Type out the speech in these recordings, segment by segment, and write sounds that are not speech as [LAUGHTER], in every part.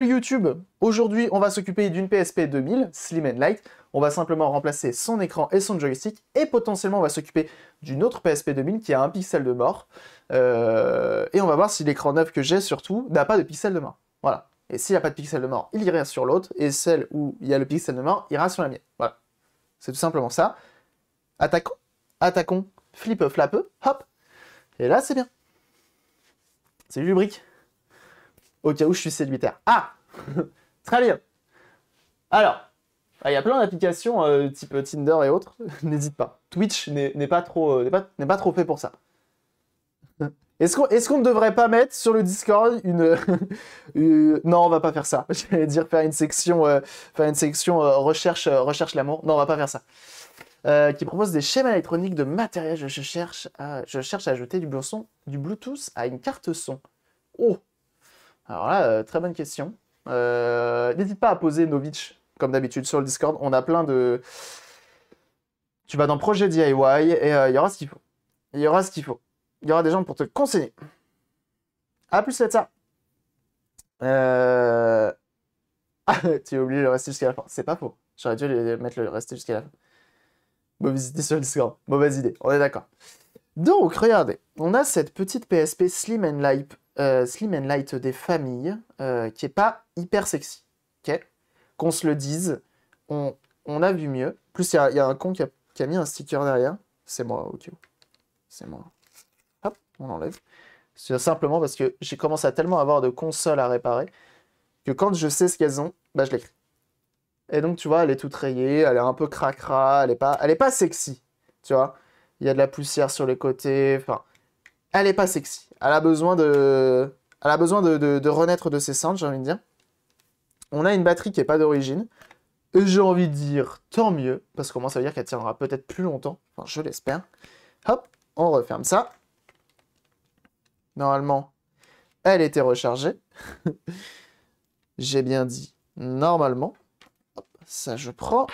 YouTube, aujourd'hui on va s'occuper d'une PSP 2000 Slim and Light, on va simplement remplacer son écran et son joystick et potentiellement on va s'occuper d'une autre PSP 2000 qui a un pixel de mort euh, et on va voir si l'écran neuf que j'ai surtout n'a pas de pixel de mort, voilà. Et s'il n'y a pas de pixel de mort, il ira sur l'autre et celle où il y a le pixel de mort ira sur la mienne, voilà. C'est tout simplement ça. Attaquons, attaquons, flippe, flappe, hop, et là c'est bien. C'est brique au cas où je suis séduitaire. Ah [LAUGHS] Très bien Alors, ah, il y a plein d'applications euh, type Tinder et autres, [LAUGHS] n'hésite pas. Twitch n'est pas, trop, euh, pas, trop fait pour ça. [LAUGHS] Est-ce qu'on ne devrait pas mettre sur le Discord une... non, on va pas faire ça. J'allais dire faire une section, euh, faire une section recherche, recherche l'amour. Non, on va pas faire ça. qui propose des schémas électroniques de matériel. Je, cherche, à, je cherche à ajouter du, du Bluetooth à une carte son. Oh alors là, euh, très bonne question. Euh, n'hésite pas à poser Novitch, comme d'habitude, sur le Discord. On a plein de... Tu vas dans Projet DIY et euh, il y aura ce qu'il faut. Il y aura ce qu'il faut. Il y aura des gens pour te conseiller. À plus, ça. [LAUGHS] tu as oublié le rester jusqu'à la fin. C'est pas faux. J'aurais dû mettre le rester jusqu'à la fin. Mauvaise idée sur le Discord. Mauvaise idée. On est d'accord. Donc, regardez. On a cette petite PSP Slim and Light euh, slim and light des familles euh, qui est pas hyper sexy. Qu'on se le dise, on, on a vu mieux. Plus, il y a, un con qui a, mis un sticker derrière. C'est moi, ok. C'est moi. Hop, on enlève. C'est simplement parce que j'ai commencé à tellement avoir de consoles à réparer que quand je sais ce qu'elles ont, bah je l'écris. Et donc, tu vois, elle est toute rayée, elle est un peu cracra, elle n'est pas, pas sexy, tu vois. Il y a de la poussière sur les côtés, enfin, elle est pas sexy. Elle a besoin de, elle a besoin de, renaître de ses cendres, j'ai envie de dire. On a une batterie qui n'est pas d'origine. j'ai envie de dire tant mieux, parce qu'au moins ça veut dire qu'elle tiendra peut-être plus longtemps. Enfin, je l'espère. Hop, on referme ça. Normalement, elle était rechargée. [LAUGHS] j'ai bien dit normalement. Hop, ça je prends.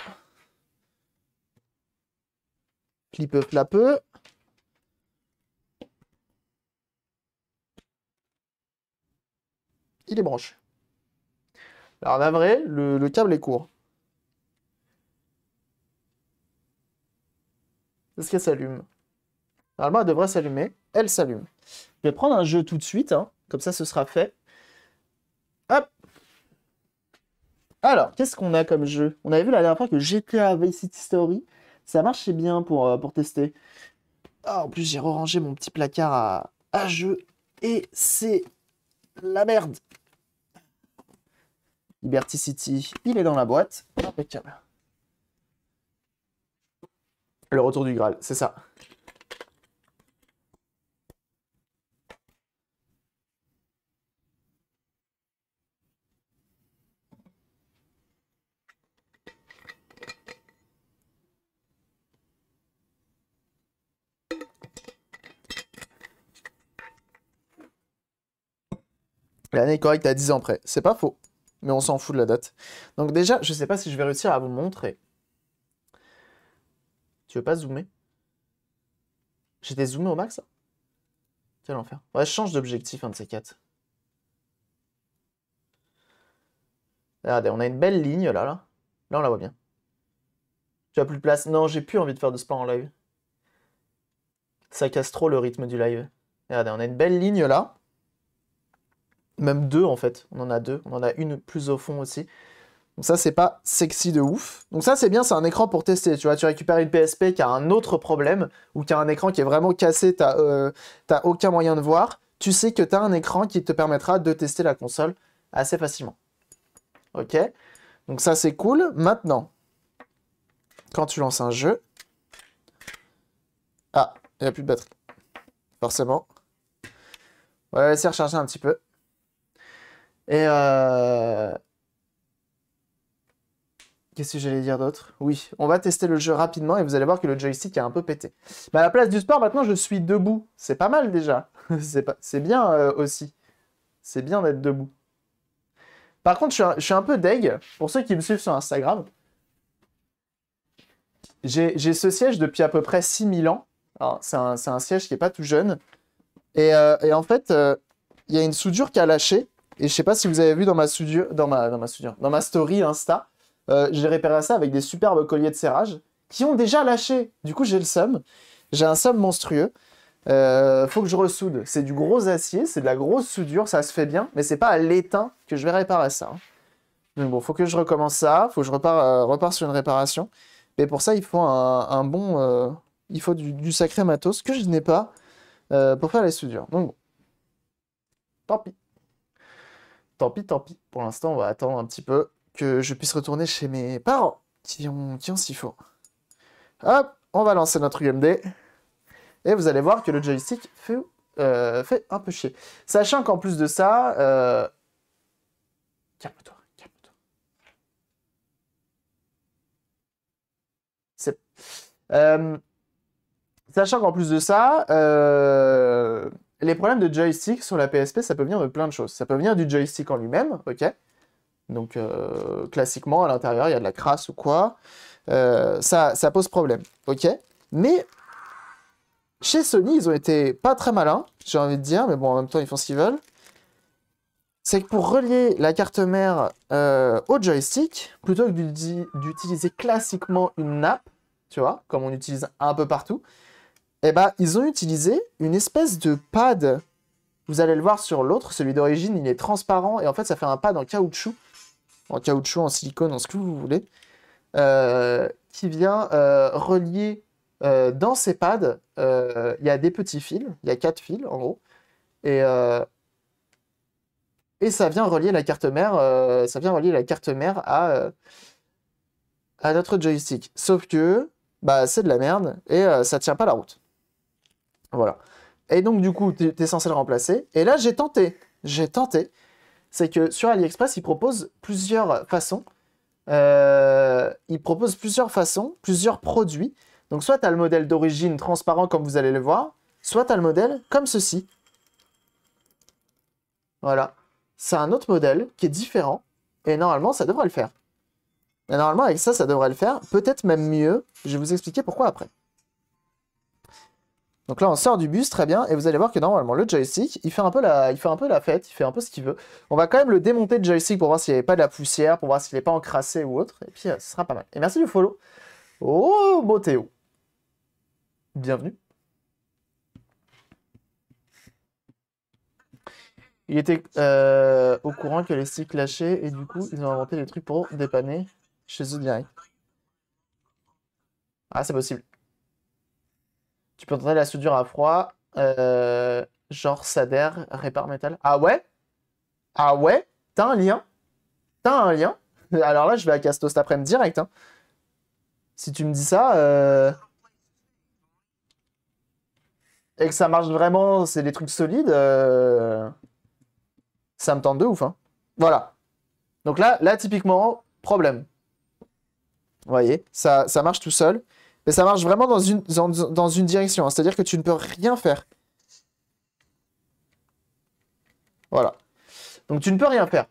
peu flappeux. il est branché. Alors la le, le câble est court. Est-ce qu'elle s'allume Normalement, elle devrait s'allumer. Elle s'allume. Je vais prendre un jeu tout de suite, hein. comme ça ce sera fait. Hop Alors, qu'est-ce qu'on a comme jeu On avait vu la dernière fois que GTA Vice City Story, ça marchait bien pour, euh, pour tester. Ah, en plus, j'ai rangé mon petit placard à, à jeu. Et c'est la merde. Liberty City, il est dans la boîte. Impeccable. Le retour du Graal, c'est ça. L'année est correcte à 10 ans près. C'est pas faux, mais on s'en fout de la date. Donc déjà, je sais pas si je vais réussir à vous montrer. Tu veux pas zoomer J'étais zoomé au max hein Quel enfer. Ouais, je change d'objectif, un de ces quatre. Regardez, on a une belle ligne là, là. Là, on la voit bien. Tu as plus de place. Non, j'ai plus envie de faire de sport en live. Ça casse trop le rythme du live. Regardez, on a une belle ligne là. Même deux, en fait. On en a deux. On en a une plus au fond aussi. Donc ça, c'est pas sexy de ouf. Donc ça, c'est bien, c'est un écran pour tester. Tu vois, tu récupères une PSP qui a un autre problème, ou qui a un écran qui est vraiment cassé, t'as euh, aucun moyen de voir. Tu sais que tu as un écran qui te permettra de tester la console assez facilement. Ok Donc ça, c'est cool. Maintenant, quand tu lances un jeu... Ah, il n'y a plus de batterie. Forcément. On va laisser recharger un petit peu. Et euh, Qu'est-ce que j'allais dire d'autre Oui, on va tester le jeu rapidement et vous allez voir que le joystick a un peu pété. Mais bah, à la place du sport, maintenant, je suis debout. C'est pas mal déjà. [LAUGHS] c'est bien euh, aussi. C'est bien d'être debout. Par contre, je suis, un... peu deg. Pour ceux qui me suivent sur Instagram, j'ai ce siège depuis à peu près 6000 ans. C'est un... siège qui n'est pas tout jeune. Et, euh, en fait, il y a une soudure qui a lâché. Et je sais pas si vous avez vu dans ma, studio, dans ma, dans ma, dans ma story Insta, euh, j'ai réparé ça avec des superbes colliers de serrage qui ont déjà lâché. Du coup, j'ai le seum. J'ai un seum monstrueux. Il euh, faut que je ressoude. C'est du gros acier, c'est de la grosse soudure, ça se fait bien, mais c'est pas à l'étain que je vais réparer ça. Hein. Donc bon, faut que je recommence ça, faut que je euh, repars, sur une réparation. Mais pour ça, il faut un, bon, il faut du, du, sacré matos que je n'ai pas pour faire les soudures. Donc bon, tant pis tant pis, tant pis. Pour l'instant, on va attendre un petit peu que je puisse retourner chez mes parents Tiens, ont, s'il faut. Hop, on va lancer notre UMD. Et vous allez voir que le joystick fait, euh, fait un peu chier. Sachant qu'en plus de ça... Euh, calme-toi, calme-toi. Euh, sachant qu'en plus de ça, les problèmes de joystick sur la PSP, ça peut venir de plein de choses. Ça peut venir du joystick en lui-même, ok Donc, euh, classiquement, à l'intérieur, il y a de la crasse ou quoi. Euh, ça, pose problème, ok Mais chez Sony, ils ont été pas très malins, j'ai envie de dire, mais bon, en même temps, ils font ce qu'ils veulent. C'est que pour relier la carte mère euh, au joystick, plutôt que d'utiliser classiquement une nappe, tu vois, comme on utilise un peu partout, eh ben, ils ont utilisé une espèce de pad. Vous allez le voir sur l'autre, celui d'origine, il est transparent et en fait ça fait un pad en caoutchouc, en caoutchouc, en silicone, en ce que vous voulez, euh, qui vient euh, relier euh, dans ces pads, il y a des petits fils, il y a quatre fils en gros, et, et ça vient relier la carte mère, ça vient relier la carte mère à, à notre joystick. Sauf que bah, c'est de la merde et ça tient pas la route. Voilà. Et donc, du coup, tu es censé le remplacer. Et là, j'ai tenté. J'ai tenté. C'est que sur AliExpress, ils proposent plusieurs façons. Euh, il ils proposent plusieurs façons, plusieurs produits. Donc, soit tu as le modèle d'origine transparent, comme vous allez le voir, soit tu as le modèle comme ceci. Voilà. C'est un autre modèle qui est différent. Et normalement, ça devrait le faire. Et normalement, avec ça, ça devrait le faire. Peut-être même mieux. Je vais vous expliquer pourquoi après. Donc là, on sort du bus, très bien, et vous allez voir que normalement, le joystick, il fait un peu la, il fait un peu la fête, il fait un peu ce qu'il veut. On va quand même le démonter, le joystick, pour voir s'il n'y avait pas de la poussière, pour voir s'il n'est pas encrassé ou autre, et puis euh, ce sera pas mal. Et merci du follow. Oh, Motéo. Bienvenue. Il était euh, au courant que les sticks lâchaient, et du coup, ils ont inventé des trucs pour dépanner chez eux direct. Ah, c'est possible. Je peux la soudure à froid. Euh, genre Sader, répare métal. Ah ouais Ah ouais T'as un lien T'as un lien [LAUGHS] Alors là, je vais à Casto cet après-midi direct. Hein. Si tu me dis ça. Euh, et que ça marche vraiment, c'est des trucs solides. Euh, ça me tente de ouf. Hein. Voilà. Donc là, là, typiquement, problème. Vous voyez, ça, ça marche tout seul. Mais ça marche vraiment dans une, dans, une direction. Hein. C'est-à-dire que tu ne peux rien faire. Voilà. Donc tu ne peux rien faire.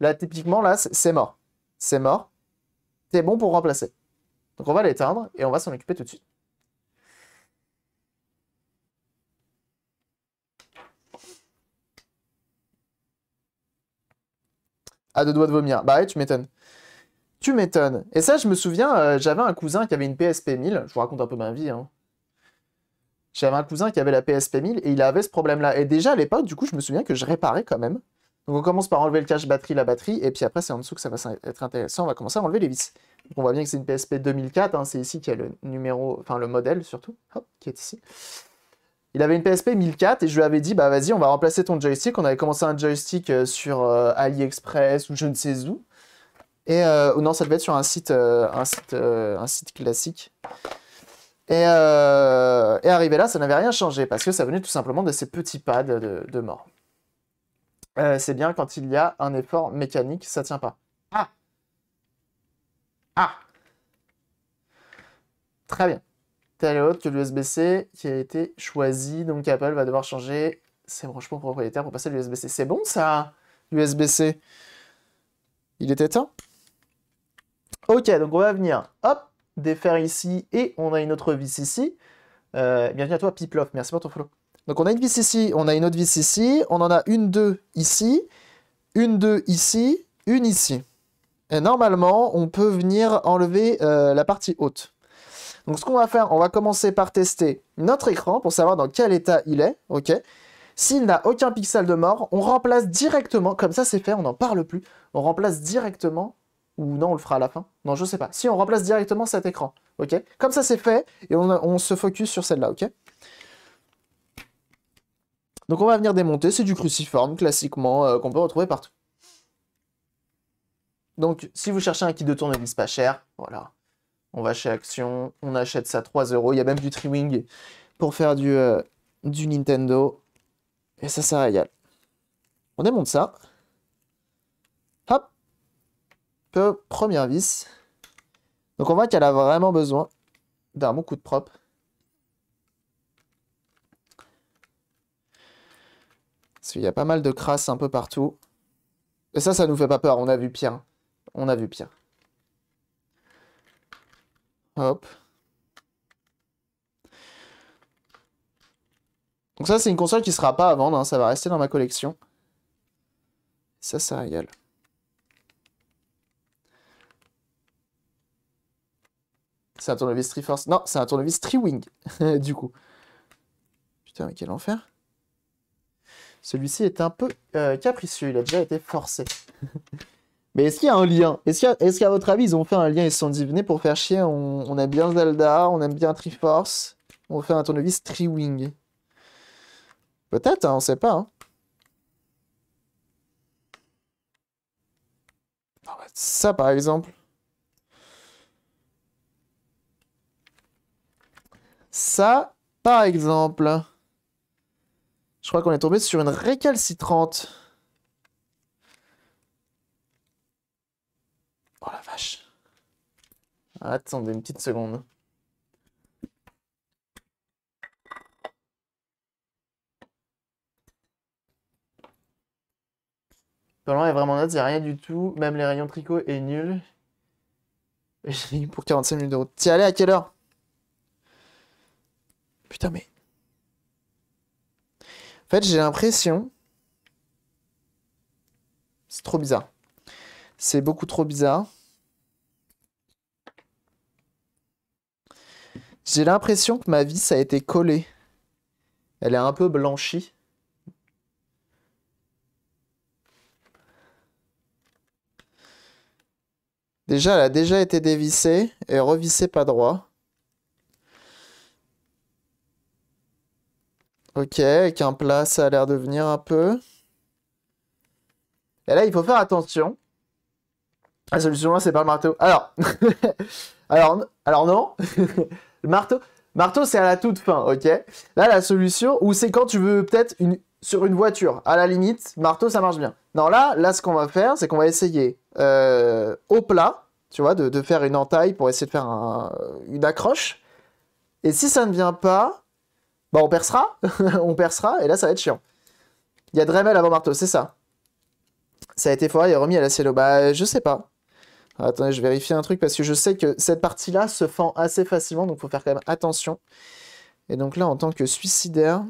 Là, typiquement, là, c'est mort. C'est mort. T'es bon pour remplacer. Donc on va l'éteindre et on va s'en occuper tout de suite. À deux doigts de vomir. Bah ouais, tu m'étonnes. Tu m'étonnes. Et ça, je me souviens, euh, j'avais un cousin qui avait une PSP 1000. Je vous raconte un peu ma vie. Hein. J'avais un cousin qui avait la PSP 1000 et il avait ce problème-là. Et déjà à l'époque, du coup, je me souviens que je réparais quand même. Donc on commence par enlever le cache batterie, la batterie, et puis après c'est en dessous que ça va être intéressant, on va commencer à enlever les vis. on voit bien que c'est une PSP 2004, hein. c'est ici qu'il y a le numéro, enfin le modèle surtout, qui est ici. Il avait une PSP 1004 et je lui avais dit, bah vas-y, on va remplacer ton joystick. On avait commencé un joystick euh, sur euh, AliExpress ou je ne sais où. Et euh, non, ça devait être sur un site, euh, euh, un site, classique. Et, arrivé là, ça n'avait rien changé parce que ça venait tout simplement de ces petits pads de, mort. c'est bien quand il y a un effort mécanique, ça tient pas. Ah Ah Très bien. Telle autre que l'USB-C qui a été choisi, donc Apple va devoir changer ses branchements propriétaires pour passer à l'USB-C. C'est bon ça, l'USB-C il était temps Ok, donc on va venir, hop, défaire ici, et on a une autre vis ici. Euh, bienvenue à toi, Piplof, merci pour ton follow. Donc on a une vis ici, on a une autre vis ici, on en a une, deux ici, une, deux ici, une ici. Et normalement, on peut venir enlever euh, la partie haute. Donc ce qu'on va faire, on va commencer par tester notre écran pour savoir dans quel état il est, ok S'il n'a aucun pixel de mort, on remplace directement, comme ça c'est fait, on n'en parle plus, on remplace directement ou non, on le fera à la fin Non, je sais pas. Si, on remplace directement cet écran. OK Comme ça, c'est fait. Et on, se focus sur celle-là. OK Donc, on va venir démonter. C'est du cruciforme, classiquement, euh, qu'on peut retrouver partout. Donc, si vous cherchez un kit de tournevis pas cher, voilà. On va chez Action. On achète ça 3 euros. Il y a même du Triwing pour faire du, euh, Nintendo. Et ça, ça régal. On démonte ça première vis. Donc on voit qu'elle a vraiment besoin d'un bon coup de propre. Parce qu'il y a pas mal de crasse un peu partout. Et ça, ça nous fait pas peur, on a vu pire. On a vu pire. Hop. Donc ça, c'est une console qui sera pas à vendre, hein. ça va rester dans ma collection. Ça, ça régale. C'est un tournevis Triforce. Non, c'est un tournevis Wing. [LAUGHS] du coup. Putain, mais quel enfer. Celui-ci est un peu euh, capricieux, il a déjà été forcé. [LAUGHS] mais est-ce qu'il y a un lien Est-ce qu'à votre avis, ils ont fait un lien Ils se sont dit, venez pour faire chier, on, a aime bien Zelda, on aime bien Force. on fait un tournevis Wing. Peut-être, hein, on sait pas. Hein. ça, par exemple. Ça, par exemple. Je crois qu'on est tombé sur une récalcitrante. Oh la vache. Attendez une petite seconde. Pendant est vraiment neutre, il a rien du tout. Même les rayons tricot est nul. J'ai pour 45 de euros. Tiens, allez, à quelle heure Putain, mais. En fait, j'ai l'impression. C'est trop bizarre. C'est beaucoup trop bizarre. J'ai l'impression que ma vis ça a été collée. Elle est un peu blanchie. Déjà, elle a déjà été dévissée et revissée pas droit. Ok, plat, ça a l'air de venir un peu. Et là, il faut faire attention. La solution là, c'est pas le marteau. Alors, [LAUGHS] alors, alors non. [LAUGHS] le marteau, marteau, c'est à la toute fin, ok. Là, la solution, ou c'est quand tu veux peut-être une sur une voiture. À la limite, marteau, ça marche bien. Non, là, là, ce qu'on va faire, c'est qu'on va essayer euh, au plat, tu vois, de, faire une entaille pour essayer de faire une accroche. Et si ça ne vient pas, bah on percera, [LAUGHS] on percera, et là ça va être chiant. Il y a Dremel avant marteau, c'est ça. Ça a été foiré et remis à la Cielo. Bah je sais pas. attendez, je vérifie un truc parce que je sais que cette partie-là se fend assez facilement, donc faut faire quand même attention. Et donc là, en tant que suicidaire...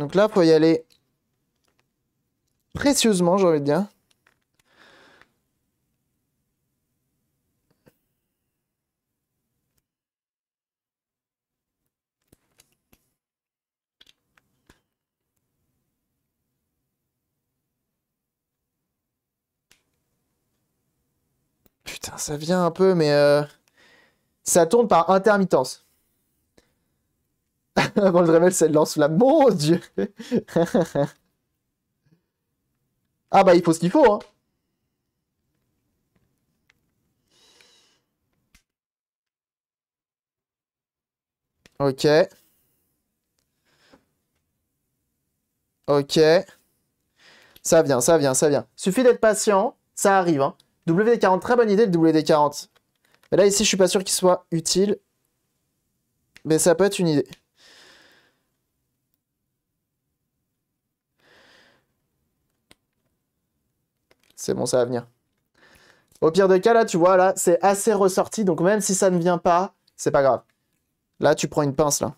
Donc là, il faut y aller précieusement, j'ai bien. Putain, ça vient un peu, mais euh, ça tourne par intermittence. Avant [LAUGHS] le révèle, c'est le lance-flamme. Mon dieu [LAUGHS] Ah bah, il faut ce qu'il faut, hein Ok. Ok. Ça vient, ça vient, ça vient. Suffit d'être patient, ça arrive. Hein. WD40, très bonne idée le WD40. Mais là, ici, je suis pas sûr qu'il soit utile. Mais ça peut être une idée. C'est bon, ça va venir. Au pire des cas, là, tu vois, là, c'est assez ressorti. Donc, même si ça ne vient pas, c'est pas grave. Là, tu prends une pince, là.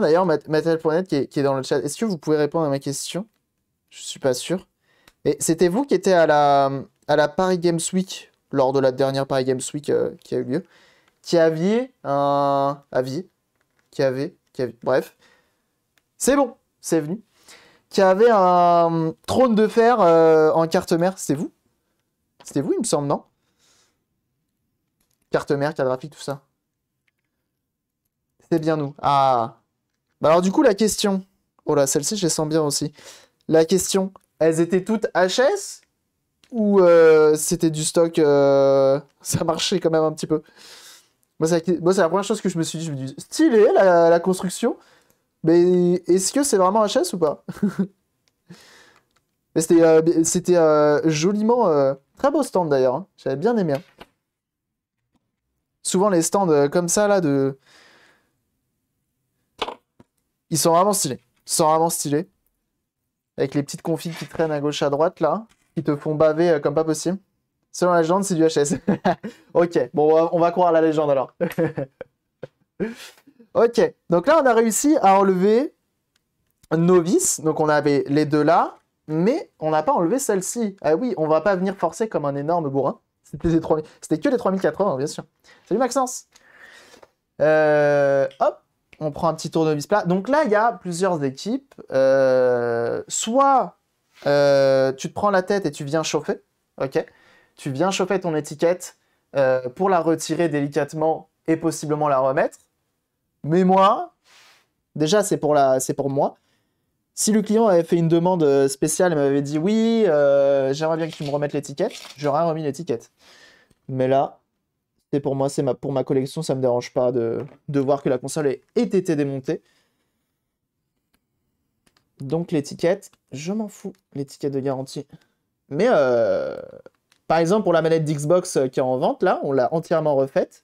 d'ailleurs, Mattel.net qui, qui, est dans le chat, est-ce que vous pouvez répondre à ma question Je suis pas sûr. Et c'était vous qui étiez à la, à la Paris Games Week, lors de la dernière Paris Games Week euh, qui a eu lieu, qui aviez un. aviez Qui avait. Qui bref. C'est bon, c'est venu. Qui avait un trône de fer euh, en carte mère, c'est vous C'était vous, il me semble, non Carte mère, carte graphique, tout ça. C'est bien nous. Ah bah, alors du coup, la question. Oh là, celle-ci, je les sens bien aussi. La question, elles étaient toutes HS ou euh, c'était du stock euh, [LAUGHS] Ça marchait quand même un petit peu. Moi, c'est la, première chose que je me suis dit. Je me suis dit, stylé la, construction, mais est-ce que c'est vraiment HS ou pas [LAUGHS] C'était euh, joliment. très beau stand d'ailleurs. Hein. J'avais bien aimé. Hein. Souvent, les stands comme ça, là, de ils sont vraiment stylés. Ils sont vraiment stylés. Avec les petites configs qui traînent à gauche à droite là, qui te font baver euh, comme pas possible. Selon la légende, c'est du HS. [LAUGHS] ok, bon, on va croire la légende alors. [LAUGHS] ok, donc là, on a réussi à enlever novice. Donc on avait les deux là, mais on n'a pas enlevé celle-ci. Ah oui, on va pas venir forcer comme un énorme bourrin. C'était c'était que les 3080, bien sûr. Salut Maxence. Euh, hop on prend un petit tour tournevis plat. Donc là, il y a plusieurs équipes. Euh, soit euh, tu te prends la tête et tu viens chauffer, ok Tu viens chauffer ton étiquette euh, pour la retirer délicatement et possiblement la remettre. Mais moi, déjà, c'est pour, la, c'est pour moi. Si le client avait fait une demande spéciale et m'avait dit oui, j'aimerais bien que tu me remettes l'étiquette, j'aurais remis l'étiquette. Mais là, pour moi, c'est ma, pour ma collection, ça me dérange pas de, de voir que la console ait, été démontée. Donc l'étiquette, je m'en fous, l'étiquette de garantie. Mais euh, par exemple, pour la manette d'Xbox euh, qui est en vente, là, on l'a entièrement refaite.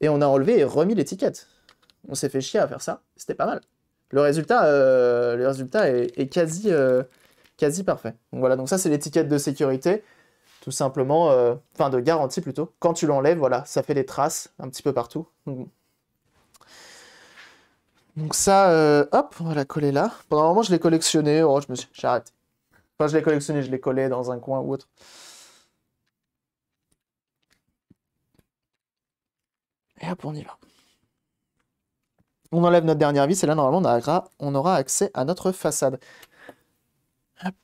Et on a enlevé et remis l'étiquette. On s'est fait chier à faire ça, c'était pas mal. Le résultat, euh, le résultat est, quasi, quasi parfait. voilà, donc ça c'est l'étiquette de sécurité tout simplement, euh, enfin de garantie plutôt. Quand tu l'enlèves, voilà, ça fait des traces un petit peu partout. Donc, ça, euh, hop, on va la coller là. Pendant un moment, je l'ai collectionné. Oh, je me suis... arrêté. Enfin, je l'ai collectionné, je l'ai collé dans un coin ou autre. Et hop, on y va. On enlève notre dernière vis et là, normalement, on aura, on aura accès à notre façade. Hop.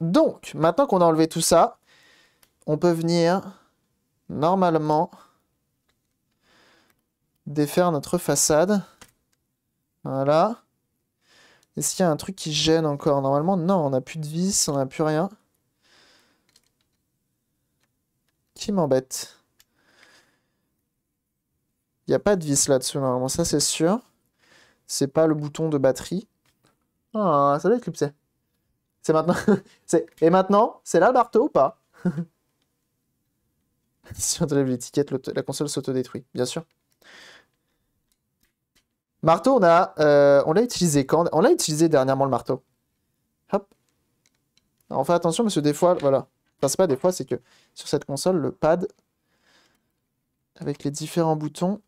Donc, maintenant qu'on a enlevé tout ça, on peut venir normalement défaire notre façade. Voilà. Est-ce qu'il y a un truc qui gêne encore Normalement, non, on n'a plus de vis, on n'a plus rien. Qui m'embête Il n'y a pas de vis là-dessus, normalement, ça c'est sûr. C'est pas le bouton de batterie. Ah, ça doit être clipsé. C'est maintenant. [LAUGHS] Et maintenant, c'est là le marteau ou pas [LAUGHS] Si on enlève l'étiquette, la console s'autodétruit, bien sûr. Marteau, on a, euh, on l'a utilisé quand On l'a utilisé dernièrement le marteau. Hop. Alors, on fait attention parce que des fois, voilà. Enfin, c'est pas des fois, c'est que sur cette console, le pad avec les différents boutons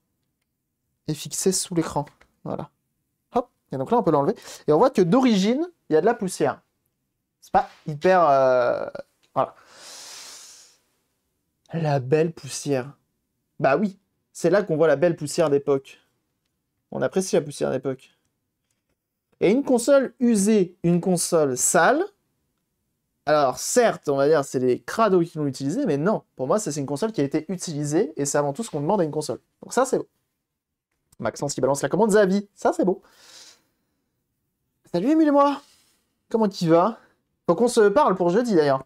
est fixé sous l'écran. Voilà. Hop. Et donc là, on peut l'enlever. Et on voit que d'origine, il y a de la poussière. C'est pas hyper. Euh, voilà. La belle poussière. Bah oui, c'est là qu'on voit la belle poussière d'époque. On apprécie la poussière d'époque. Et une console usée, une console sale. Alors certes, on va dire c'est les crados qui l'ont utilisée, mais non, pour moi c'est une console qui a été utilisée et c'est avant tout ce qu'on demande à une console. Donc ça c'est beau. Maxence qui balance la commande Zavi, ça c'est beau. Salut Emile et moi Comment tu vas Faut qu'on se parle pour jeudi d'ailleurs.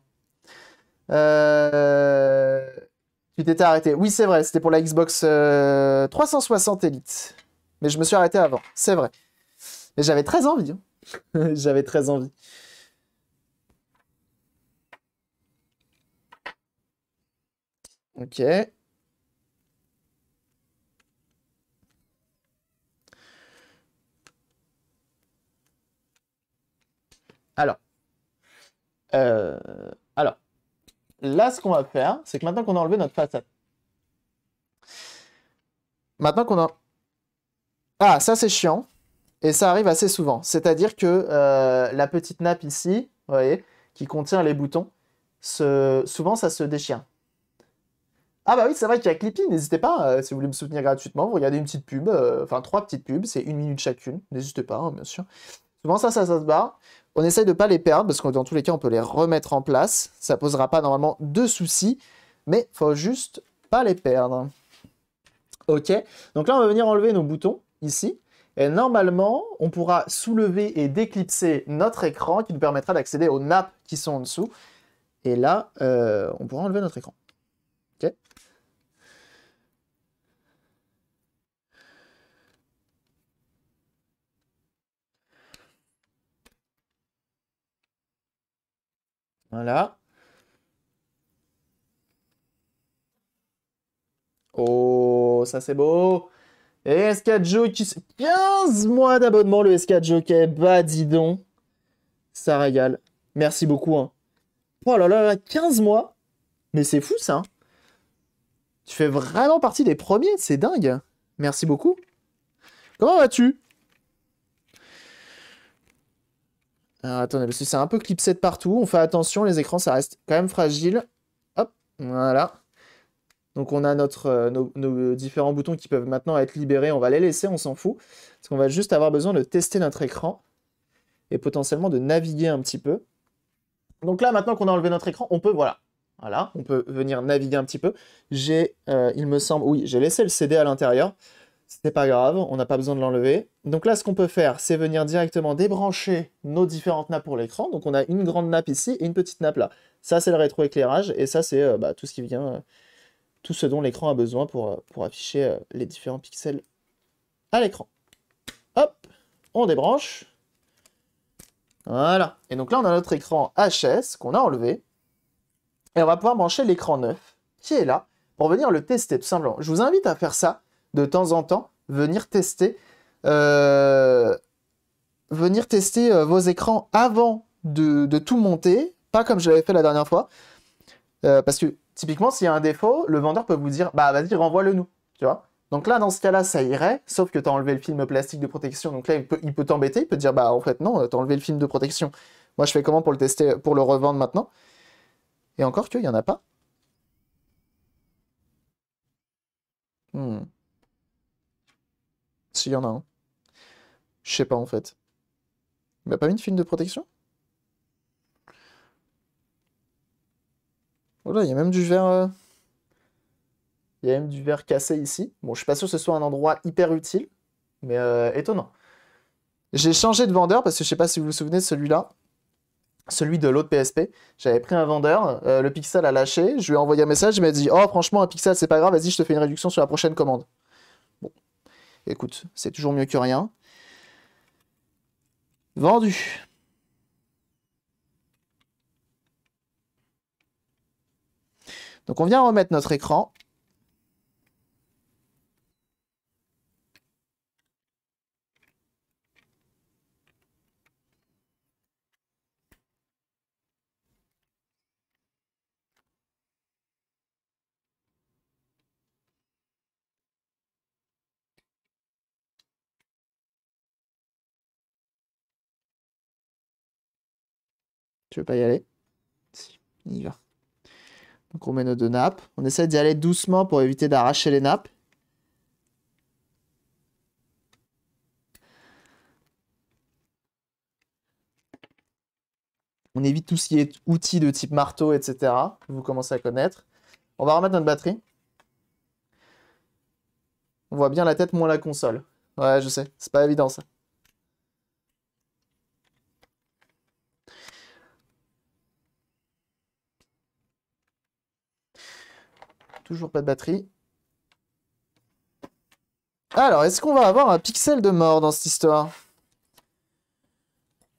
Euh, tu t'étais arrêté. Oui, c'est vrai, c'était pour la Xbox 360 euh, Elite. Mais je me suis arrêté avant, c'est vrai. Mais j'avais très envie. Hein. [LAUGHS] j'avais très envie. Ok. Alors. Euh là, ce qu'on va faire, c'est que maintenant qu'on a enlevé notre façade, maintenant qu'on a... Ah, ça c'est chiant, et ça arrive assez souvent. C'est-à-dire que euh, la petite nappe ici, vous voyez, qui contient les boutons, souvent ça se déchire. Ah bah oui, c'est vrai qu'il y a Clippy, n'hésitez pas, euh, si vous voulez me soutenir gratuitement, vous regardez une petite pub, euh, enfin trois petites pubs, c'est une minute chacune, n'hésitez pas, hein, bien sûr. Souvent ça, ça, ça se barre. On essaye de ne pas les perdre parce que dans tous les cas, on peut les remettre en place. Ça posera pas normalement de soucis, mais faut juste pas les perdre. Ok, donc là, on va venir enlever nos boutons ici. Et normalement, on pourra soulever et déclipser notre écran qui nous permettra d'accéder aux nappes qui sont en dessous. Et là, euh, on pourra enlever notre écran. Oh, ça c'est beau. Et 4 Jockey, 15 mois d'abonnement le 4 Jockey. Bah dis donc, ça régale. Merci beaucoup. Hein. Oh là là 15 mois. Mais c'est fou ça. Hein. Tu fais vraiment partie des premiers, c'est dingue. Merci beaucoup. Comment vas-tu attendez, parce que c'est un peu clipsé de partout. On fait attention, les écrans, ça reste quand même fragile. Hop, voilà. Donc on a notre, euh, nos, différents boutons qui peuvent maintenant être libérés. On va les laisser, on s'en fout. Parce qu'on va juste avoir besoin de tester notre écran. Et potentiellement de naviguer un petit peu. Donc là, maintenant qu'on a enlevé notre écran, on peut, voilà. Voilà, on peut venir naviguer un petit peu. J'ai, euh, il me semble, oui, j'ai laissé le CD à l'intérieur c'est pas grave, on n'a pas besoin de l'enlever. Donc là, ce qu'on peut faire, c'est venir directement débrancher nos différentes nappes pour l'écran. Donc on a une grande nappe ici et une petite nappe là. Ça, c'est le rétroéclairage, et ça, c'est euh, bah, tout ce qui vient, euh, tout ce dont l'écran a besoin pour, euh, pour afficher les différents pixels à l'écran. Hop, on débranche. Voilà. Et donc là, on a notre écran HS qu'on a enlevé. Et on va pouvoir brancher l'écran neuf, qui est là, pour venir le tester tout simplement. Je vous invite à faire ça de temps en temps venir tester, euh, venir tester euh, vos écrans avant de, tout monter, pas comme je l'avais fait la dernière fois. Euh, parce que typiquement, s'il y a un défaut, le vendeur peut vous dire Bah vas-y, renvoie-le nous. Tu vois donc là, dans ce cas-là, ça irait, sauf que tu as enlevé le film plastique de protection. Donc là, il peut, t'embêter, il peut dire Bah en fait, non, tu enlevé le film de protection. Moi, je fais comment pour le tester, pour le revendre maintenant Et encore il n'y en a pas. Hmm. S'il y en a un. Je sais pas en fait. Il m'a pas mis de film de protection Voilà, oh il y a même du verre. Euh, il y a même du verre cassé ici. Bon, je suis pas sûr que ce soit un endroit hyper utile, mais euh, étonnant. J'ai changé de vendeur parce que je sais pas si vous vous souvenez de celui-là. Celui de l'autre PSP. J'avais pris un vendeur, euh, le Pixel a lâché, je lui ai envoyé un message, il m'a dit Oh, franchement, un Pixel, c'est pas grave, vas-y, je te fais une réduction sur la prochaine commande. Écoute, c'est toujours mieux que rien. Vendu. Donc on vient remettre notre écran. pas y aller on y va. Donc on met nos deux nappes. On essaie d'y aller doucement pour éviter d'arracher les nappes. On évite tout ce qui est outils de type marteau, etc. Vous commencez à connaître. On va remettre notre batterie. On voit bien la tête, moins la console. Ouais, je sais. C'est pas évident, ça. Toujours pas de batterie. Alors, est-ce qu'on va avoir un pixel de mort dans cette histoire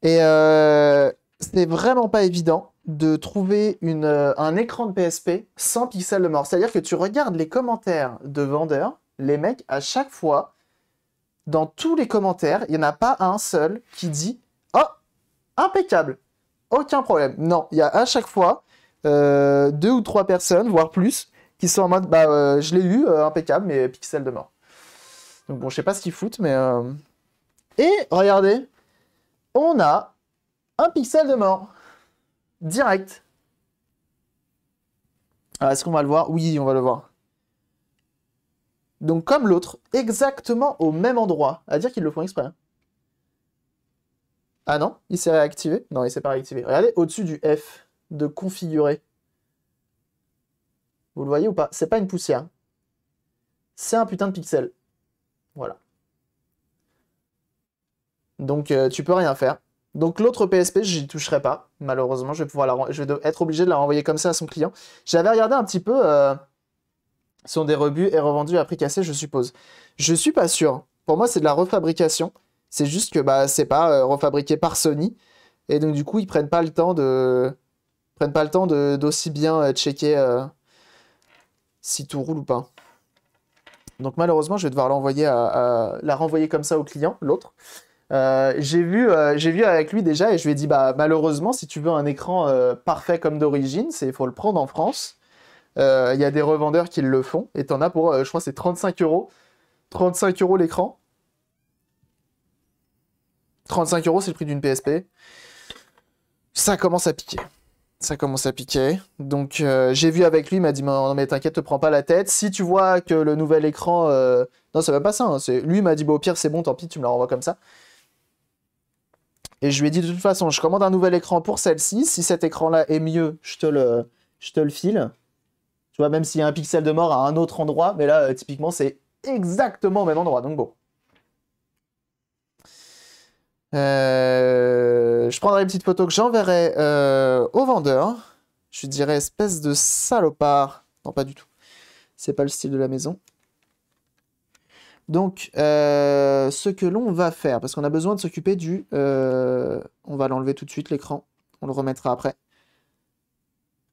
Et euh, ce c'est vraiment pas évident de trouver euh, un écran de PSP sans pixel de mort. C'est-à-dire que tu regardes les commentaires de vendeurs, les mecs, à chaque fois, dans tous les commentaires, il n'y en a pas un seul qui dit « Oh, impeccable Aucun problème !» Non, il y a à chaque fois euh, deux ou trois personnes, voire plus, qui sont en mode bah euh, je l'ai eu, euh, impeccable, mais pixel de mort. Donc bon, je sais pas ce qu'ils foutent, mais. Euh, et regardez, on a un pixel de mort. Direct. Alors est-ce qu'on va le voir Oui, on va le voir. Donc comme l'autre, exactement au même endroit. À dire qu'ils le font exprès. Hein. Ah non, il s'est réactivé Non, il s'est pas réactivé. Regardez, au-dessus du F de configurer. Vous le voyez ou pas C'est pas une poussière. C'est un putain de pixel. Voilà. Donc euh, tu peux rien faire. Donc l'autre PSP, je toucherai pas. Malheureusement, je vais, pouvoir je vais être obligé de la renvoyer comme ça à son client. J'avais regardé un petit peu... Euh, sont des rebuts et revendus à prix cassé, je suppose. Je suis pas sûr. Pour moi, c'est de la refabrication. C'est juste que bah, c'est pas euh, refabriqué par Sony. Et donc, du coup, ils prennent pas le temps de... prennent pas le temps d'aussi bien euh, checker si tout roule ou pas. Donc malheureusement, je vais devoir l'envoyer à, la renvoyer comme ça au client, l'autre. Euh, j'ai vu, euh, j'ai vu avec lui déjà et je lui ai dit bah malheureusement si tu veux un écran euh, parfait comme d'origine, c'est faut le prendre en France. Il y a des revendeurs qui le font et en as pour je crois c'est 35 euros, 35 euros l'écran. 35 euros c'est le prix d'une PSP. Ça commence à piquer ça commence à piquer. Donc euh, j'ai vu avec lui, il m'a dit non mais t'inquiète, te prends pas la tête. Si tu vois que le nouvel écran, euh, non c'est même pas ça. Hein, c'est lui m'a dit bah, au pire c'est bon, tant pis, tu me la renvoies comme ça. Et je lui ai dit de toute façon, je commande un nouvel écran pour celle-ci. Si cet écran-là est mieux, je te le, je te le file. Tu vois, même s'il y a un pixel de mort à un autre endroit, mais là euh, typiquement c'est exactement au même endroit. Donc bon. Euh, je prendrai une petite photo que j'enverrai euh, au vendeur. Je dirais dirai espèce de salopard. Non, pas du tout. C'est pas le style de la maison. Donc, euh, ce que l'on va faire, parce qu'on a besoin de s'occuper du... on va l'enlever tout de suite, l'écran. On le remettra après.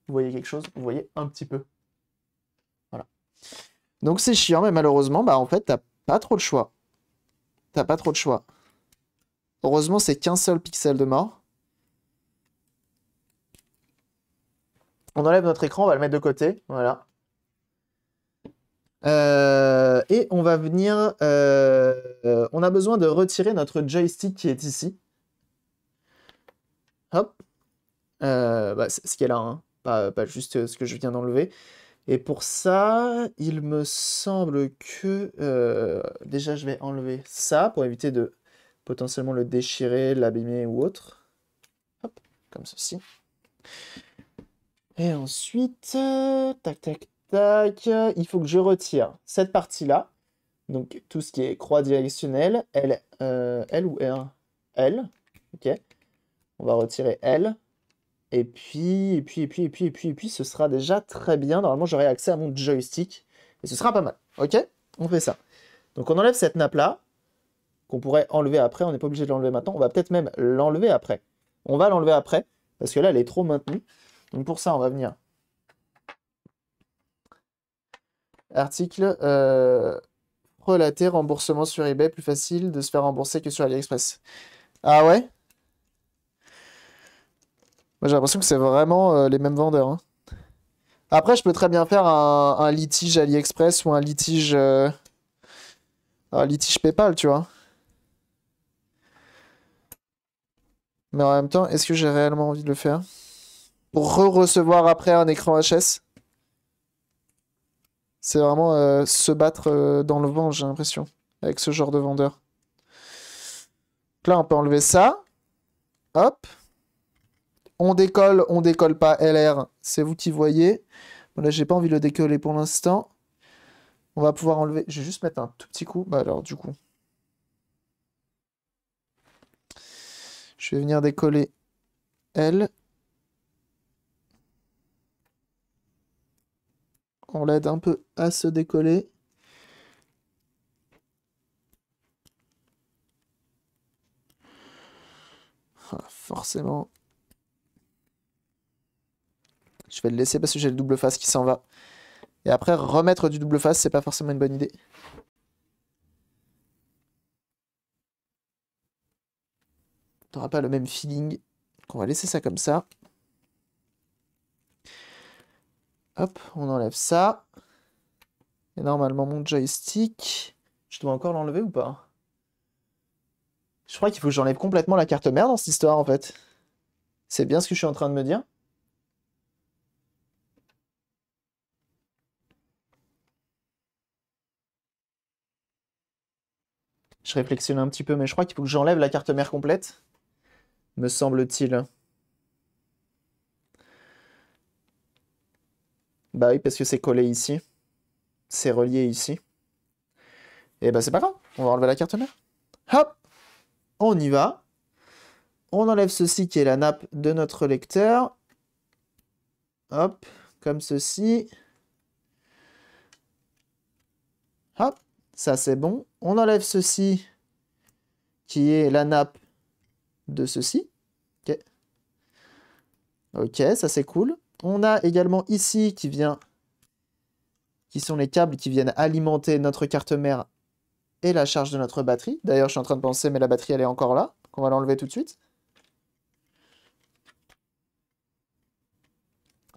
Vous voyez quelque chose Vous voyez un petit peu. Voilà. Donc, c'est chiant, mais malheureusement, bah, en fait, t'as pas trop de choix. T'as pas trop de choix. Heureusement, c'est qu'un seul pixel de mort. On enlève notre écran, on va le mettre de côté. Voilà. Euh, et on va venir... Euh, on a besoin de retirer notre joystick qui est ici. Hop. Euh, bah, ce qui est là, hein. pas, juste ce que je viens d'enlever. Et pour ça, il me semble que... déjà, je vais enlever ça pour éviter de potentiellement le déchirer, l'abîmer ou autre. Hop, comme ceci. Et ensuite, euh, tac, tac, tac, euh, il faut que je retire cette partie-là. Donc tout ce qui est croix directionnelle, L, euh, L ou R L, ok. On va retirer L. Et puis, et puis, et puis, et puis, et puis, et puis, ce sera déjà très bien. Normalement, j'aurai accès à mon joystick. Et ce sera pas mal, ok On fait ça. Donc on enlève cette nappe-là qu'on pourrait enlever après. On n'est pas obligé de l'enlever maintenant. On va peut-être même l'enlever après. On va l'enlever après, parce que là, elle est trop maintenue. Donc pour ça, on va venir. Article. Euh, relater remboursement sur eBay, plus facile de se faire rembourser que sur AliExpress. Ah ouais Moi j'ai l'impression que c'est vraiment euh, les mêmes vendeurs. Hein. Après, je peux très bien faire un, litige AliExpress ou un litige, euh, un litige PayPal, tu vois. Mais en même temps, est-ce que j'ai réellement envie de le faire Pour re-recevoir après un écran HS C'est vraiment euh, se battre euh, dans le vent, j'ai l'impression, avec ce genre de vendeur. Donc là, on peut enlever ça. Hop. On décolle, on décolle pas LR, c'est vous qui voyez. Bon, là, j'ai pas envie de le décoller pour l'instant. On va pouvoir enlever... Je vais juste mettre un tout petit coup. Bah alors, du coup, Je vais venir décoller elle. On l'aide un peu à se décoller. Ah, forcément. Je vais le laisser parce que j'ai le double face qui s'en va. Et après, remettre du double face, c'est pas forcément une bonne idée. t'auras pas le même feeling. Donc on va laisser ça comme ça. Hop, on enlève ça. Et normalement, mon joystick... Je dois encore l'enlever ou pas Je crois qu'il faut que j'enlève complètement la carte mère dans cette histoire, en fait. C'est bien ce que je suis en train de me dire Je réflexionne un petit peu, mais je crois qu'il faut que j'enlève la carte mère complète me semble-t-il. Bah oui, parce que c'est collé ici. C'est relié ici. Et eh bah c'est pas grave, on va enlever la carte mère. Hop On y va. On enlève ceci qui est la nappe de notre lecteur. Hop, comme ceci. Hop, ça c'est bon. On enlève ceci qui est la nappe de ceci. Ok, ça c'est cool. On a également ici qui vient, qui sont les câbles qui viennent alimenter notre carte mère et la charge de notre batterie. D'ailleurs, je suis en train de penser, mais la batterie, elle est encore là. qu'on on va l'enlever tout de suite.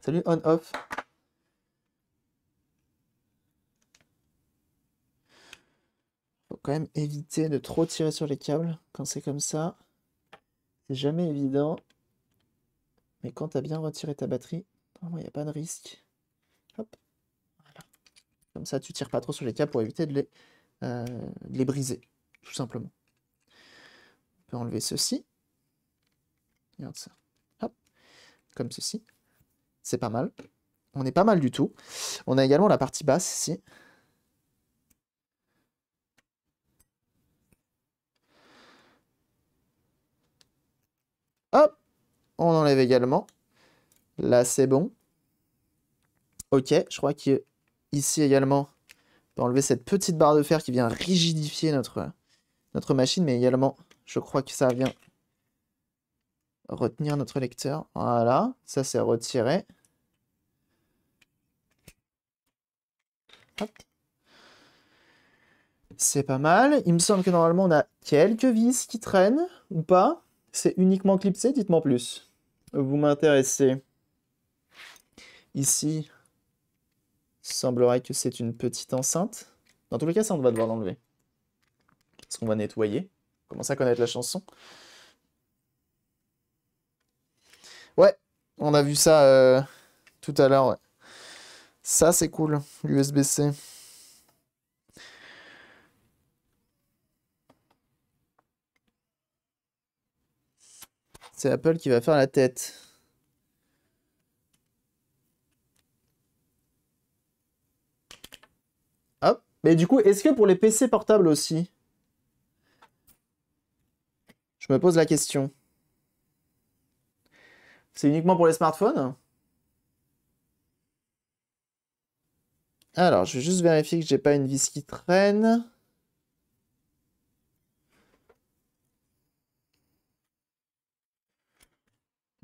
Salut, on-off. Faut quand même éviter de trop tirer sur les câbles quand c'est comme ça. C'est jamais évident. Mais quand tu as bien retiré ta batterie, il n'y a pas de risque. Hop. Voilà. Comme ça, tu tires pas trop sur les câbles pour éviter de les, euh, les briser, tout simplement. On peut enlever ceci. Regarde ça. Hop. Comme ceci. C'est pas mal. On est pas mal du tout. On a également la partie basse ici. On enlève également. Là, c'est bon. Ok, je crois ici également, on peut enlever cette petite barre de fer qui vient rigidifier notre, notre machine, mais également, je crois que ça vient retenir notre lecteur. Voilà, ça c'est retiré. C'est pas mal. Il me semble que normalement on a quelques vis qui traînent ou pas. C'est uniquement clipsé, dites-moi plus vous m'intéressez. Ici, semblerait que c'est une petite enceinte. Dans tous les cas, ça, on va devoir l'enlever. Parce qu'on va nettoyer. Comment commence à connaître la chanson. Ouais, on a vu ça euh, tout à l'heure. Ça, c'est cool, l'USB-C. C'est Apple qui va faire la tête. Hop. Mais du coup, est-ce que pour les PC portables aussi Je me pose la question. C'est uniquement pour les smartphones Alors, je vais juste vérifier que j'ai pas une vis qui traîne.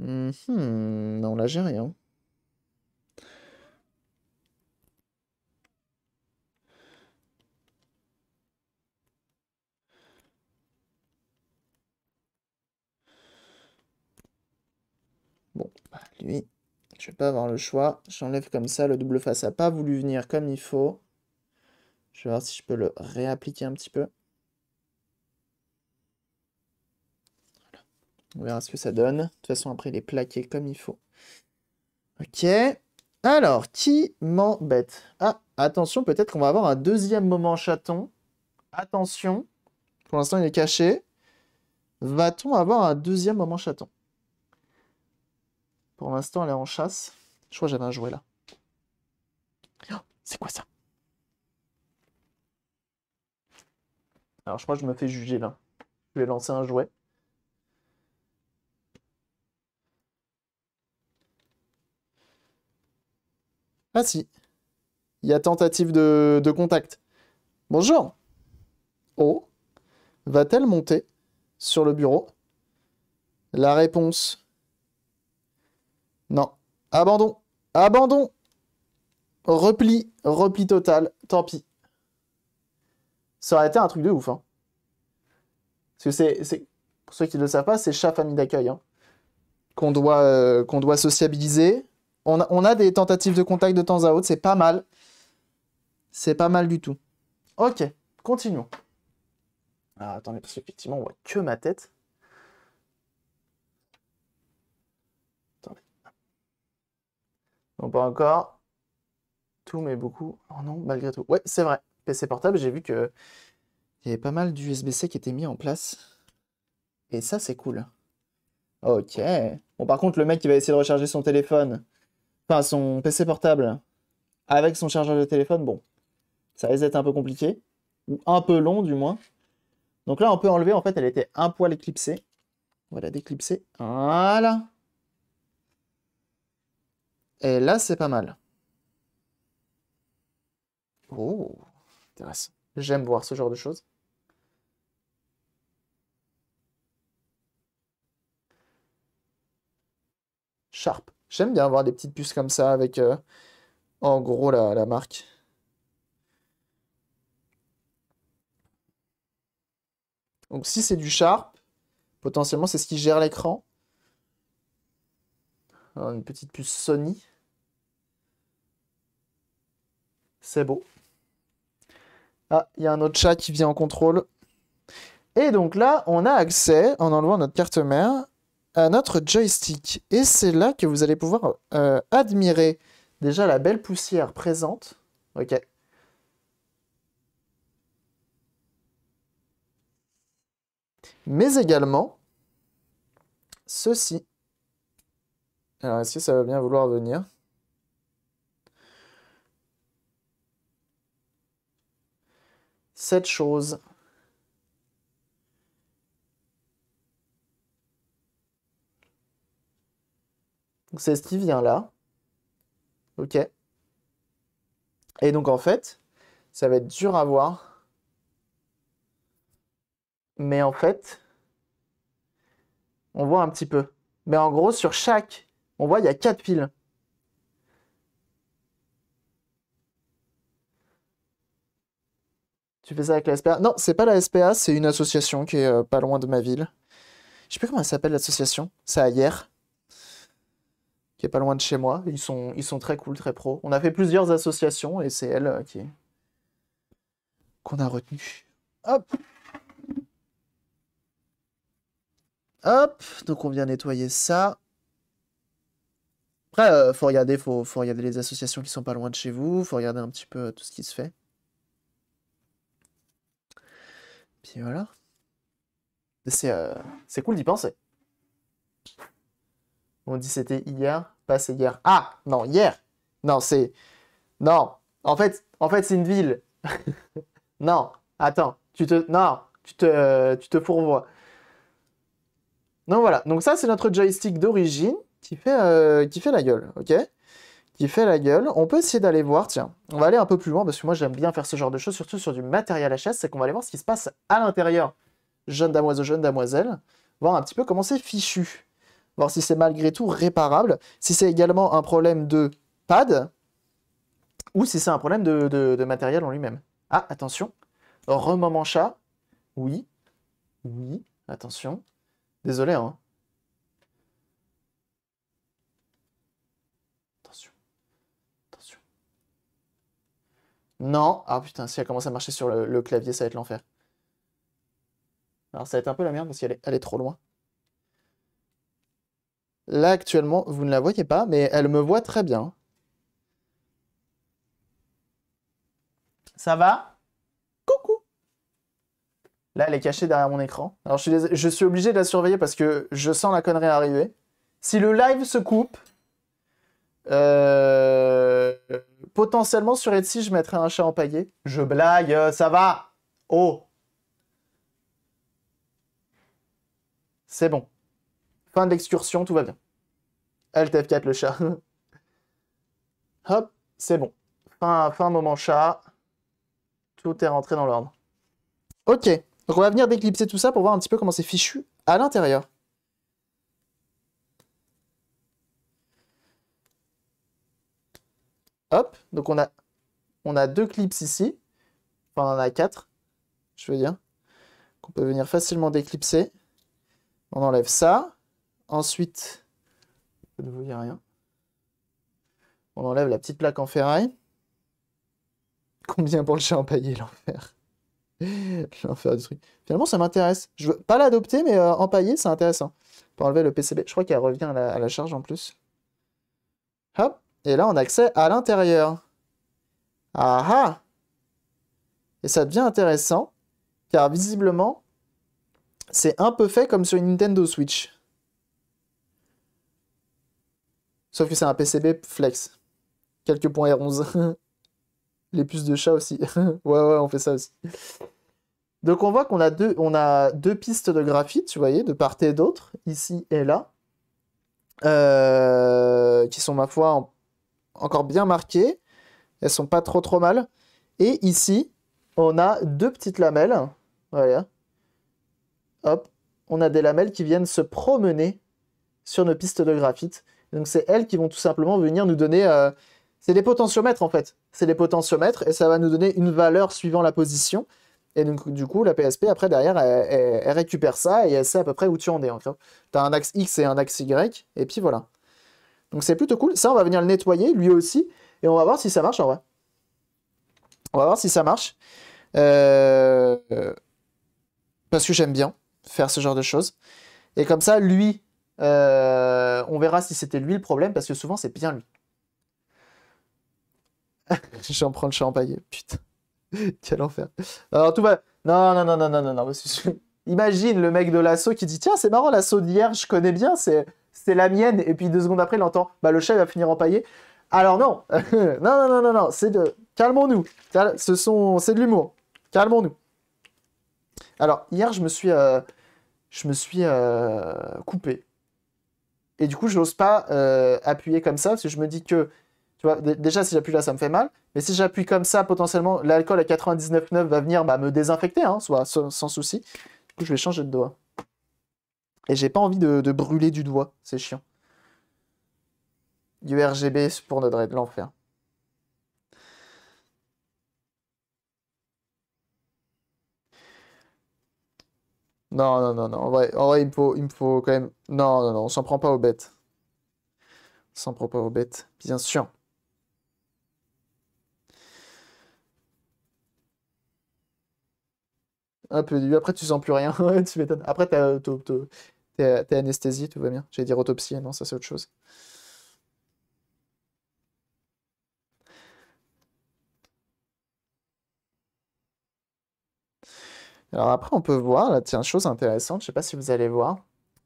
non, là, j'ai rien. Bon, bah, lui, je vais pas avoir le choix. J'enlève comme ça, le double face a pas voulu venir comme il faut. Je vais voir si je peux le réappliquer un petit peu. On verra ce que ça donne. De toute façon, après, il est plaqué comme il faut. Ok. Alors, qui m'embête Ah, attention, peut-être qu'on va avoir un deuxième moment chaton. Attention. Pour l'instant, il est caché. Va-t-on avoir un deuxième moment chaton Pour l'instant, elle est en chasse. Je crois que j'avais un jouet là. Oh, c'est quoi ça Alors, je crois que je me fais juger là. Je vais lancer un jouet. Ah si, il y a tentative de, contact. Bonjour. Oh va-t-elle monter sur le bureau La réponse. Non. Abandon. Abandon. Repli. Repli total. Tant pis. Ça aurait été un truc de ouf. Hein. Parce que c'est, pour ceux qui ne le savent pas, c'est chat famille d'accueil. Hein, qu'on, doit, euh, qu'on doit sociabiliser, on a, des tentatives de contact de temps à autre, c'est pas mal. C'est pas mal du tout. Ok, continuons. Ah attendez, parce qu'effectivement, on voit que ma tête. Attendez. Bon, pas encore. Tout, mais beaucoup. Oh non, malgré tout. Ouais, c'est vrai. PC portable, j'ai vu que il y avait pas mal d'USB-C qui était mis en place. Et ça, c'est cool. Ok. Bon, par contre, le mec qui va essayer de recharger son téléphone enfin son PC portable avec son chargeur de téléphone, bon, ça va être un peu compliqué, ou un peu long du moins. Donc là, on peut enlever, en fait, elle était un poil éclipsée. Voilà, va déclipser. Voilà. Et là, c'est pas mal. Oh, intéressant. J'aime voir ce genre de choses. Sharp. J'aime bien avoir des petites puces comme ça avec euh, en gros la marque. Donc si c'est du Sharp, potentiellement c'est ce qui gère l'écran. Une petite puce Sony. C'est beau. Ah, il y a un autre chat qui vient en contrôle. Et donc là, on a accès, en enlevant notre carte mère, à notre joystick. Et c'est là que vous allez pouvoir euh, admirer déjà la belle poussière présente. Ok. Mais également ceci. Alors est-ce que ça va bien vouloir venir Cette chose. Donc c'est ce qui vient là. OK. Et donc en fait, ça va être dur à voir. Mais en fait, on voit un petit peu. Mais en gros, sur chaque, on voit, il y a quatre piles. Tu fais ça avec la SPA Non, c'est pas la SPA, c'est une association qui est euh, pas loin de ma ville. Je sais plus comment elle s'appelle l'association. C'est à hier pas loin de chez moi. Ils sont, ils sont très cool, très pro. On a fait plusieurs associations et c'est elle euh, qui qu'on a retenu Hop Hop Donc on vient nettoyer ça. Après, euh, faut regarder, faut, faut regarder les associations qui sont pas loin de chez vous, faut regarder un petit peu euh, tout ce qui se fait. Puis voilà. C'est cool d'y penser. On dit c'était hier. Pas c'est hier. Ah, non, hier. Non, c'est. Non. En fait, en fait c'est une ville. [LAUGHS] non, attends. Tu te. Non, tu te, euh, tu te fourvoies. Non voilà. Donc, ça, c'est notre joystick d'origine qui, fait, euh, qui fait la gueule. OK qui fait la gueule. On peut essayer d'aller voir, tiens, on va aller un peu plus loin, parce que moi j'aime bien faire ce genre de choses, surtout sur du matériel HS, c'est qu'on va aller voir ce qui se passe à l'intérieur. Jeune damoiseau, jeune damoiselle, voir un petit peu comment c'est fichu voir si c'est malgré tout réparable, si c'est également un problème de pad, ou si c'est un problème de, matériel en lui-même. Ah, attention, remoment chat, oui, oui, attention, désolé, hein. Attention, attention. Non, ah putain, si elle commence à marcher sur le, clavier, ça va être l'enfer. Alors ça va être un peu la merde parce qu'elle elle est trop loin. Là, actuellement, vous ne la voyez pas, mais elle me voit très bien. Ça va Coucou Là, elle est cachée derrière mon écran. Alors, je suis, je suis obligé de la surveiller parce que je sens la connerie arriver. Si le live se coupe, euh, potentiellement sur Etsy, je mettrai un chat empaillé. Je blague, ça va. Oh. C'est bon. Fin de l'excursion, tout va bien. ltf 4 le chat. Hop, c'est bon. Fin, fin moment chat. Tout est rentré dans l'ordre. Ok, donc on va venir déclipser tout ça pour voir un petit peu comment c'est fichu à l'intérieur. Hop, donc on a, on a deux clips ici. Enfin, on en a quatre, je veux dire. Qu'on peut venir facilement déclipser. On enlève ça. Ensuite, il rien. On enlève la petite plaque en ferraille. Combien pour le chat empaillé, l'enfer [LAUGHS] L'enfer du truc. Finalement, ça m'intéresse. Je veux pas l'adopter, mais empaillé, euh, empailler, c'est intéressant. Pour enlever le PCB. Je crois qu'elle revient à la, à la, charge en plus. Hop. Et là, on a accès à l'intérieur. Ah ah Et ça devient intéressant, car visiblement, c'est un peu fait comme sur une Nintendo Switch. Sauf que c'est un PCB flex. Quelques points R11. [LAUGHS] Les puces de chat aussi. [LAUGHS] ouais, ouais, on fait ça aussi. Donc on voit qu'on a deux, a deux pistes de graphite, tu voyez, de part et d'autre, ici et là, euh, qui sont ma foi encore bien marquées. Elles sont pas trop trop mal. Et ici, on a deux petites lamelles. Voilà. Hop, on a des lamelles qui viennent se promener sur nos pistes de graphite. Donc c'est elles qui vont tout simplement venir nous donner... Euh, c'est des potentiomètres en fait. C'est des potentiomètres et ça va nous donner une valeur suivant la position. Et donc, du coup, la PSP, après, derrière, elle, récupère ça et elle sait à peu près où tu en es. Tu as un axe X et un axe Y, et puis voilà. Donc, c'est plutôt cool. Ça, on va venir le nettoyer, lui aussi, et on va voir si ça marche en vrai. On va voir si ça marche. Euh, parce que j'aime bien faire ce genre de choses. Et comme ça, lui, euh, on verra si c'était lui le problème, parce que souvent c'est bien lui. [LAUGHS] J'en prends le chat empaillé, putain. [LAUGHS] Quel enfer. Alors tout va. Non, non, non, non, non, non, non. Imagine le mec de l'assaut qui dit Tiens, c'est marrant, l'assaut d'hier, je connais bien, c'est la mienne. Et puis deux secondes après, il entend Bah, le chat, va finir empaillé. Alors non, [LAUGHS] non, non, non, non, non, c'est de... Calmons-nous, ce sont... c'est de l'humour, calmons-nous. Alors, hier, je me suis, euh, je me suis euh, coupé et du coup, je n'ose pas euh, appuyer comme ça, parce que je me dis que, tu vois, déjà, si j'appuie là, ça me fait mal. Mais si j'appuie comme ça, potentiellement, l'alcool à 99,9 va venir bah, me désinfecter, hein, soit, sans, souci. Du coup, je vais changer de doigt. Et j'ai pas envie de, brûler du doigt, c'est chiant. Du RGB pour notre red, l'enfer. Non, non, non, non. En vrai, il, me faut, quand même. Non, non, non, on s'en prend pas aux bêtes. On s'en prend pas aux bêtes, bien sûr. Un ah, peu, après, tu sens plus rien. [LAUGHS] tu m'étonnes. Après, t'es anesthésie, tout va bien. J'allais dire autopsie, non, ça c'est autre chose. Alors après, on peut voir, là, tiens, chose intéressante, je ne sais pas si vous allez voir,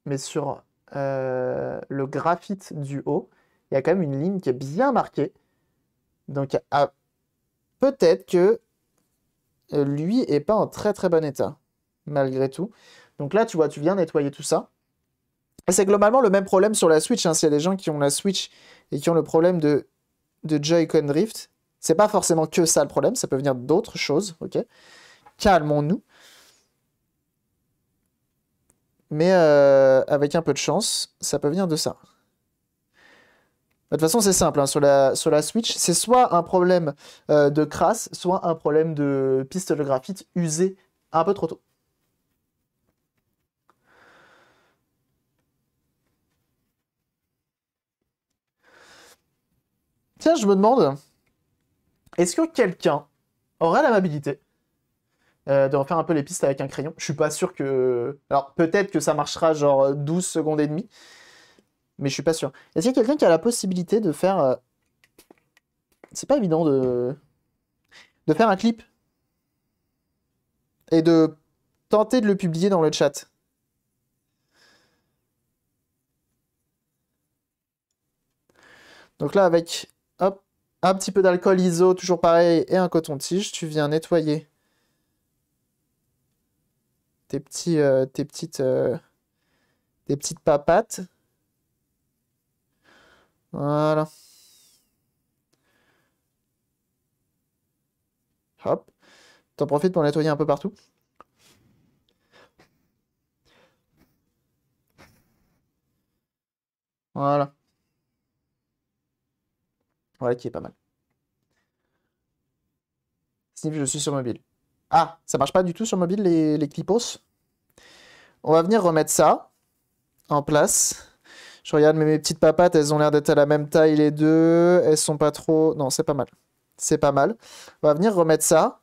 mais sur euh, le graphite du haut, il y a quand même une ligne qui est bien marquée. Donc peut-être que euh, lui est pas en très très bon état, malgré tout. Donc là, tu vois, tu viens nettoyer tout ça. C'est globalement le même problème sur la Switch. Hein. S'il y a des gens qui ont la Switch et qui ont le problème de, de Joy-Con Drift, c'est pas forcément que ça le problème, ça peut venir d'autres choses, ok Calmons-nous. Mais euh, avec un peu de chance, ça peut venir de ça. Bah, de toute façon, c'est simple. Hein. Sur, la, Switch, c'est soit un problème euh, de crasse, soit un problème de piste de graphite usée un peu trop tôt. Tiens, je me demande, est-ce que quelqu'un aurait l'amabilité euh, de refaire un peu les pistes avec un crayon. Je suis pas sûr que. Alors peut-être que ça marchera genre 12 secondes et demie, mais je suis pas sûr. Est-ce qu'il y a quelqu'un qui a la possibilité de faire. Euh, c'est pas évident de. de faire un clip et de tenter de le publier dans le chat. Donc là, avec un petit peu d'alcool iso, toujours pareil, et un coton-tige, tu viens nettoyer tes, petits, euh, petites, euh, petites papates. Voilà. Hop. T'en profites pour nettoyer un peu partout. Voilà. Voilà qui est pas mal. Sniff, je suis sur mobile. Ah, ça marche pas du tout sur mobile, les, les clipos On va venir remettre ça en place. Je regarde mes petites papates, elles ont l'air d'être à la même taille les deux. Elles sont pas trop... Non, c'est pas mal. C'est pas mal. On va venir remettre ça.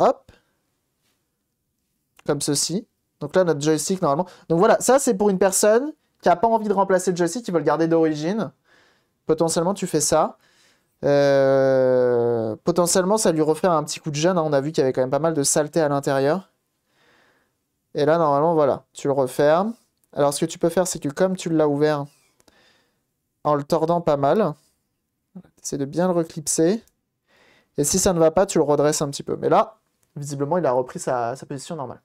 Hop. Comme ceci. Donc là, notre joystick, normalement... Donc voilà, ça, c'est pour une personne qui n'a pas envie de remplacer le joystick, qui veut le garder d'origine. Potentiellement, tu fais ça. Euh, potentiellement, ça lui refait un petit coup de jeûne hein. On a vu qu'il y avait quand même pas mal de saleté à l'intérieur. Et là, normalement, voilà, tu le refermes. Alors, ce que tu peux faire, c'est que comme tu l'as ouvert, en le tordant pas mal, c'est de bien le reclipser. Et si ça ne va pas, tu le redresses un petit peu. Mais là, visiblement, il a repris sa, sa position normale.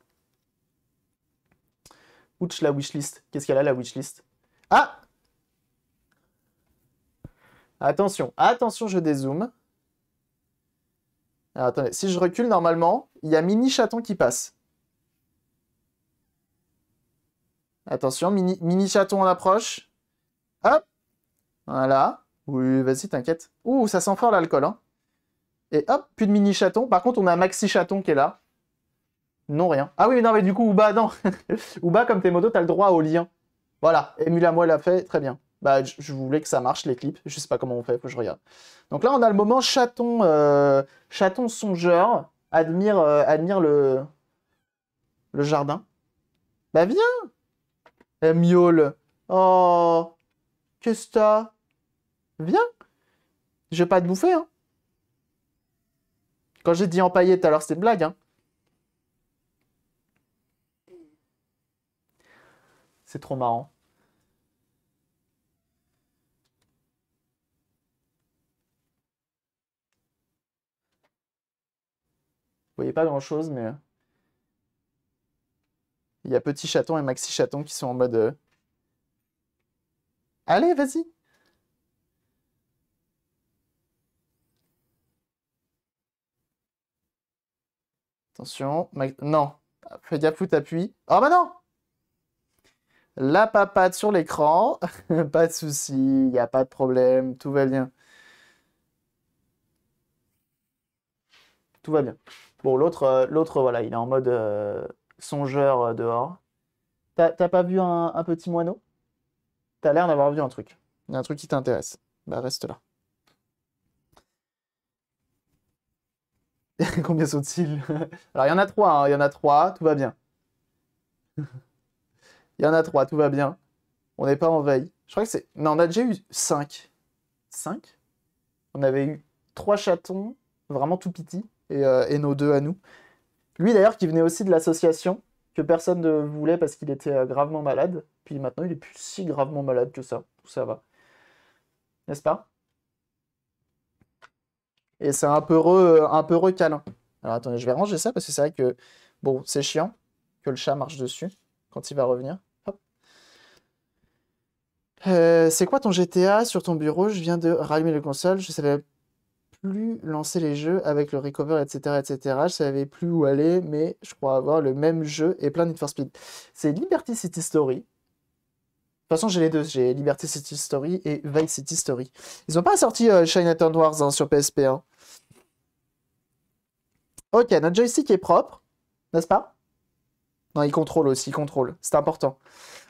Ouch, la wishlist. Qu'est-ce qu'elle a, la wishlist Ah Attention, attention, je dézoome. Alors, attendez, si je recule, normalement, il y a Mini Chaton qui passe. Attention, Mini, mini Chaton en approche. Hop Voilà. Oui, vas-y, t'inquiète. Ouh, ça sent fort l'alcool, hein. Et hop, plus de Mini Chaton. Par contre, on a Maxi Chaton qui est là. Non, rien. Ah oui, non, mais du coup, Ouba, non. Ouba, [LAUGHS] comme tes motos, t'as le droit au lien. Voilà, la moi a fait, très bien bah, je voulais que ça marche, les clips. Je sais pas comment on fait, faut que je regarde. Donc là, on a le moment chaton, euh, chaton songeur. Admire, euh, admire le, le jardin. Bah viens eh, miaule. Oh, qu'est-ce que ça Viens Je vais pas te bouffer, hein. Quand j'ai dit en tout à l'heure, c'était une blague, hein. C'est trop marrant. Vous voyez pas grand-chose, mais... Euh, il y a Petit Chaton et Maxi Chaton qui sont en mode... Euh, Allez, vas-y Attention, non. Fais gaffe où t'appuies. Oh bah non La papade sur l'écran. [LAUGHS] pas de souci, il n'y a pas de problème, tout va bien. Tout va bien. Bon, l'autre, euh, l'autre, voilà, il est en mode euh, songeur euh, dehors. T'as, pas vu un, petit moineau T'as l'air d'avoir vu un truc. Un truc qui t'intéresse. Bah, reste là. [LAUGHS] Combien sont-ils Alors, il y en a trois, hein. il y en a trois, tout va bien. [LAUGHS] il y en a trois, tout va bien. On n'est pas en veille. Je crois que c'est. Non, on a déjà eu cinq. Cinq On avait eu trois chatons, vraiment tout petits. Euh, et, nos deux à nous. Lui d'ailleurs qui venait aussi de l'association que personne ne voulait parce qu'il était euh, gravement malade. Puis maintenant, il est plus si gravement malade que ça. Ça va. N'est-ce pas Et c'est un peu, re, euh, un peu recalin. Alors attendez, je vais ranger ça parce que c'est vrai que, bon, c'est chiant que le chat marche dessus quand il va revenir. c'est quoi ton GTA sur ton bureau Je viens de rallumer le console, je savais plus lancer les jeux avec le recover, etc., etc. Je savais plus où aller, mais je crois avoir le même jeu et plein de Need for Speed. C'est Liberty City Story. De toute façon, j'ai les deux. J'ai Liberty City Story et Vice City Story. Ils n'ont pas sorti euh, Chinatown Wars hein, sur PSP1. Hein. Ok, notre joystick est propre, n'est-ce pas Non, il contrôle aussi, il contrôle. C'est important.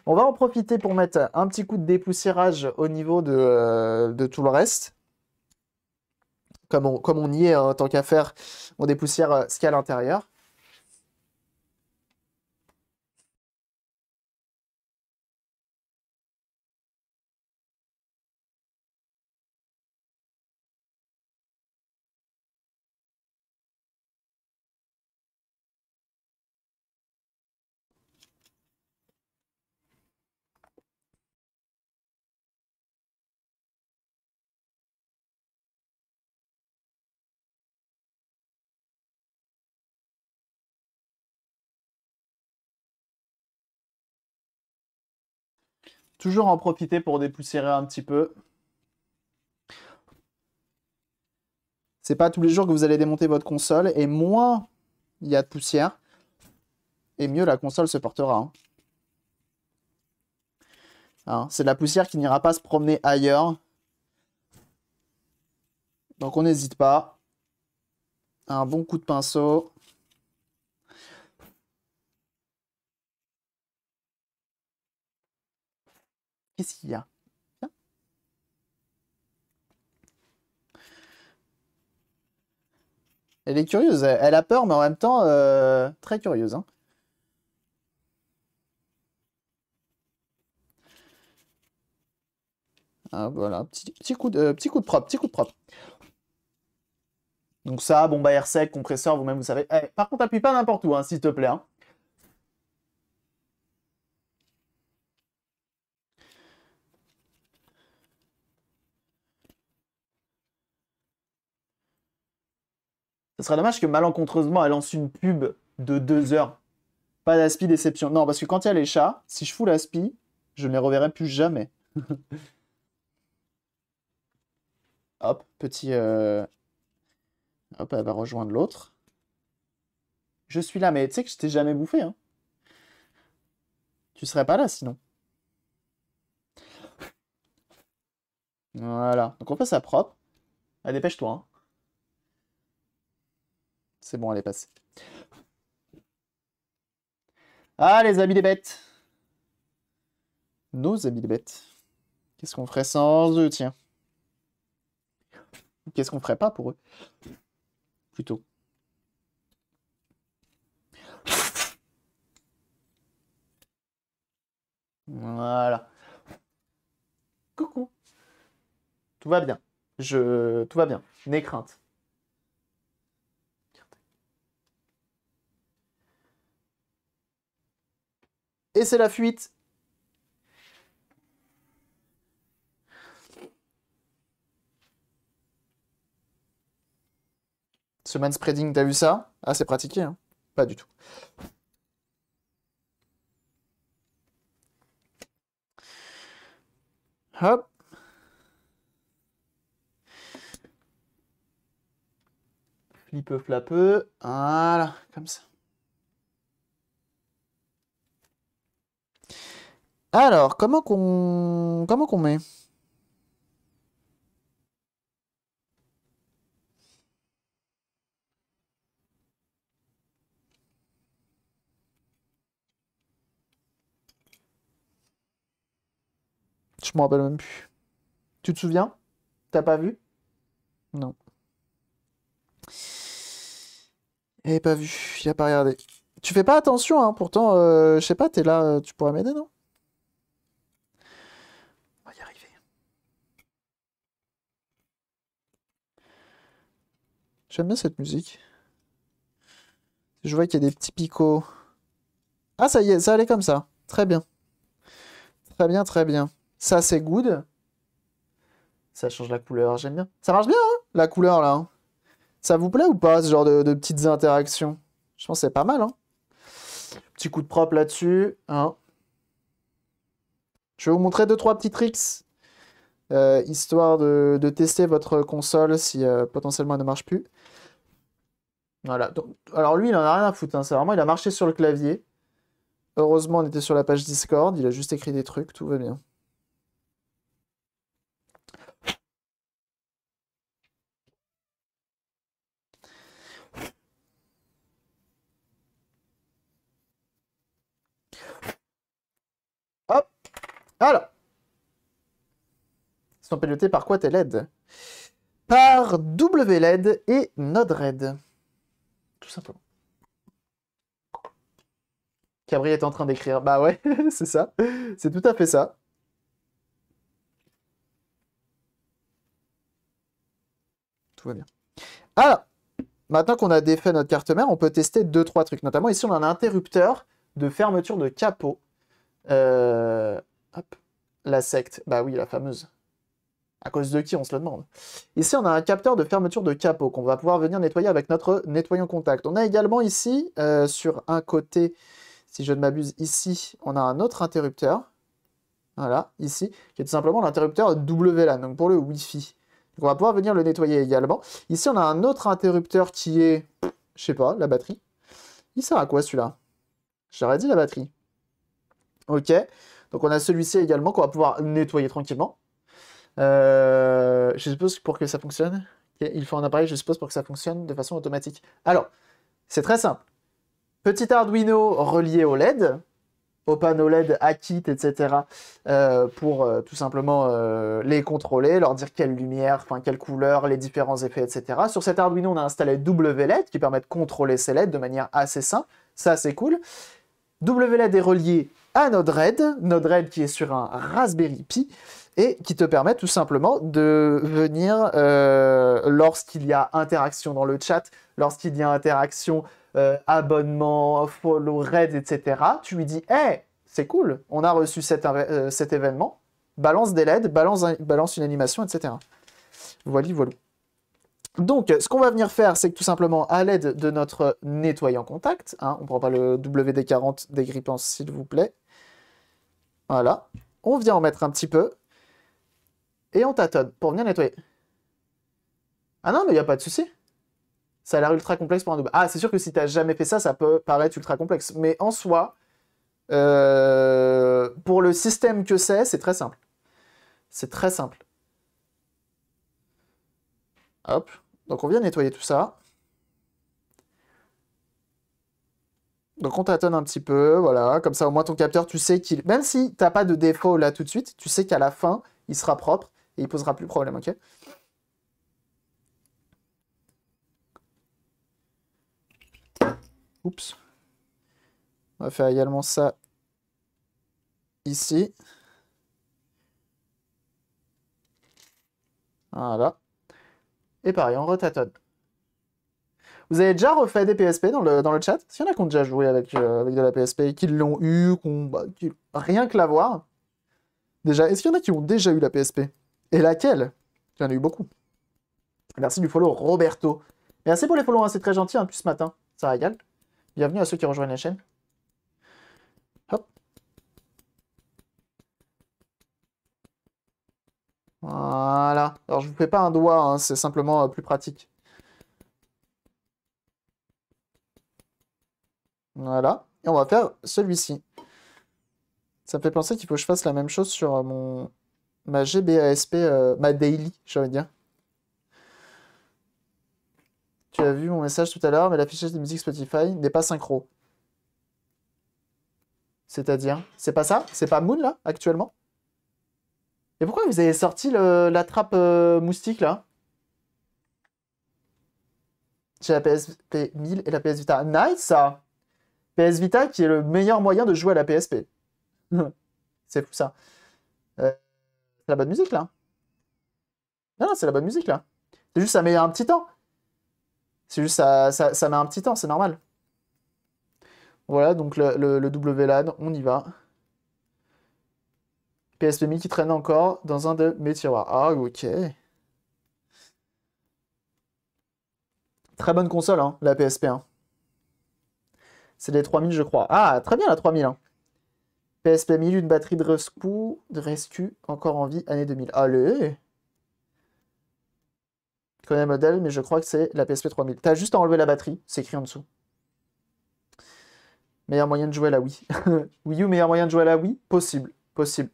On va en profiter pour mettre un petit coup de dépoussiérage au niveau de, euh, de tout le reste comme on, y est, hein, en tant qu'à faire, on dépoussière euh, ce qu'il y a à l'intérieur. en profiter pour dépoussiérer un petit peu. C'est pas tous les jours que vous allez démonter votre console et moins il y a de poussière et mieux la console se portera. Hein. Hein, c'est de la poussière qui n'ira pas se promener ailleurs. Donc on n'hésite pas. Un bon coup de pinceau. Qu'est-ce qu'il y a Elle est curieuse, elle a peur, mais en même temps, euh, très curieuse. Hein. Ah, voilà, petit, petit, coup de, coup de propre, petit coup de propre. Donc ça, bon, bah, air sec, compresseur, vous-même, vous savez. Eh, par contre, appuie pas n'importe où, hein, s'il te plaît. Hein. Ce serait dommage que malencontreusement, elle lance une pub de deux heures. Pas d'aspi déception. Non, parce que quand il y a les chats, si je fous l'aspi, je ne les reverrai plus jamais. [LAUGHS] Hop, petit... Euh, hop, elle va rejoindre l'autre. Je suis là, mais tu sais que je t'ai jamais bouffé. Hein. Tu serais pas là sinon. [LAUGHS] voilà. Donc on fait ça propre. dépêche-toi. Hein. C'est bon, elle est passée. Ah, les amis des bêtes Nos amis des bêtes. Qu'est-ce qu'on ferait sans eux, tiens Qu'est-ce qu'on ferait pas pour eux Plutôt. Voilà. Coucou. Tout va bien. Je... Tout va bien. N'aie crainte. Et c'est la fuite. Ce spreading, t'as vu ça Ah, c'est pratiqué, hein Pas du tout. Hop. Flippe, flappe. Voilà, comme ça. Alors, comment qu'on comment qu'on met Je m'en rappelle même plus. Tu te souviens T'as pas vu Non. Et eh, pas vu, il a pas regardé. Tu fais pas attention, hein, pourtant, euh, je sais pas, t'es là, euh, tu pourrais m'aider, non J'aime bien cette musique. Je vois qu'il y a des petits picots. Ah, ça y est, ça allait comme ça. Très bien. Très bien, très bien. Ça, c'est good. Ça change la couleur, j'aime bien. Ça marche bien, hein, la couleur, là. Hein. Ça vous plaît ou pas, ce genre de, petites interactions Je pense que c'est pas mal, hein. Petit coup de propre là-dessus, Je vais vous montrer deux, trois petits tricks, euh, histoire de, tester votre console si euh, potentiellement elle ne marche plus. Voilà. alors lui, il en a rien à foutre. Hein. C'est vraiment, il a marché sur le clavier. Heureusement, on était sur la page Discord. Il a juste écrit des trucs. Tout va bien. Hop. Alors. Ils sont pilotés par quoi tes LED Par WLED et Node-RED. Tout simplement. Cabri est en train d'écrire. Bah ouais, [LAUGHS] c'est ça. C'est tout à fait ça. Tout va bien. Alors, ah, maintenant qu'on a défait notre carte mère, on peut tester deux trois trucs. Notamment, ici, on a un interrupteur de fermeture de capot. Euh, la secte. Bah oui, la fameuse. À cause de qui, on se le demande. Ici, on a un capteur de fermeture de capot qu'on va pouvoir venir nettoyer avec notre nettoyant contact. On a également ici, euh, sur un côté, si je ne m'abuse, ici, on a un autre interrupteur. Voilà, ici, qui est tout simplement l'interrupteur WLAN, donc pour le Wi-Fi. Donc on va pouvoir venir le nettoyer également. Ici, on a un autre interrupteur qui est, je sais pas, la batterie. Il sert à quoi celui-là J'aurais dit la batterie. Ok, donc on a celui-ci également qu'on va pouvoir nettoyer tranquillement. Euh, je suppose pour que ça fonctionne, il faut un appareil, je suppose, pour que ça fonctionne de façon automatique. Alors, c'est très simple. Petit Arduino relié au LED, au panneau LED, à kit, etc., pour euh, tout simplement euh, les contrôler, leur dire quelle lumière, enfin quelle couleur, les différents effets, etc. Sur cet Arduino, on a installé WLED qui permet de contrôler ces LED de manière assez simple. Ça, c'est cool. WLED est relié à Node-RED, Node-RED qui est sur un Raspberry Pi et qui te permet tout simplement de venir, euh, lorsqu'il y a interaction dans le chat, lorsqu'il y a interaction, euh, abonnement, follow, raid, etc., tu lui dis Hé, c'est cool, on a reçu cet, euh, événement, balance des LED, balance, une animation, etc. Voilà, voilà. Donc, ce qu'on va venir faire, c'est que tout simplement, à l'aide de notre nettoyant contact, hein, on prend pas le WD-40 dégrippant, s'il vous plaît. Voilà. On vient en mettre un petit peu et on tâtonne pour venir nettoyer. Ah non, mais il n'y a pas de souci. Ça a l'air ultra complexe pour un double. Ah, c'est sûr que si tu n'as jamais fait ça, ça peut paraître ultra complexe. Mais en soi, euh, pour le système que c'est, c'est très simple. C'est très simple. Hop. Donc on vient nettoyer tout ça. Donc on tâtonne un petit peu, voilà, comme ça au moins ton capteur, tu sais qu'il... Même si tu t'as pas de défaut là tout de suite, tu sais qu'à la fin, il sera propre et il posera plus de problème, ok Oups. On va faire également ça ici. Voilà. Et pareil, on retâtonne. Vous avez déjà refait des PSP dans le, dans le chat S'il y en a qui ont déjà joué avec, euh, de la PSP, qui l'ont eu, bah, rien que l'avoir. Déjà, est-ce qu'il y en a qui ont déjà eu la PSP et laquelle en ai eu beaucoup. Merci du follow, Roberto. Merci pour les follow, hein, c'est très gentil, En hein, plus ce matin. Ça régale. Bienvenue à ceux qui rejoignent la chaîne. Hop. Voilà. Alors, je ne vous fais pas un doigt, hein, c'est simplement euh, plus pratique. Voilà. Et on va faire celui-ci. Ça me fait penser qu'il faut que je fasse la même chose sur euh, mon ma GBASP, euh, ma daily, je envie dire. Tu as vu mon message tout à l'heure, mais l'affichage des musiques Spotify n'est pas synchro. C'est-à-dire C'est pas ça C'est pas Moon, là, actuellement Et pourquoi vous avez sorti la trappe euh, moustique, là J'ai la PSP 1000 et la PS Vita. Nice, ça PS Vita qui est le meilleur moyen de jouer à la PSP. [LAUGHS] C'est fou, ça. Euh, c'est la bonne musique là. Non, non, c'est la bonne musique là. C'est juste ça met un petit temps. C'est juste ça, ça, met un petit temps, c'est normal. Voilà, donc le, WLAN, on y va. PSPMI qui traîne encore dans un de mes tiroirs. Ah, ok. Très bonne console, hein, la PSP. 1 hein. C'est les 3000, je crois. Ah, très bien la 3000. Hein. PSP 1000, une batterie de rescue, de rescue encore en vie, année 2000. Allez Je connais le modèle, mais je crois que c'est la PSP 3000. T'as juste à enlever la batterie, c'est écrit en dessous. Meilleur moyen de jouer à la Wii. [LAUGHS] Wii U, meilleur moyen de jouer à la Wii Possible, possible.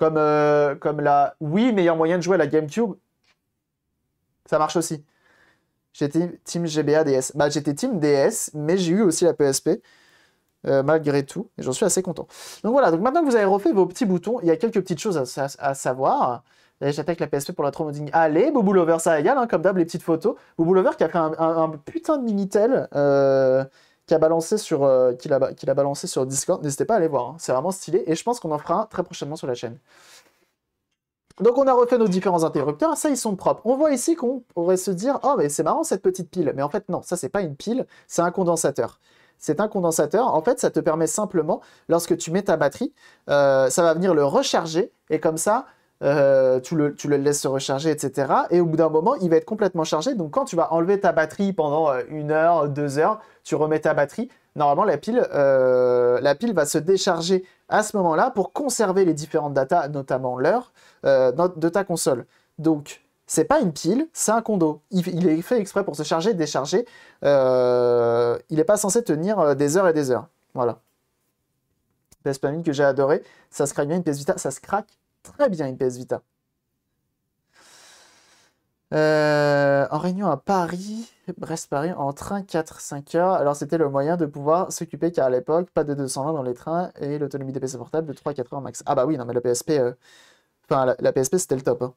Euh, comme, la Wii, meilleur moyen de jouer à la GameCube Ça marche aussi. J'étais team GBA DS. Bah, j'étais team DS, mais j'ai eu aussi la PSP. Euh, malgré tout, et j'en suis assez content. Donc voilà, donc maintenant que vous avez refait vos petits boutons, il y a quelques petites choses à, savoir. J'attaque la PSP pour la digne. Allez, Bobulover Lover, ça égale, hein, comme d'hab, les petites photos. Bobulover Lover qui a fait un, putain de Minitel euh, qui a balancé sur, euh, qui balancé sur Discord. N'hésitez pas à aller voir, hein. c'est vraiment stylé, et je pense qu'on en fera un très prochainement sur la chaîne. Donc on a refait nos différents interrupteurs, ça ils sont propres. On voit ici qu'on pourrait se dire, oh mais c'est marrant cette petite pile, mais en fait non, ça c'est pas une pile, c'est un condensateur c'est un condensateur. En fait, ça te permet simplement, lorsque tu mets ta batterie, euh, ça va venir le recharger et comme ça, euh, tu, le, laisses se recharger, etc. Et au bout d'un moment, il va être complètement chargé. Donc quand tu vas enlever ta batterie pendant euh, une heure, deux heures, tu remets ta batterie, normalement la pile, va se décharger à ce moment-là pour conserver les différentes datas, notamment l'heure, de ta console. Donc c'est pas une pile, c'est un condo. Il, est fait exprès pour se charger et décharger. Euh, il n'est pas censé tenir euh, des heures et des heures. Voilà. PS que j'ai adoré. Ça se craque bien une PS Vita. Ça se craque très bien une PS Vita. Euh, en réunion à Paris, Brest-Paris, en train 4-5 heures. Alors, c'était le moyen de pouvoir s'occuper, car à l'époque, pas de 220 dans les trains et l'autonomie des PC portables de 3-4 heures max. Ah, bah oui, non, mais la PSP, enfin, la, PSP, c'était le top. Hein.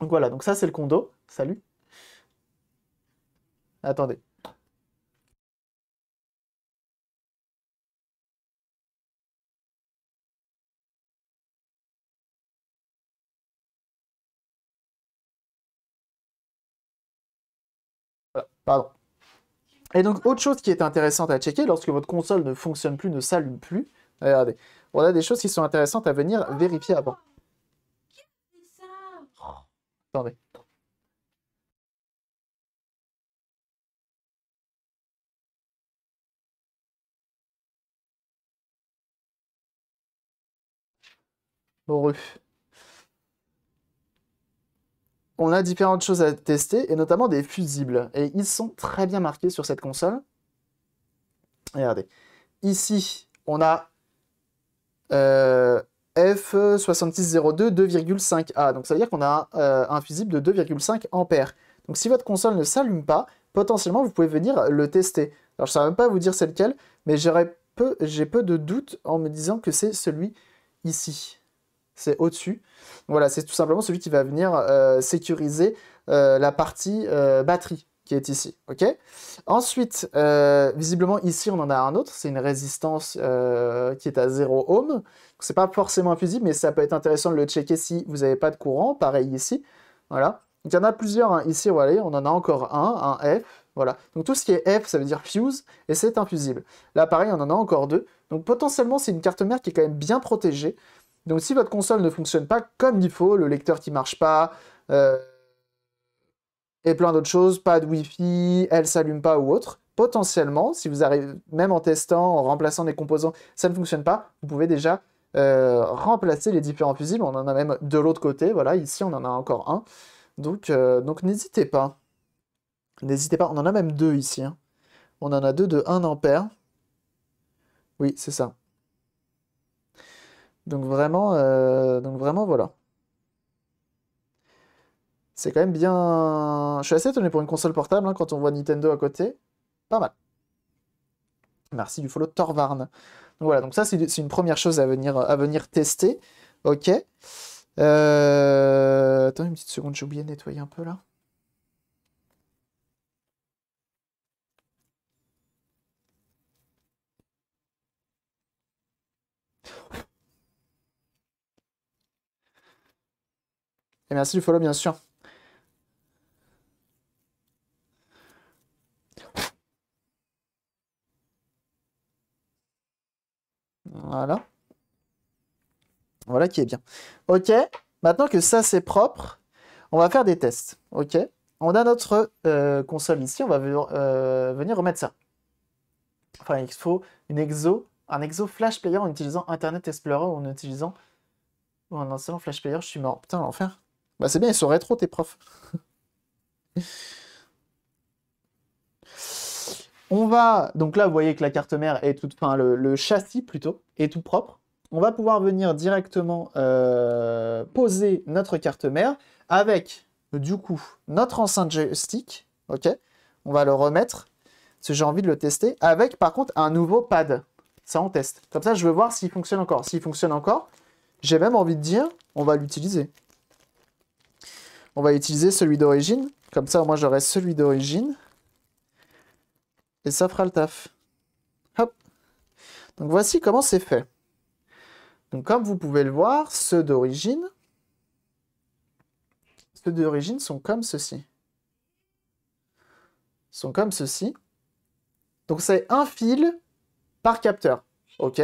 Donc voilà, donc ça c'est le condo. Salut. Attendez. Euh, pardon. Et donc, autre chose qui est intéressante à checker lorsque votre console ne fonctionne plus, ne s'allume plus, euh, regardez, on a des choses qui sont intéressantes à venir vérifier avant. On a différentes choses à tester, et notamment des fusibles. Et ils sont très bien marqués sur cette console. Regardez. Ici, on a euh, f 6602 2,5A. Donc ça veut dire qu'on a euh, un fusible de 2,5 a Donc si votre console ne s'allume pas, potentiellement vous pouvez venir le tester. Alors je ne savais même pas vous dire c'est lequel, mais peu, j'ai peu de doute en me disant que c'est celui ici. C'est au-dessus. Voilà, c'est tout simplement celui qui va venir euh, sécuriser euh, la partie batterie qui est ici. ok Ensuite, euh, visiblement ici on en a un autre, c'est une résistance euh, qui est à 0 ohm. C'est pas forcément fusible mais ça peut être intéressant de le checker si vous n'avez pas de courant. Pareil ici, voilà. il y en a plusieurs hein. ici, voilà, on en a encore un, un F, voilà. Donc tout ce qui est F, ça veut dire fuse, et c'est infusible. Là pareil, on en a encore deux. Donc potentiellement c'est une carte mère qui est quand même bien protégée. Donc si votre console ne fonctionne pas comme il faut, le lecteur qui marche pas, euh, plein d'autres choses, pas de Wi-Fi, elle s'allume pas ou autre. Potentiellement, si vous arrivez, même en testant, en remplaçant des composants, ça ne fonctionne pas, vous pouvez déjà euh, remplacer les différents fusibles. On en a même de l'autre côté, voilà, ici on en a encore un. Donc, euh, donc n'hésitez pas. N'hésitez pas, on en a même deux ici. Hein. On en a deux de 1 ampère. Oui, c'est ça. Donc vraiment, euh, donc vraiment voilà. C'est quand même bien... Je suis assez étonné pour une console portable, hein, quand on voit Nintendo à côté. Pas mal. Merci du follow Torvarn. Donc voilà, donc ça c'est une première chose à venir, à venir tester. Ok. Euh, attends une petite seconde, j'ai oublié de nettoyer un peu là. Et merci du follow, bien sûr. Voilà. Voilà qui est bien. OK. Maintenant que ça, c'est propre, on va faire des tests. OK. On a notre euh, console ici. On va euh, venir remettre ça. Enfin, il faut une exo, un exo Flash Player en utilisant Internet Explorer ou en utilisant... un en installant Flash Player, je suis mort. Putain, l'enfer. Bah c'est bien, ils sont rétro, tes profs. [LAUGHS] On va, donc là, vous voyez que la carte mère est toute, enfin, le, châssis plutôt, est tout propre. On va pouvoir venir directement euh, poser notre carte mère avec, du coup, notre enceinte joystick. OK On va le remettre, parce que j'ai envie de le tester, avec, par contre, un nouveau pad. Ça, on teste. Comme ça, je veux voir s'il fonctionne encore. S'il fonctionne encore, j'ai même envie de dire, on va l'utiliser. On va utiliser celui d'origine. Comme ça, moi, j'aurai celui d'origine ça fera le taf. Hop. Donc voici comment c'est fait. Donc comme vous pouvez le voir, ceux d'origine, ceux d'origine sont comme ceci. Sont comme ceci. Donc c'est un fil par capteur. OK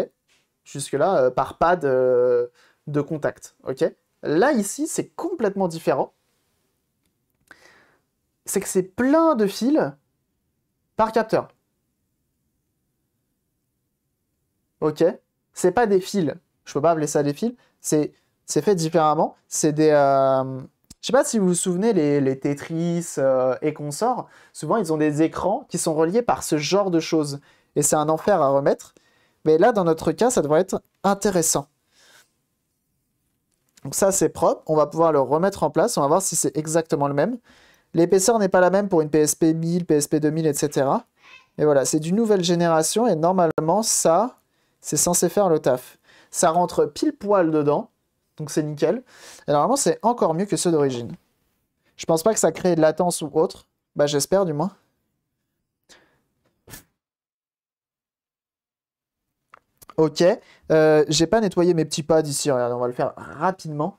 Jusque-là, euh, par pas euh, de, contact. OK Là, ici, c'est complètement différent. C'est que c'est plein de fils par capteur. ok C'est pas des fils, je peux pas appeler ça des fils, c'est fait différemment, c'est des... Euh, je sais pas si vous vous souvenez, les, Tetris euh, et consorts, souvent ils ont des écrans qui sont reliés par ce genre de choses. Et c'est un enfer à remettre. Mais là, dans notre cas, ça devrait être intéressant. Donc ça, c'est propre. On va pouvoir le remettre en place. On va voir si c'est exactement le même. L'épaisseur n'est pas la même pour une PSP 1000, PSP 2000, etc. Et voilà, c'est d'une nouvelle génération. Et normalement, ça, c'est censé faire le taf. Ça rentre pile poil dedans, donc c'est nickel. Et normalement, c'est encore mieux que ceux d'origine. Je pense pas que ça crée de latence ou autre. Bah, j'espère du moins. Ok, euh, j'ai pas nettoyé mes petits pads ici, regarde, on va le faire rapidement.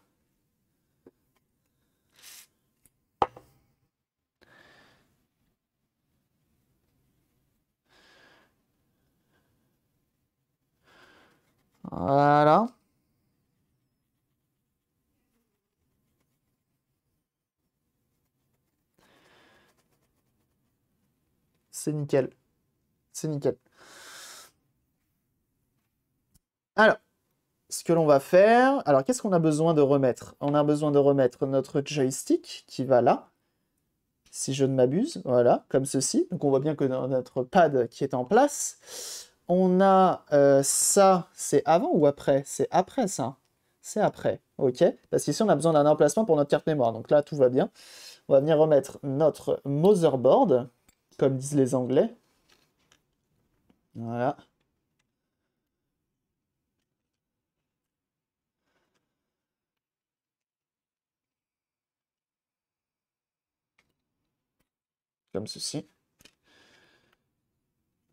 Voilà. C'est nickel. C'est nickel. Alors, ce que l'on va faire... Alors, qu'est-ce qu'on a besoin de remettre On a besoin de remettre notre joystick qui va là si je ne m'abuse, voilà, comme ceci. Donc on voit bien que notre pad qui est en place, on a euh, ça, c'est avant ou après C'est après ça. C'est après, ok Parce qu'ici, on a besoin d'un emplacement pour notre carte mémoire. Donc là, tout va bien. On va venir remettre notre motherboard, comme disent les Anglais. Voilà. Comme ceci.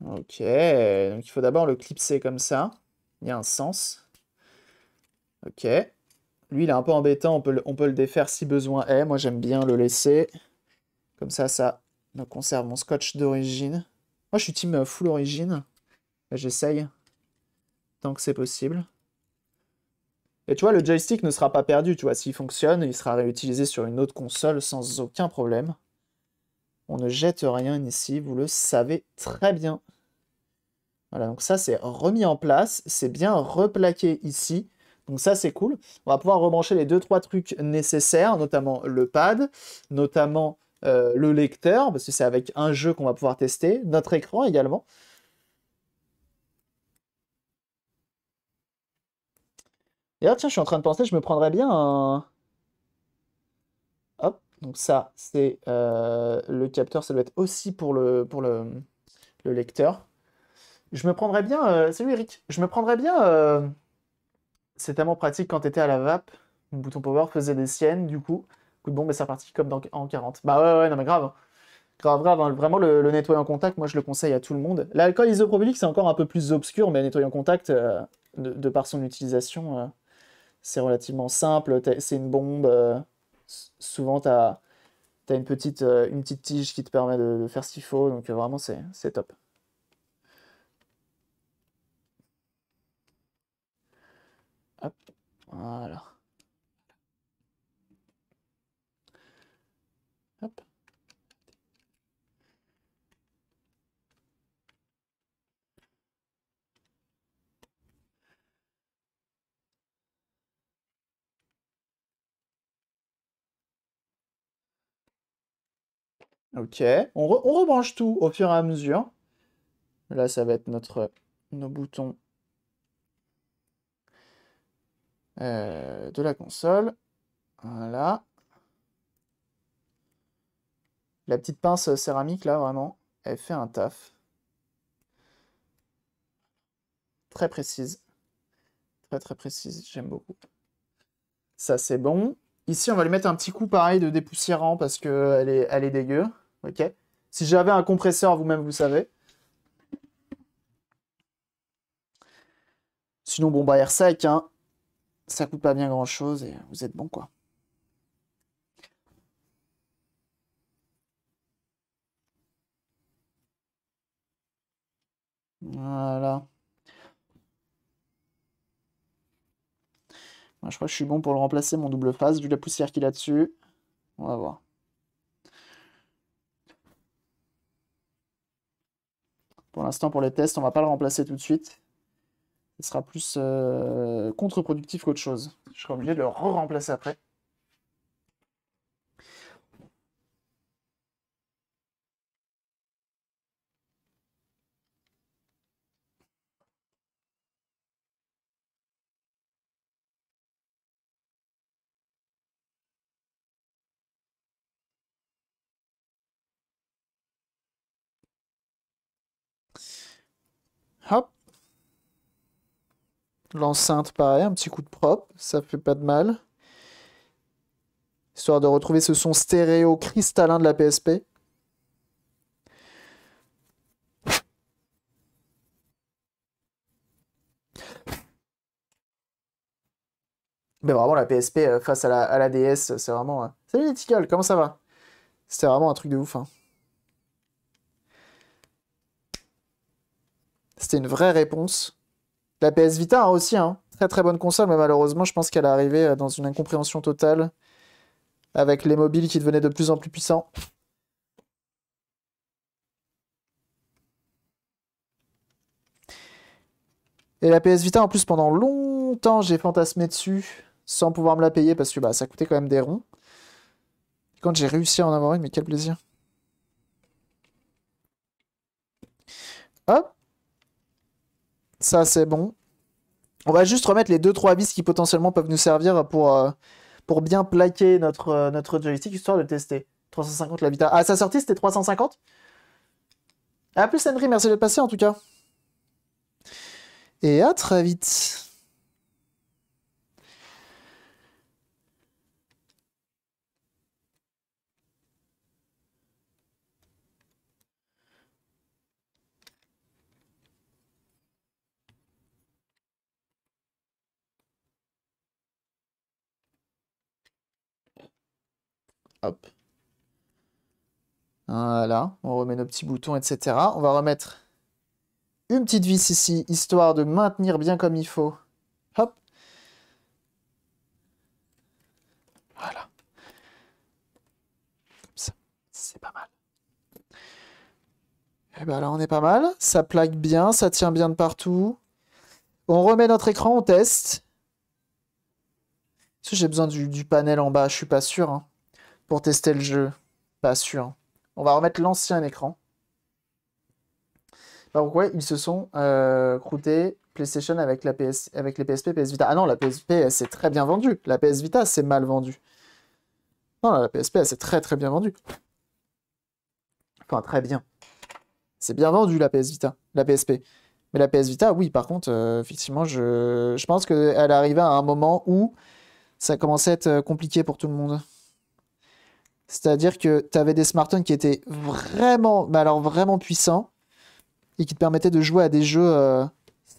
Ok, donc il faut d'abord le clipser comme ça. Il y a un sens. Ok. Lui, il est un peu embêtant, on peut le, on peut le défaire si besoin est. Moi, j'aime bien le laisser. Comme ça, ça me conserve mon scotch d'origine. Moi, je suis team full origine. J'essaye tant que c'est possible. Et tu vois, le joystick ne sera pas perdu, tu vois, s'il fonctionne, il sera réutilisé sur une autre console sans aucun problème. On ne jette rien ici, vous le savez très bien. Voilà, donc ça c'est remis en place, c'est bien replaqué ici. Donc ça c'est cool. On va pouvoir rebrancher les 2-3 trucs nécessaires, notamment le pad, notamment euh, le lecteur, parce que c'est avec un jeu qu'on va pouvoir tester, notre écran également. D'ailleurs, tiens, je suis en train de penser, je me prendrais bien un, donc ça, c'est euh, le capteur, ça doit être aussi pour le, pour le, lecteur. Je me prendrais bien... Euh, salut Eric, je me prendrais bien... Euh, c'est tellement pratique quand t'étais à la vape, le bouton power faisait des siennes, du coup. Coup de bombe, et ça partit comme en 40. Bah ouais, ouais, non mais grave. Hein. Grave, grave. Hein. Vraiment, le, nettoyant contact, moi je le conseille à tout le monde. L'alcool isopropylique, c'est encore un peu plus obscur, mais nettoyant contact, de, par son utilisation, c'est relativement simple. C'est une bombe souvent, tu as, une, petite, euh, une petite tige qui te permet de, faire ce qu'il faut. Donc, euh, vraiment, c'est top. Hop, voilà. Ok, on, rebranche tout au fur et à mesure. Là, ça va être notre, nos boutons euh, de la console. Voilà. La petite pince céramique, là, vraiment, elle fait un taf. Très précise. Très, très précise. J'aime beaucoup. Ça, c'est bon. Ici, on va lui mettre un petit coup pareil de dépoussiérant parce qu'elle est, elle est dégueu ok Si j'avais un compresseur, vous-même, vous savez. Sinon, bon, bah, air sec, hein, ça coûte pas bien grand-chose et vous êtes bon, quoi. Voilà. Moi, je crois que je suis bon pour le remplacer, mon double face, vu la poussière qu'il a dessus. On va voir. Pour l'instant, pour les tests, on ne va pas le remplacer tout de suite. Ce sera plus euh, contre-productif qu'autre chose. Je serai obligé de le re-remplacer après. Hop. L'enceinte, pareil, un petit coup de propre, ça fait pas de mal. Histoire de retrouver ce son stéréo cristallin de la PSP. Mais vraiment, la PSP euh, face à la, DS, c'est vraiment. Euh, salut les comment ça va C'est vraiment un truc de ouf. Hein. une vraie réponse. La PS Vita hein, aussi, hein, très très bonne console, mais malheureusement, je pense qu'elle est arrivée euh, dans une incompréhension totale avec les mobiles qui devenaient de plus en plus puissants. Et la PS Vita, en plus, pendant longtemps, j'ai fantasmé dessus sans pouvoir me la payer parce que bah, ça coûtait quand même des ronds. quand j'ai réussi à en avoir une, mais quel plaisir. Hop ça, c'est bon. On va juste remettre les 2-3 vis qui potentiellement peuvent nous servir pour, euh, pour bien plaquer notre, euh, notre joystick, histoire de tester. 350 la Vita. Ah, sa sortie, c'était 350 À plus, Henry. Merci le passé, en tout cas. Et à très vite. Hop. Voilà, on remet nos petits boutons, etc. On va remettre une petite vis ici, histoire de maintenir bien comme il faut. Hop. Voilà. C'est pas mal. Et eh ben là, on est pas mal. Ça plaque bien, ça tient bien de partout. On remet notre écran, on teste. j'ai besoin du, panel en bas Je suis pas sûr. Hein pour tester le jeu. Pas sûr. On va remettre l'ancien écran. pourquoi ils se sont euh, croûtés PlayStation avec, la PS, avec les PSP, PS Vita. Ah non, la PSP, elle très bien vendu La PS Vita, c'est mal vendu. Non, la PSP, elle s'est très très bien vendu Enfin, très bien. C'est bien vendu, la PS Vita. La PSP. Mais la PS Vita, oui, par contre, euh, effectivement, je, je pense qu'elle arrivait à un moment où ça commençait à être euh, compliqué pour tout le monde. C'est-à-dire que tu avais des smartphones qui étaient vraiment, bah, alors vraiment puissants et qui te permettaient de jouer à des jeux euh,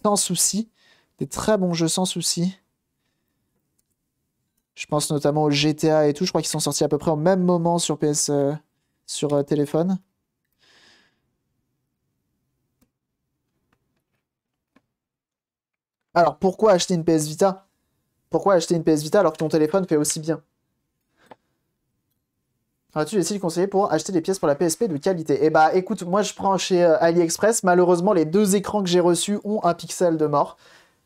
sans souci, des très bons jeux sans souci. Je pense notamment au GTA et tout. Je crois qu'ils sont sortis à peu près au même moment sur PS, euh, sur euh, téléphone. Alors pourquoi acheter une PS Vita Pourquoi acheter une PS Vita alors que ton téléphone fait aussi bien as tu des de conseiller pour acheter des pièces pour la PSP de qualité Eh bah écoute, moi je prends chez euh, AliExpress, malheureusement les deux écrans que j'ai reçus ont un pixel de mort.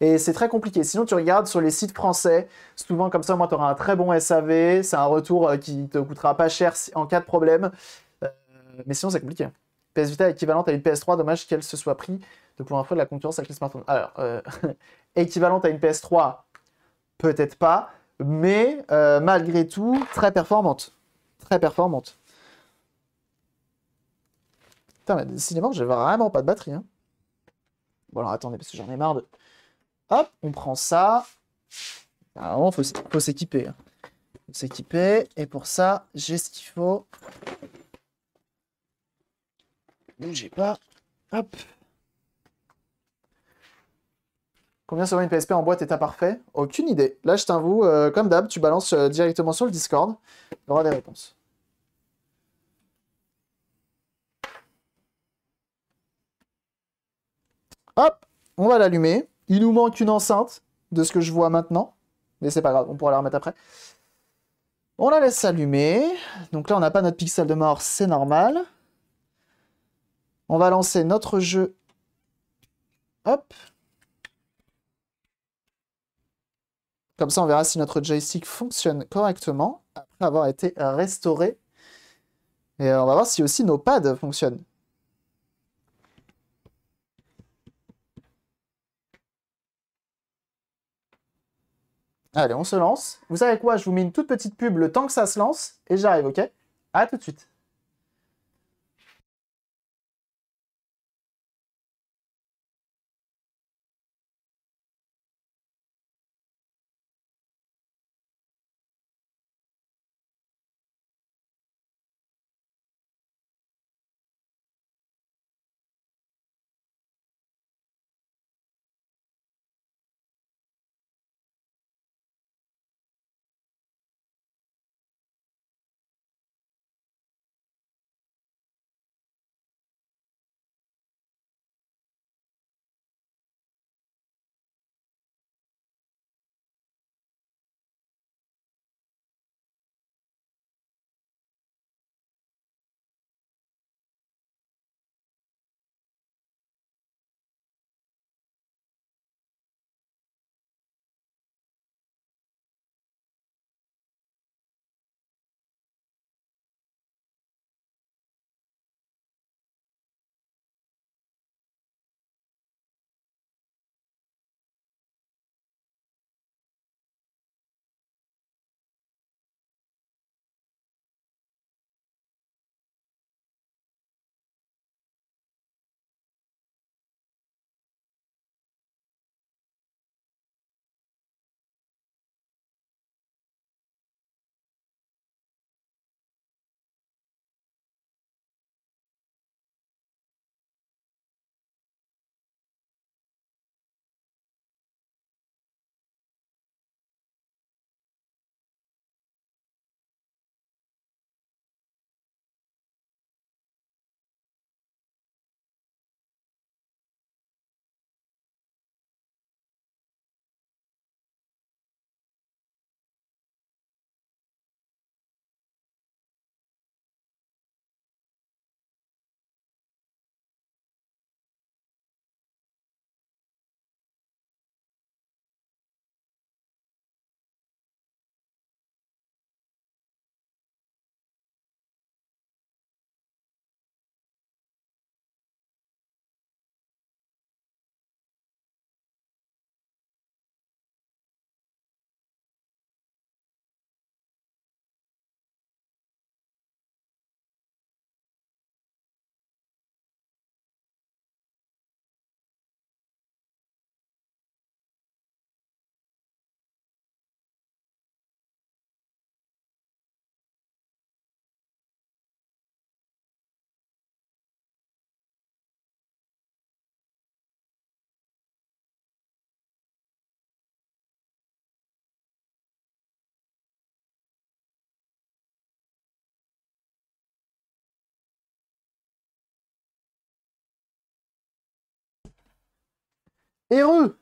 Et c'est très compliqué. Sinon, tu regardes sur les sites français, souvent comme ça, moi, tu auras un très bon SAV, c'est un retour euh, qui te coûtera pas cher en cas de problème. Euh, mais sinon, c'est compliqué. Hein. PS Vita équivalente à une PS3, dommage qu'elle se soit pris de pour frais de la concurrence avec les smartphones. Alors, [LAUGHS] équivalente à une PS3, peut-être pas, mais malgré tout, très performante très performante. Putain, mais décidément, j'ai vraiment pas de batterie. Hein. Bon, alors attendez, parce que j'en ai marre de. Hop, on prend ça. Alors, il faut s'équiper. Il hein. Faut s'équiper. Et pour ça, j'ai ce qu'il faut. Bougez pas. Hop. Combien ça une PSP en boîte état parfait Aucune idée. Là, je t'avoue, euh, comme d'hab, tu balances euh, directement sur le Discord. y aura des réponses. Hop On va l'allumer. Il nous manque une enceinte, de ce que je vois maintenant. Mais c'est pas grave, on pourra la remettre après. On la laisse s'allumer. Donc là, on n'a pas notre pixel de mort, c'est normal. On va lancer notre jeu. Hop Comme ça, on verra si notre joystick fonctionne correctement après avoir été restauré. Et euh, on va voir si aussi nos pads fonctionnent. Allez, on se lance. Vous savez quoi Je vous mets une toute petite pub le temps que ça se lance et j'arrive, ok À tout de suite. Heureux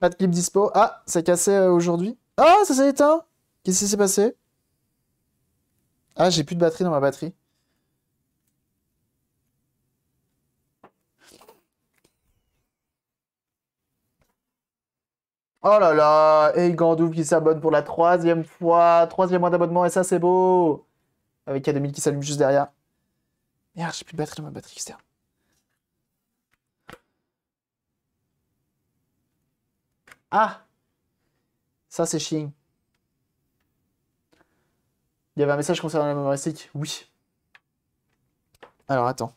Pas de clip dispo. Ah, ça cassé euh, aujourd'hui. Ah, ça s'est éteint Qu'est-ce qui s'est passé Ah, j'ai plus de batterie dans ma batterie. Oh là là, et Gandouf qui s'abonne pour la troisième fois. Troisième mois d'abonnement, et ça, c'est beau. Avec K2000 qui s'allume juste derrière. Merde, j'ai plus de batterie dans ma batterie externe. Ah Ça, c'est chiant. Il y avait un message concernant la mémoristique Oui. Alors, attends.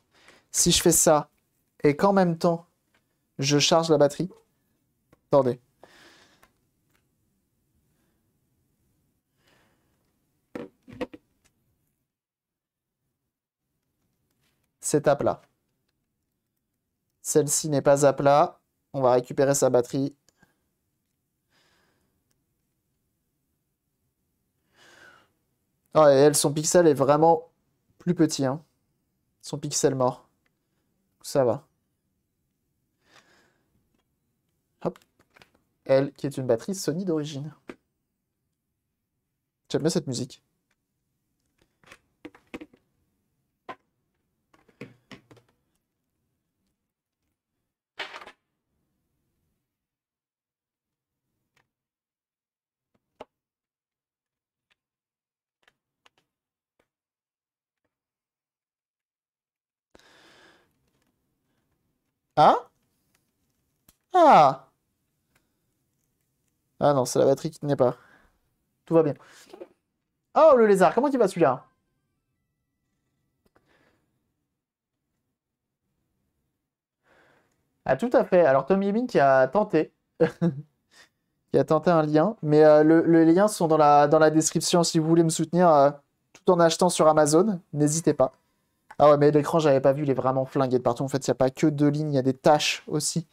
Si je fais ça, et qu'en même temps, je charge la batterie... Attendez. c'est à plat. Celle-ci n'est pas à plat. On va récupérer sa batterie. et elle, son pixel est vraiment plus petit. Hein. Son pixel mort. Ça va. Hop. Elle, qui est une batterie Sony d'origine. J'aime bien cette musique. Ah. Ah. ah non, c'est la batterie qui n'est pas. Tout va bien. Oh, le lézard, comment il va celui-là Ah, tout à fait. Alors, Tommy Ebin qui a tenté. [LAUGHS] qui a tenté un lien. Mais euh, le, les liens sont dans la, dans la description si vous voulez me soutenir euh, tout en achetant sur Amazon. N'hésitez pas. Ah ouais, mais l'écran, j'avais pas vu, il est vraiment flingué de partout. En fait, il n'y a pas que deux lignes, il y a des taches aussi.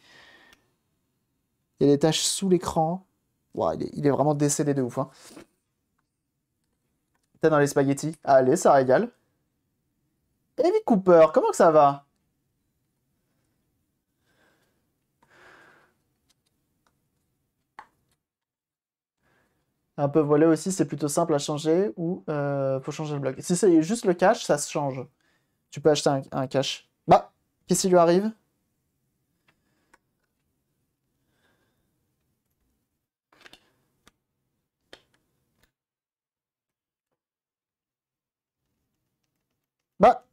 Il y a des taches sous l'écran. Wow, il, est vraiment décédé de ouf. Hein. dans les spaghettis. Allez, ça régale. David Cooper, comment ça va Un peu voilé aussi, c'est plutôt simple à changer ou euh, faut changer le bloc. Si c'est juste le cache, ça se change. Tu peux acheter un, cache. cash. Bah, qu'est-ce qui lui arrive Bah.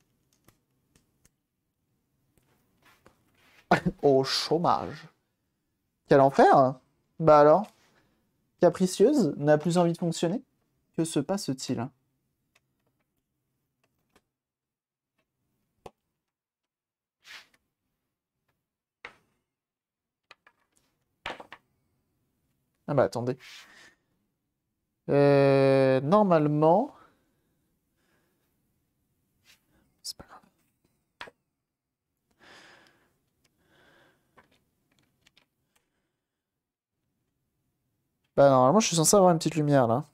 [LAUGHS] Au chômage. Quel enfer hein. Bah alors Capricieuse n'a plus envie de fonctionner Que se passe-t-il Ah bah attendez. Euh, normalement... C'est pas grave. Bah normalement je suis censé avoir une petite lumière là.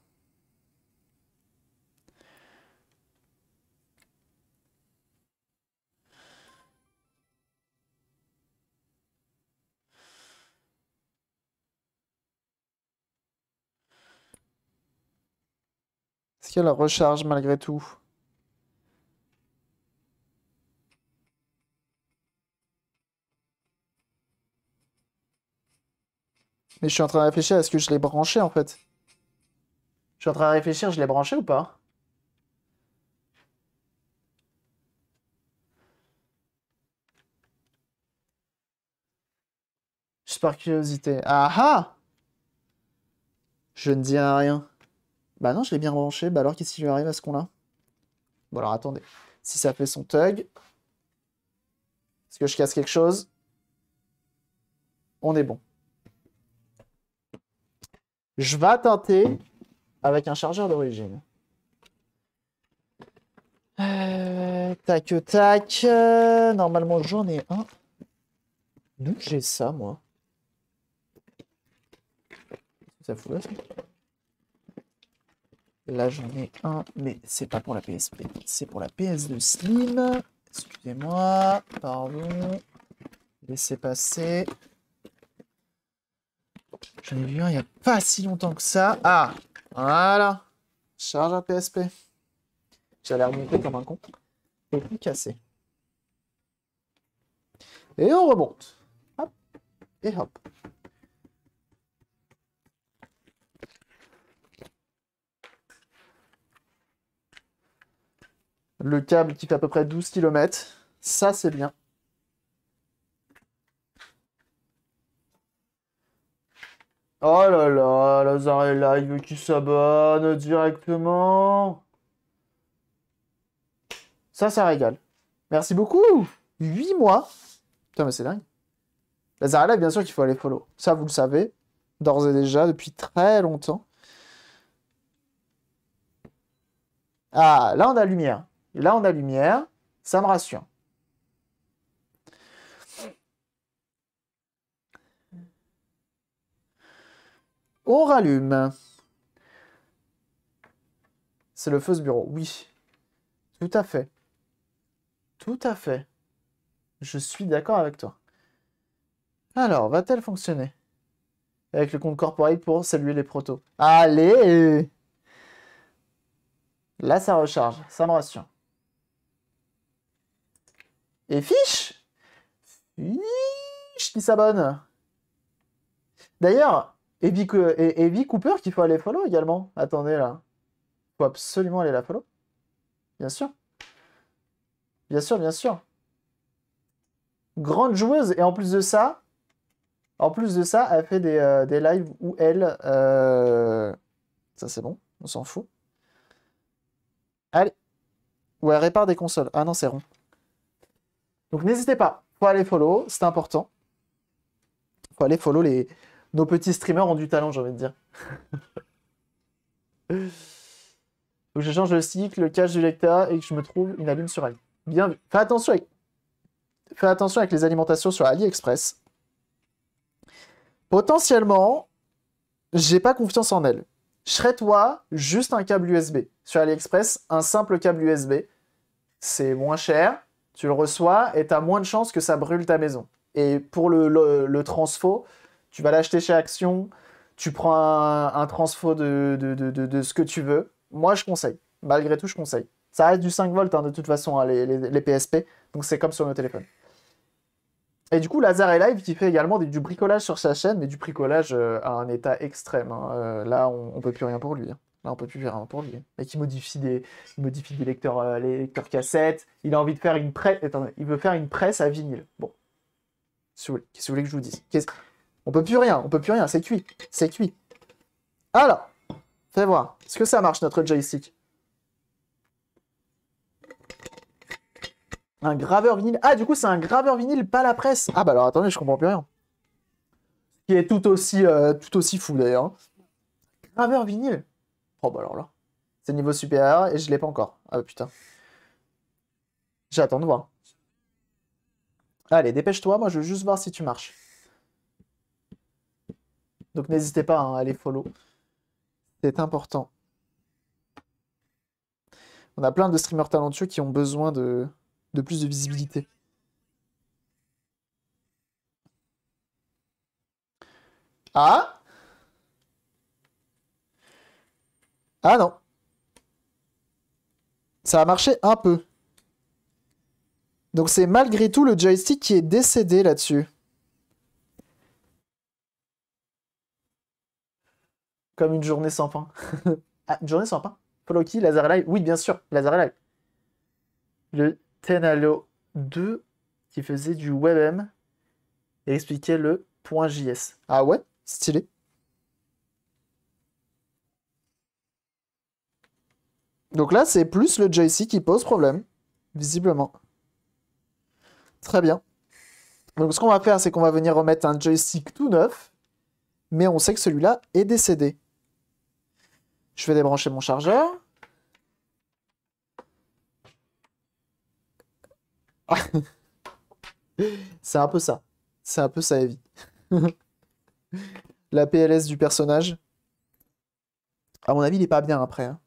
la recharge malgré tout Mais je suis en train de réfléchir, est-ce que je l'ai branché en fait Je suis en train de réfléchir, je l'ai branché ou pas Juste par curiosité. Ah ah Je ne dis rien. Bah non, je l'ai bien branché. Bah alors, qu'est-ce qui lui arrive à ce qu'on là Bon alors, attendez. Si ça fait son tug... Est-ce que je casse quelque chose On est bon. Je vais tenter avec un chargeur d'origine. Euh, tac, tac. normalement, j'en ai un. Donc, j'ai ça, moi. Ça fout là, ça Là, j'en ai un, mais c'est pas pour la PSP. C'est pour la PS2 Slim. Excusez-moi. Pardon. Laissez passer. J'en ai vu un il n'y a pas si longtemps que ça. Ah Voilà Charge à PSP. J'allais remonter comme un con. Et puis cassé. Et on remonte. Hop. Et hop. Le câble qui fait à peu près 12 km. Ça, c'est bien. Oh là là, Lazare il veut s'abonne directement. Ça, ça régale. Merci beaucoup. 8 mois. Putain, mais c'est dingue. Live, bien sûr qu'il faut aller follow. Ça, vous le savez. D'ores et déjà, depuis très longtemps. Ah, là, on a lumière. Et là, on a lumière, ça me rassure. On rallume. C'est le feu ce bureau, oui. Tout à fait. Tout à fait. Je suis d'accord avec toi. Alors, va-t-elle fonctionner Avec le compte corporate pour saluer les protos. Allez Là, ça recharge, ça me rassure. Et fish, Fiche qui s'abonne D'ailleurs, Evie, Cooper qu'il faut aller follow également. Attendez là. faut absolument aller la follow. Bien sûr. Bien sûr, bien sûr. Grande joueuse. Et en plus de ça, en plus de ça, elle fait des, euh, des lives où elle... Euh, ça c'est bon, on s'en fout. Allez. Ou elle répare des consoles. Ah non, c'est rond. Donc n'hésitez pas, il faut aller follow, c'est important. Il Faut aller follow les. Nos petits streamers ont du talent, j'ai envie de dire. Donc [LAUGHS] je change le cycle, le cache du lecta et que je me trouve une allume sur Ali. Bien vu. Fais attention avec, Fais attention avec les alimentations sur AliExpress. Potentiellement, j'ai pas confiance en elles. Je serais toi, juste un câble USB. Sur AliExpress, un simple câble USB. C'est moins cher, tu le reçois et tu as moins de chances que ça brûle ta maison. Et pour le, le, transfo, tu vas l'acheter chez Action, tu prends un, un transfo de, de, de, de, ce que tu veux. Moi, je conseille. Malgré tout, je conseille. Ça reste du 5 volts hein, de toute façon, hein, les, PSP. Donc c'est comme sur nos téléphones. Et du coup, Lazare est live qui fait également du, bricolage sur sa chaîne, mais du bricolage euh, à un état extrême. Hein. Euh, là, on ne peut plus rien pour lui. Là, bah, on peut plus faire un pour lui. Mais bah, qui modifie des, il modifie des lecteurs, euh, les lecteurs cassettes. Il a envie de faire une presse. il veut faire une presse à vinyle. Bon. Qu'est-ce que vous voulez que je vous dise On peut plus rien, on peut plus rien, c'est cuit. C'est cuit. Alors, fais voir. Est-ce que ça marche notre joystick Un graveur vinyle. Ah, du coup, c'est un graveur vinyle, pas la presse. Ah, bah alors attendez, je comprends plus rien. Qui est tout aussi, euh, tout aussi fou d'ailleurs. Graveur vinyle Oh bah alors là. C'est niveau supérieur et je l'ai pas encore. Ah putain. J'attends de voir. Allez, dépêche-toi, moi je veux juste voir si tu marches. Donc n'hésitez pas hein, à aller follow. C'est important. On a plein de streamers talentueux qui ont besoin de, de plus de visibilité. Ah Ah non. Ça a marché un peu. Donc c'est malgré tout le joystick qui est décédé là-dessus. Comme une journée sans pain. [LAUGHS] ah, une journée sans pain Poloki, Lazare Live Oui, bien sûr, Lazare Live. Le Tenalo 2 qui faisait du WebM et expliquait le .js. Ah ouais Stylé. Donc là, c'est plus le joystick qui pose problème, visiblement. Très bien. Donc ce qu'on va faire, c'est qu'on va venir remettre un joystick tout neuf, mais on sait que celui-là est décédé. Je vais débrancher mon chargeur. [LAUGHS] c'est un peu ça. C'est un peu ça, Evie. [LAUGHS] La PLS du personnage. À mon avis, il est pas bien après. Hein.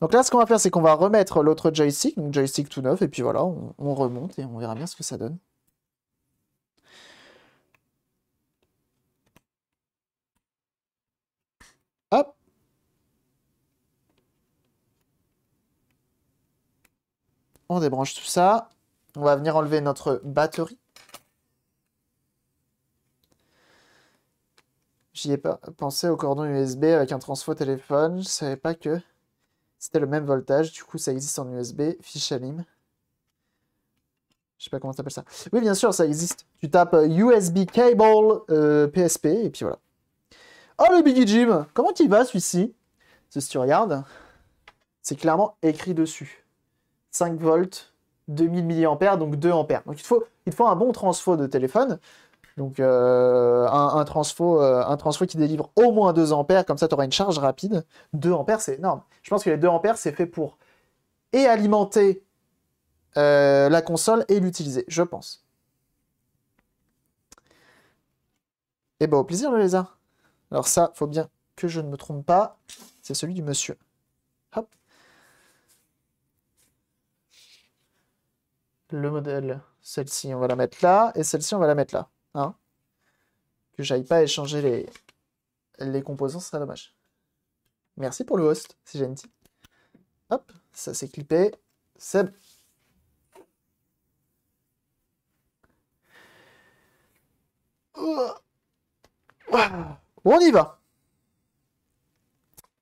Donc là, ce qu'on va faire, c'est qu'on va remettre l'autre joystick, donc joystick tout neuf, et puis voilà, on, remonte et on verra bien ce que ça donne. Hop On débranche tout ça. On va venir enlever notre batterie. J'y ai pas pensé au cordon USB avec un transfo téléphone. Je savais pas que... C'était le même voltage, du coup ça existe en USB, fiche à Je sais pas comment ça ça. Oui, bien sûr, ça existe. Tu tapes USB euh, cable PSP euh, et puis voilà. Oh le Biggie Jim Comment il va celui-ci Si tu regardes, c'est clairement écrit dessus. 5 volts, 2000 mAh, donc 2 ampères. Donc il te, faut, il faut un bon transfo de téléphone. Donc euh, un, un, transfo, euh, un qui délivre au moins 2 ampères, comme ça tu auras une charge rapide. 2 ampères, c'est énorme. Je pense que les 2 ampères, c'est fait pour et alimenter euh, la console et l'utiliser, je pense. Et eh ben au plaisir le lézard. Alors ça, faut bien que je ne me trompe pas. C'est celui du monsieur. Hop. Le modèle, celle-ci, on va la mettre là, et celle-ci, on va la mettre là que j'aille pas échanger les, les composants, ce serait dommage. Merci pour le host, c'est gentil. Hop, ça s'est clippé. Seb. On y va.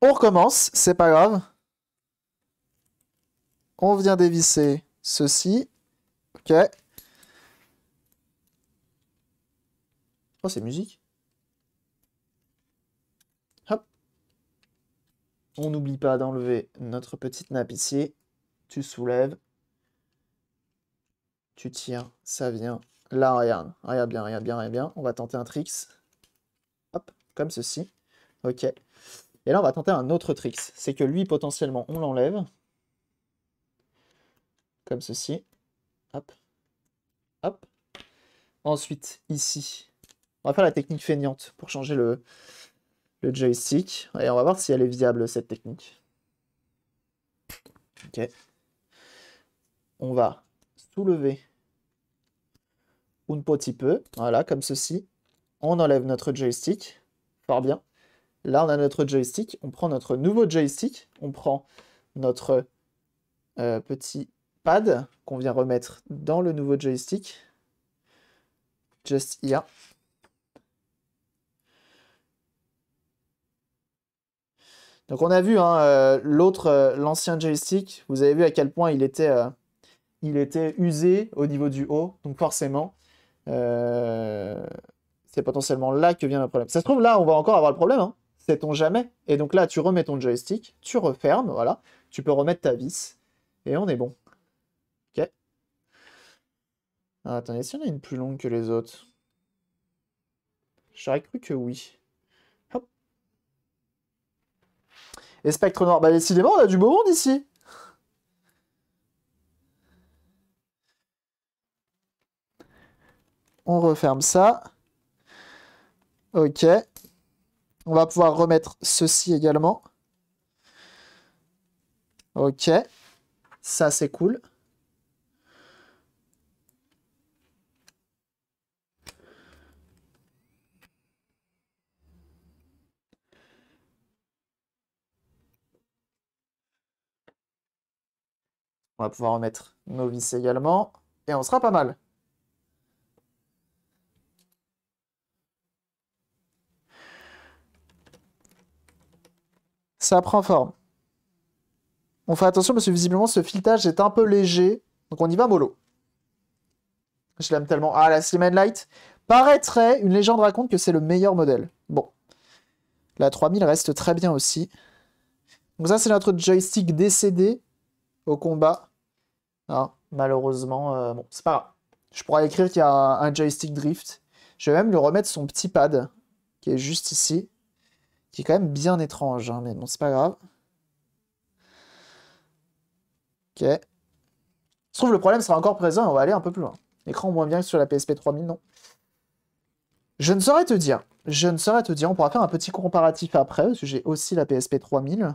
On recommence, c'est pas grave. On vient dévisser ceci. Ok. Oh, c'est musique. Hop. On n'oublie pas d'enlever notre petite nappe ici. Tu soulèves. Tu tires, ça vient. Là, regarde. Regarde bien, regarde bien, regarde bien. On va tenter un tricks. Hop, comme ceci. Ok. Et là, on va tenter un autre tricks. C'est que lui, potentiellement, on l'enlève. Comme ceci. Hop. Hop. Ensuite, ici, on va faire la technique feignante pour changer le, joystick. Et on va voir si elle est viable, cette technique. Ok. On va soulever un petit peu. Voilà, comme ceci. On enlève notre joystick. par bien. Là, on a notre joystick. On prend notre nouveau joystick. On prend notre euh, petit pad qu'on vient remettre dans le nouveau joystick. Just here. Donc on a vu hein, euh, l'autre, euh, l'ancien joystick, vous avez vu à quel point il était, euh, usé au niveau du haut, donc forcément, c'est potentiellement là que vient le problème. Ça se trouve, là, on va encore avoir le problème, C'est hein. ton on jamais. Et donc là, tu remets ton joystick, tu refermes, voilà, tu peux remettre ta vis, et on est bon. Ok. ce ah, attendez, y en a une plus longue que les autres J'aurais cru que oui. Et spectre noir, bah décidément, on a du beau monde ici. On referme ça. Ok. On va pouvoir remettre ceci également. Ok. Ça, c'est cool. On va pouvoir en mettre novice également. Et on sera pas mal. Ça prend forme. On fait attention parce que visiblement ce filetage est un peu léger. Donc on y va mollo. Je l'aime tellement. Ah, la Slim Light. Paraîtrait, une légende raconte que c'est le meilleur modèle. Bon. La 3000 reste très bien aussi. Donc ça, c'est notre joystick décédé au combat. malheureusement, euh, bon, c'est pas grave. Je pourrais écrire qu'il y a un, joystick drift. Je vais même lui remettre son petit pad, qui est juste ici, qui est quand même bien étrange, hein, mais bon, c'est pas grave. Ok. se trouve le problème sera encore présent on va aller un peu plus loin. L'écran moins bien que sur la PSP 3000, non. Je ne saurais te dire. Je ne saurais te dire. On pourra faire un petit comparatif après, parce que j'ai aussi la PSP 3000.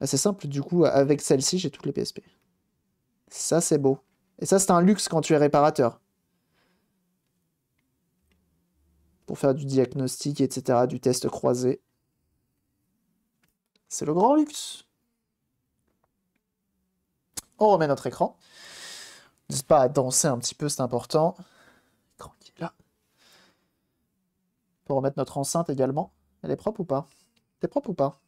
Bah, c'est simple, du coup, avec celle-ci, j'ai toutes les PSP. Ça, c'est beau. Et ça, c'est un luxe quand tu es réparateur. Pour faire du diagnostic, etc., du test croisé. C'est le grand luxe. On remet notre écran. N'hésite pas à danser un petit peu, c'est important. L'écran qui est là. Pour remettre notre enceinte également. Elle est propre ou pas T'es propre ou pas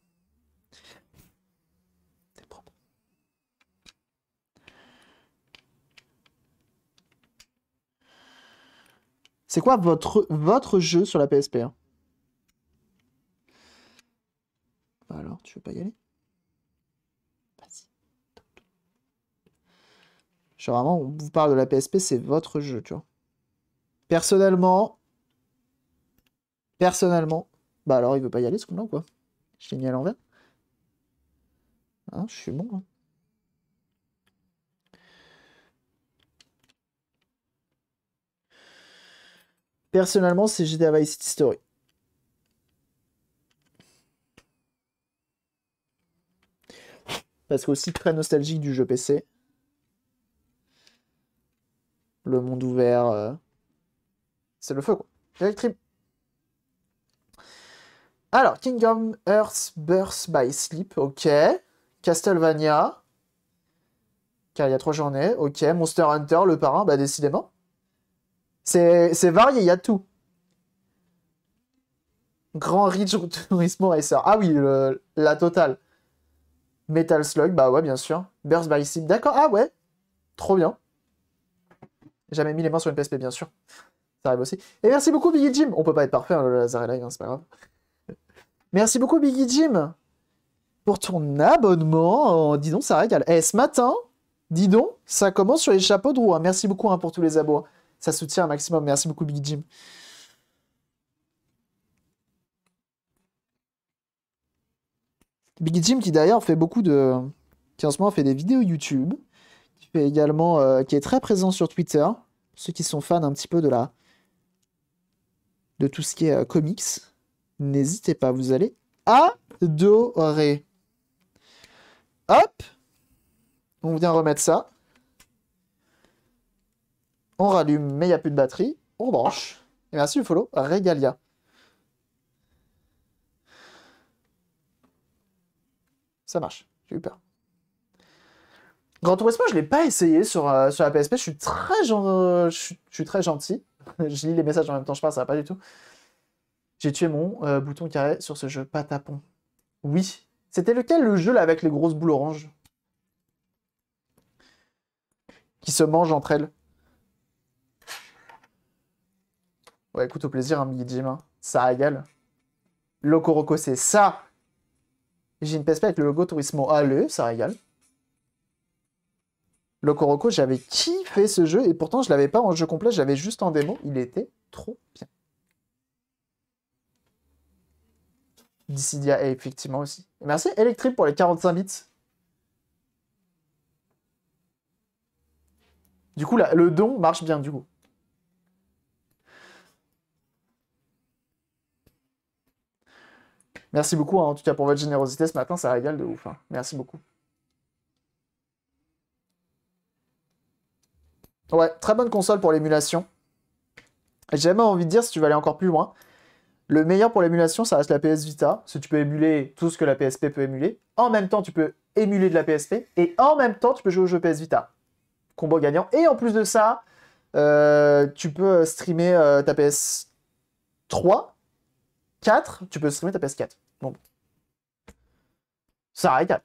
C'est quoi votre, votre jeu sur la psp hein bah alors, tu veux pas y aller Vas-y. Genre vraiment, on vous parle de la PSP, c'est votre jeu, tu vois. Personnellement, personnellement, bah alors il veut pas y aller ce qu'on là quoi Je l'ai mis à l'envers. Ah, je suis bon. là. Hein. Personnellement, c'est GTA Vice City Story. Parce qu'aussi très nostalgique du jeu PC. Le monde ouvert. Euh, c'est le feu, quoi. Alors, Kingdom Hearts Birth by Sleep, ok. Castlevania. Car il y a trois journées, ok. Monster Hunter, le parrain, bah décidément. C'est varié, il y a tout. Grand Ridge Turismo Racer. Ah oui, la totale. Metal Slug, bah ouais, bien sûr. Burst by d'accord. Ah ouais, trop bien. Jamais mis les mains sur une PSP, bien sûr. Ça arrive aussi. Et merci beaucoup, Biggie Jim. On peut pas être parfait, hein, le Lazare hein, c'est pas grave. [LAUGHS] Merci beaucoup, Biggie Jim, pour ton abonnement. Oh, dis donc, ça régale. Et eh, ce matin, dis donc, ça commence sur les chapeaux de roue. Hein. Merci beaucoup pour tous les abos ça soutient un maximum. Merci beaucoup, Big Jim. Big Jim qui d'ailleurs fait beaucoup de. qui en ce moment fait des vidéos YouTube, qui fait également. Euh, qui est très présent sur Twitter. Ceux qui sont fans un petit peu de la. de tout ce qui est euh, comics, n'hésitez pas, vous allez adorer. Hop On vient remettre ça on rallume, mais il n'y a plus de batterie, on branche. Et merci, follow Regalia. Ça marche, j'ai eu peur. Grand Turismo, je ne l'ai pas essayé sur, euh, sur la PSP. Je suis très, je, suis, très gentil. [LAUGHS] je lis les messages en même temps, je parle, ça va pas du tout. J'ai tué mon euh, bouton carré sur ce jeu patapon. Oui. C'était lequel le jeu là avec les grosses boules oranges Qui se mangent entre elles Bah, écoute, au plaisir, hein, Jim. Hein. Ça régale. Loco Roco, c'est ça. J'ai une PSP avec le logo Turismo Allez, ça régale. Loco Roco, j'avais kiffé ce jeu et pourtant je l'avais pas en jeu complet, j'avais juste en démo. Il était trop bien. Dissidia, eh, effectivement aussi. merci Electric pour les 45 bits. Du coup, là, le don marche bien, du coup. Merci beaucoup, hein, en tout cas, pour votre générosité ce matin. Ça régale de ouf. Hein. Merci beaucoup. Ouais, très bonne console pour l'émulation. J'ai même envie de dire, si tu veux aller encore plus loin, le meilleur pour l'émulation, ça reste la PS Vita. Parce que tu peux émuler tout ce que la PSP peut émuler. En même temps, tu peux émuler de la PSP. Et en même temps, tu peux jouer au jeu PS Vita. Combo gagnant. Et en plus de ça, euh, tu peux streamer euh, ta PS3 4, tu peux streamer ta PS4. Bon. Ça arrive.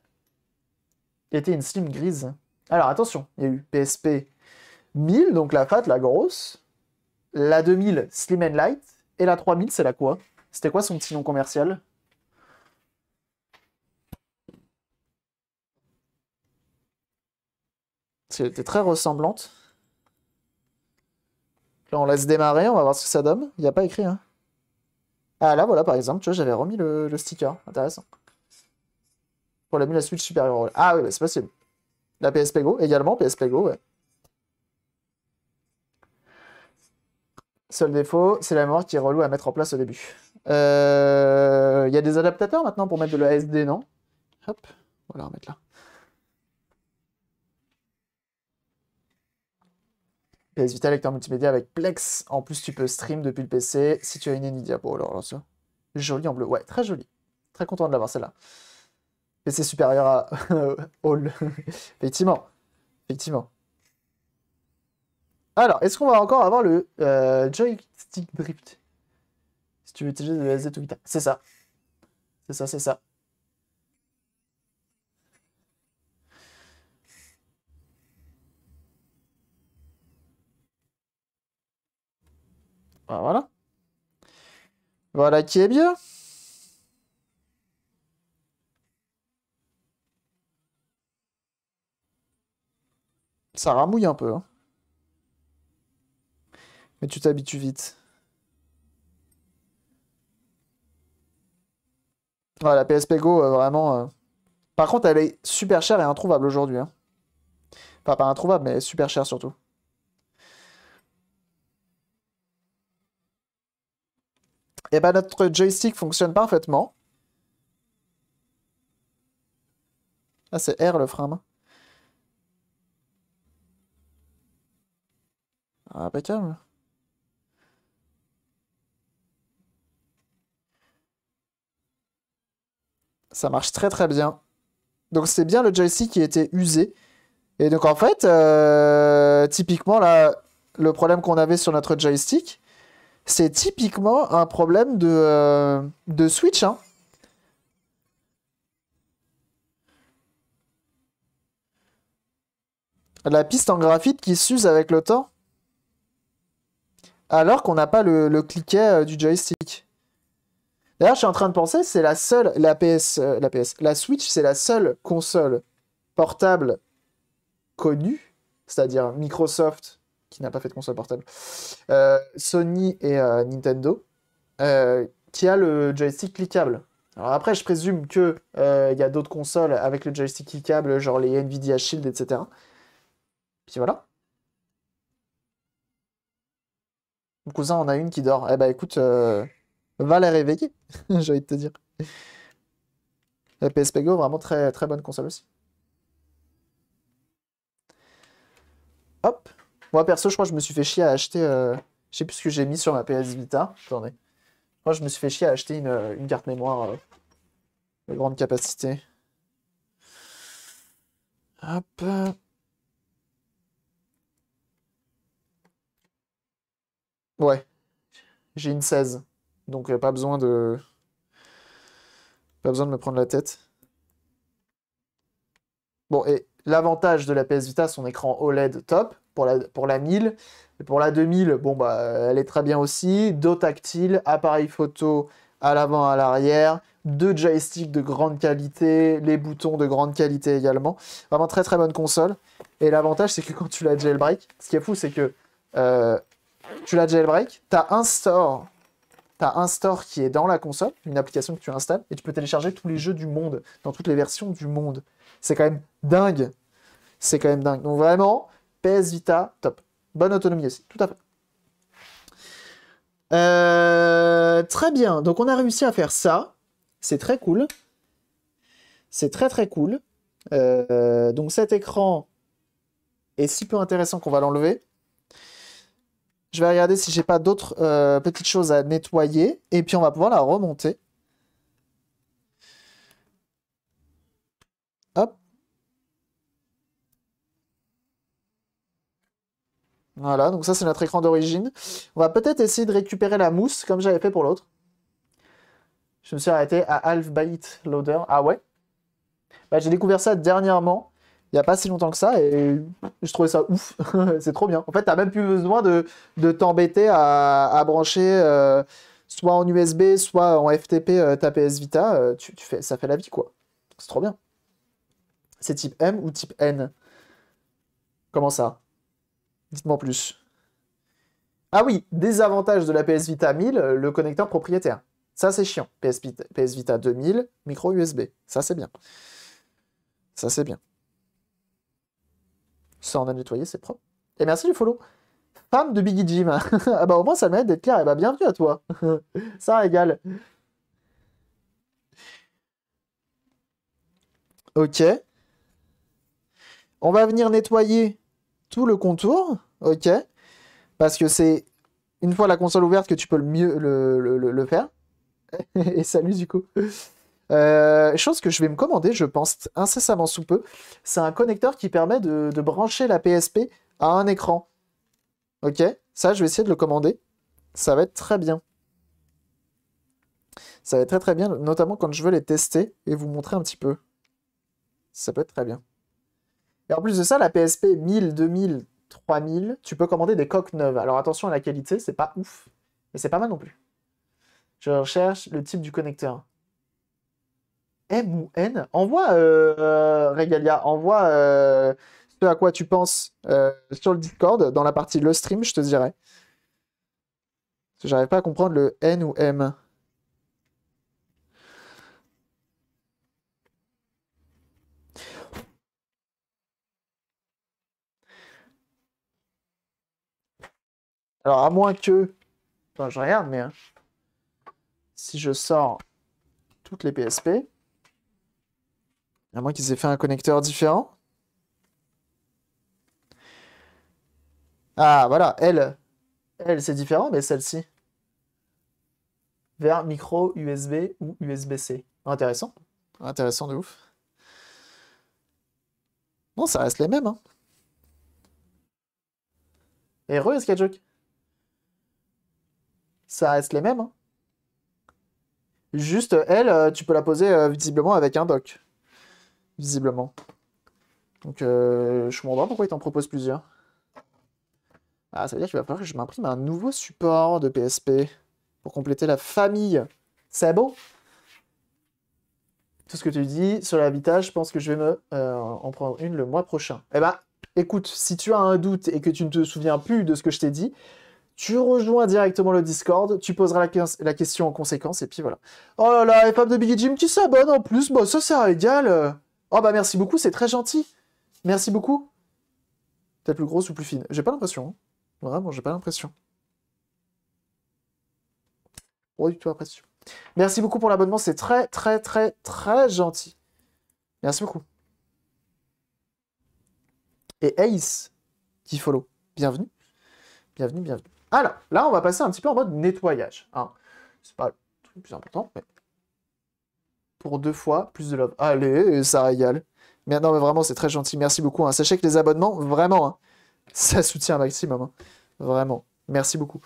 Il était une slim grise. Alors attention, il y a eu PSP 1000, donc la fat, la grosse. La 2000, slim and light. Et la 3000, c'est la quoi C'était quoi son petit nom commercial C'était très ressemblante. Là, on laisse démarrer, on va voir ce que ça donne. Il n'y a pas écrit, hein. Ah là, voilà, par exemple, tu vois, j'avais remis le, sticker. Intéressant. Pour la la Switch supérieure. Ah oui, bah, c'est possible. La PSP Go également, PSP Go, ouais. Seul défaut, c'est la mémoire qui est relou à mettre en place au début. Euh, il y a des adaptateurs maintenant pour mettre de SD non Hop, on va la remettre là. PS Vita, lecteur multimédia avec Plex. En plus, tu peux stream depuis le PC si tu as une Nvidia. Bon, alors, alors Joli en bleu. Ouais, très joli. Très content de l'avoir, celle-là. PC supérieur à [LAUGHS] All. Effectivement. Effectivement. Alors, est-ce qu'on va encore avoir le euh, joystick drift Si tu veux utiliser le SD 2 Vita. C'est ça. C'est ça, c'est ça. Bah, voilà. Voilà qui est bien. Ça ramouille un peu. Hein. Mais tu t'habitues vite. la PSP Go, euh, vraiment. Euh. Par contre, elle est super chère et introuvable aujourd'hui. Hein. Enfin, pas introuvable, mais super chère surtout. Et eh ben notre joystick fonctionne parfaitement. Ah, c'est R le frein à main. Ah, Ça marche très très bien. Donc c'est bien le joystick qui était usé. Et donc en fait, euh, typiquement là, le problème qu'on avait sur notre joystick, c'est typiquement un problème de, euh, Switch. Hein. La piste en graphite qui s'use avec le temps. Alors qu'on n'a pas le, cliquet euh, du joystick. D'ailleurs, je suis en train de penser, c'est la seule, la PS, euh, la PS, la Switch, c'est la seule console portable connue, c'est-à-dire Microsoft, qui n'a pas fait de console portable, euh, Sony et euh, Nintendo, euh, qui a le joystick cliquable. Alors après, je présume que il y a d'autres consoles avec le joystick cliquable, genre les Nvidia Shield, etc. Puis voilà. Mon cousin en a une qui dort. Eh bah écoute, va la réveiller, [LAUGHS] j'ai envie de te dire. La PSP Go, vraiment très, très bonne console aussi. Hop. Moi, perso, je crois que je me suis fait chier à acheter. Euh, je sais plus ce que j'ai mis sur ma PS Vita. Attendez. Moi, je me suis fait chier à acheter une, euh, carte mémoire euh, de grande capacité. Hop. Ouais. J'ai une 16. Donc, pas besoin de. Pas besoin de me prendre la tête. Bon, et l'avantage de la PS Vita, son écran OLED top, pour la, pour la 1000. pour la 2000, bon, bah, elle est très bien aussi. Dos tactile, appareil photo à l'avant, à l'arrière, deux joysticks de grande qualité, les boutons de grande qualité également. Vraiment très très bonne console. Et l'avantage, c'est que quand tu la jailbreak, ce qui est fou, c'est que euh, tu la jailbreak, tu as un store. As un store qui est dans la console, une application que tu installes, et tu peux télécharger tous les jeux du monde, dans toutes les versions du monde. C'est quand même dingue. C'est quand même dingue. Donc vraiment, PS Vita, top. Bonne autonomie aussi, tout à fait. Euh, très bien, donc on a réussi à faire ça. C'est très cool. C'est très très cool. Euh, donc cet écran est si peu intéressant qu'on va l'enlever. Je vais regarder si j'ai pas d'autres euh, petites choses à nettoyer. Et puis on va pouvoir la remonter. Voilà, donc ça c'est notre écran d'origine. On va peut-être essayer de récupérer la mousse comme j'avais fait pour l'autre. Je me suis arrêté à half byte loader. Ah ouais bah, J'ai découvert ça dernièrement, il n'y a pas si longtemps que ça, et je trouvais ça ouf. [LAUGHS] c'est trop bien. En fait, tu n'as même plus besoin de, t'embêter à, brancher euh, soit en USB, soit en FTP euh, ta PS Vita. Euh, tu, fais, ça fait la vie, quoi. C'est trop bien. C'est type M ou type N Comment ça Dites-moi plus. Ah oui, désavantage de la PS Vita 1000, le connecteur propriétaire. Ça, c'est chiant. PS Vita, 2000, micro USB. Ça, c'est bien. Ça, c'est bien. Ça, on a nettoyé, c'est propre. Et merci du follow. Femme de Biggie Jim. [LAUGHS] ah bah, au moins, ça m'aide. d'être clair. Et eh bah, bienvenue à toi. [LAUGHS] ça régale. Ok. On va venir nettoyer tout le contour, ok Parce que c'est une fois la console ouverte que tu peux le mieux le, faire. [LAUGHS] Et salut du coup. Euh, chose que je vais me commander, je pense, incessamment sous peu, c'est un connecteur qui permet de, de, brancher la PSP à un écran. Ok Ça, je vais essayer de le commander. Ça va être très bien. Ça va être très très bien, notamment quand je veux les tester et vous montrer un petit peu. Ça peut être très bien. Et en plus de ça, la PSP 1000, 2000, 3000, tu peux commander des coques neuves. Alors attention à la qualité, c'est pas ouf, mais c'est pas mal non plus. Je recherche le type du connecteur. M ou N Envoie, euh, euh, Regalia, envoie euh, ce à quoi tu penses sur le Discord, dans la partie le stream, je te dirais. J'arrive pas à comprendre le N ou M. Alors, à moins que... Enfin, je regarde, mais... Hein, si je sors toutes les PSP, à moins qu'ils aient fait un connecteur différent. Ah, voilà, elle. Elle, c'est différent, mais celle-ci. Vers micro, USB ou USB-C. Intéressant. Intéressant de ouf. Bon, ça reste les mêmes. Hein. Et ça reste les mêmes. Hein. Juste, euh, elle, euh, tu peux la poser euh, visiblement avec un doc. Visiblement. Donc, je comprends demande pourquoi ils t'en proposent plusieurs. Ah, ça veut dire qu'il va falloir que je m'imprime un nouveau support de PSP pour compléter la famille. C'est beau Tout ce que tu dis sur l'habitat, je pense que je vais me en prendre une le mois prochain. Eh ben, écoute, si tu as un doute et que tu ne te souviens plus de ce que je t'ai dit, tu rejoins directement le Discord, tu poseras la, question en conséquence, et puis voilà. Oh là là, les de Biggie Jim qui s'abonne en plus, bah ça sert à égal. Oh bah merci beaucoup, c'est très gentil. Merci beaucoup. Peut-être plus grosse ou plus fine. J'ai pas l'impression. Hein. Vraiment, j'ai pas l'impression. Oh, du tout l'impression. Merci beaucoup pour l'abonnement, c'est très très très très gentil. Merci beaucoup. Et Ace qui follow. Bienvenue. Bienvenue, bienvenue. Alors, là, on va passer un petit peu en mode nettoyage. Hein. C'est pas le truc le plus important, mais... Pour deux fois, plus de love. Allez, ça régale. Mais non, mais vraiment, c'est très gentil. Merci beaucoup. Hein. Sachez que les abonnements, vraiment, hein, [LAUGHS] ça soutient un maximum. Vraiment. Merci beaucoup.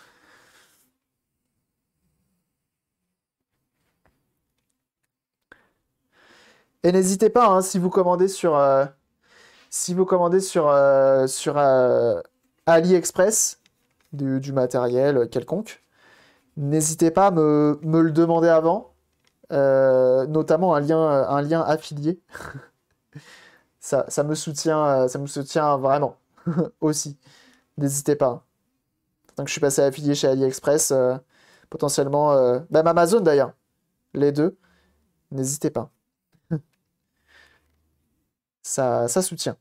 Et n'hésitez pas, si vous commandez sur... Euh, si vous commandez sur... Euh, sur euh, AliExpress, du, matériel quelconque. N'hésitez pas à me, me, le demander avant, euh, notamment un lien, un lien affilié. [LAUGHS] ça, ça, me soutient, euh, ça me soutient vraiment [LAUGHS] aussi. N'hésitez pas. tant que je suis passé affilié chez AliExpress, euh, potentiellement, même Amazon d'ailleurs, les deux. N'hésitez pas. [LAUGHS] ça, ça soutient.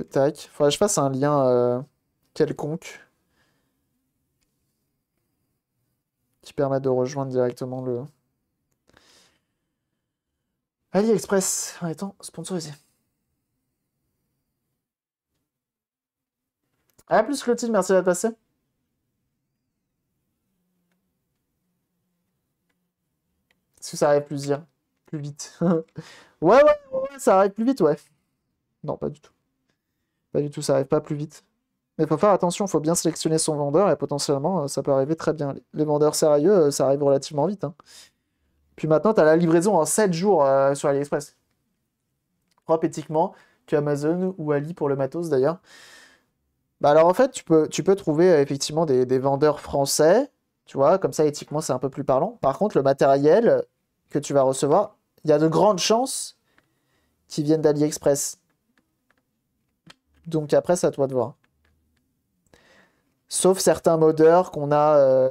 que tac. Faudrait que je fasse un lien euh, quelconque qui permet de rejoindre directement le AliExpress en étant sponsorisé. Ah, plus Clotilde, merci d'être passé. Est-ce que ça arrive plus, plus vite [LAUGHS] ouais, ouais, ouais, ça arrive plus vite, ouais. Non, pas du tout. Pas du tout, ça arrive pas plus vite. Mais faut faire attention, faut bien sélectionner son vendeur et potentiellement euh, ça peut arriver très bien. Les vendeurs sérieux, euh, ça arrive relativement vite. Hein. Puis maintenant, tu as la livraison en 7 jours euh, sur AliExpress. Propre éthiquement que Amazon ou Ali pour le matos d'ailleurs. Bah alors en fait, tu peux, tu peux trouver effectivement des, des, vendeurs français, tu vois, comme ça éthiquement c'est un peu plus parlant. Par contre, le matériel que tu vas recevoir, il y a de grandes chances qu'il viennent d'AliExpress. Donc après, c'est à toi de voir. Sauf certains modeurs qu'on a euh,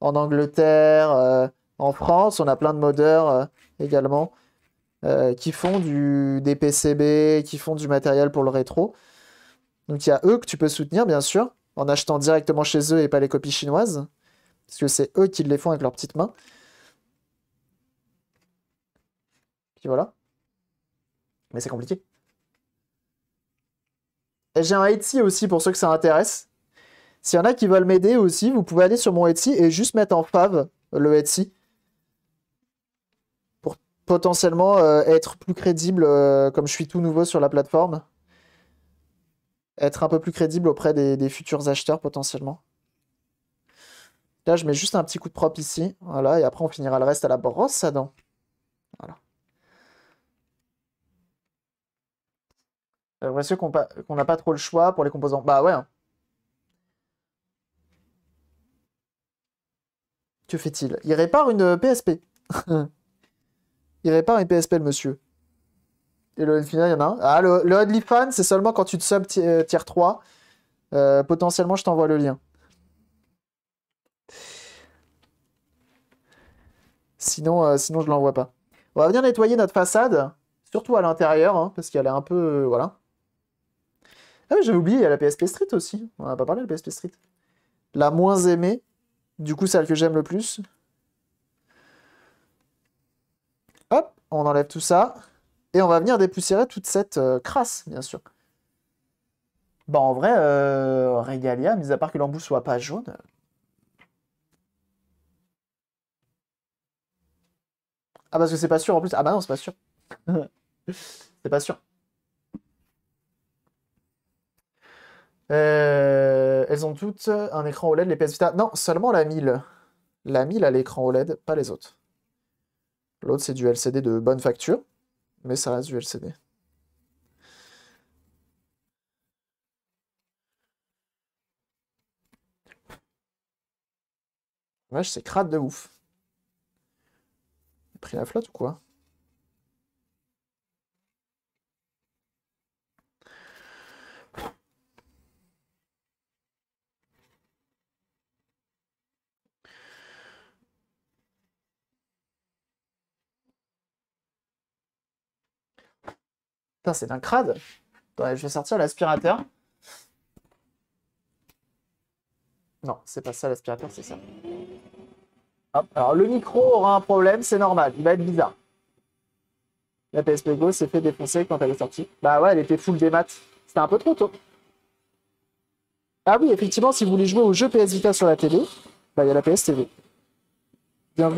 en Angleterre, euh, en France, on a plein de modeurs euh, également qui font du, des PCB, qui font du matériel pour le rétro. Donc il y a eux que tu peux soutenir, bien sûr, en achetant directement chez eux et pas les copies chinoises, parce que c'est eux qui les font avec leurs petites mains. Puis voilà. Mais c'est compliqué. J'ai un Etsy aussi pour ceux que ça intéresse. S'il y en a qui veulent m'aider aussi, vous pouvez aller sur mon Etsy et juste mettre en fav le Etsy. Pour potentiellement euh, être plus crédible, euh, comme je suis tout nouveau sur la plateforme. Être un peu plus crédible auprès des, futurs acheteurs potentiellement. Là, je mets juste un petit coup de propre ici. Voilà, et après, on finira le reste à la brosse à dents. J'ai euh, sûr qu'on n'a pas trop le choix pour les composants. Bah ouais. Hein. Que fait-il Il répare une PSP. Euh, [LAUGHS] il répare une PSP, le monsieur. Et le final, il y en a un. Ah, le, le fan, c'est seulement quand tu te sub euh, tier 3. potentiellement, je t'envoie le lien. Sinon, je sinon je l'envoie pas. On va venir nettoyer notre façade, surtout à l'intérieur, hein, parce qu'elle est un peu... voilà. Ah oui, j'avais oublié, il y a la PSP Street aussi. On n'a pas parlé de la PSP Street. La moins aimée, du coup celle que j'aime le plus. Hop, on enlève tout ça. Et on va venir dépoussiérer toute cette euh, crasse, bien sûr. Bah en vrai, euh, Regalia, mis à part que l'embout soit pas jaune. Ah parce que c'est pas sûr en plus. Ah bah non, c'est pas sûr. [LAUGHS] c'est pas sûr. Euh, elles ont toutes un écran OLED, les PS Vita. Non, seulement la 1000. La 1000 a l'écran OLED, pas les autres. L'autre, c'est du LCD de bonne facture, mais ça reste du LCD. Vache, c'est crade de ouf. a pris la flotte ou quoi Putain, c'est d'un crade. je vais sortir l'aspirateur. Non, c'est pas ça l'aspirateur, c'est ça. Alors le micro aura un problème, c'est normal, il va être bizarre. La PSP Go s'est fait défoncer quand elle est sortie. Bah ouais, elle était full des maths. C'était un peu trop tôt. Ah oui, effectivement, si vous voulez jouer au jeu PS Vita sur la télé, bah il y a la PS TV. Bien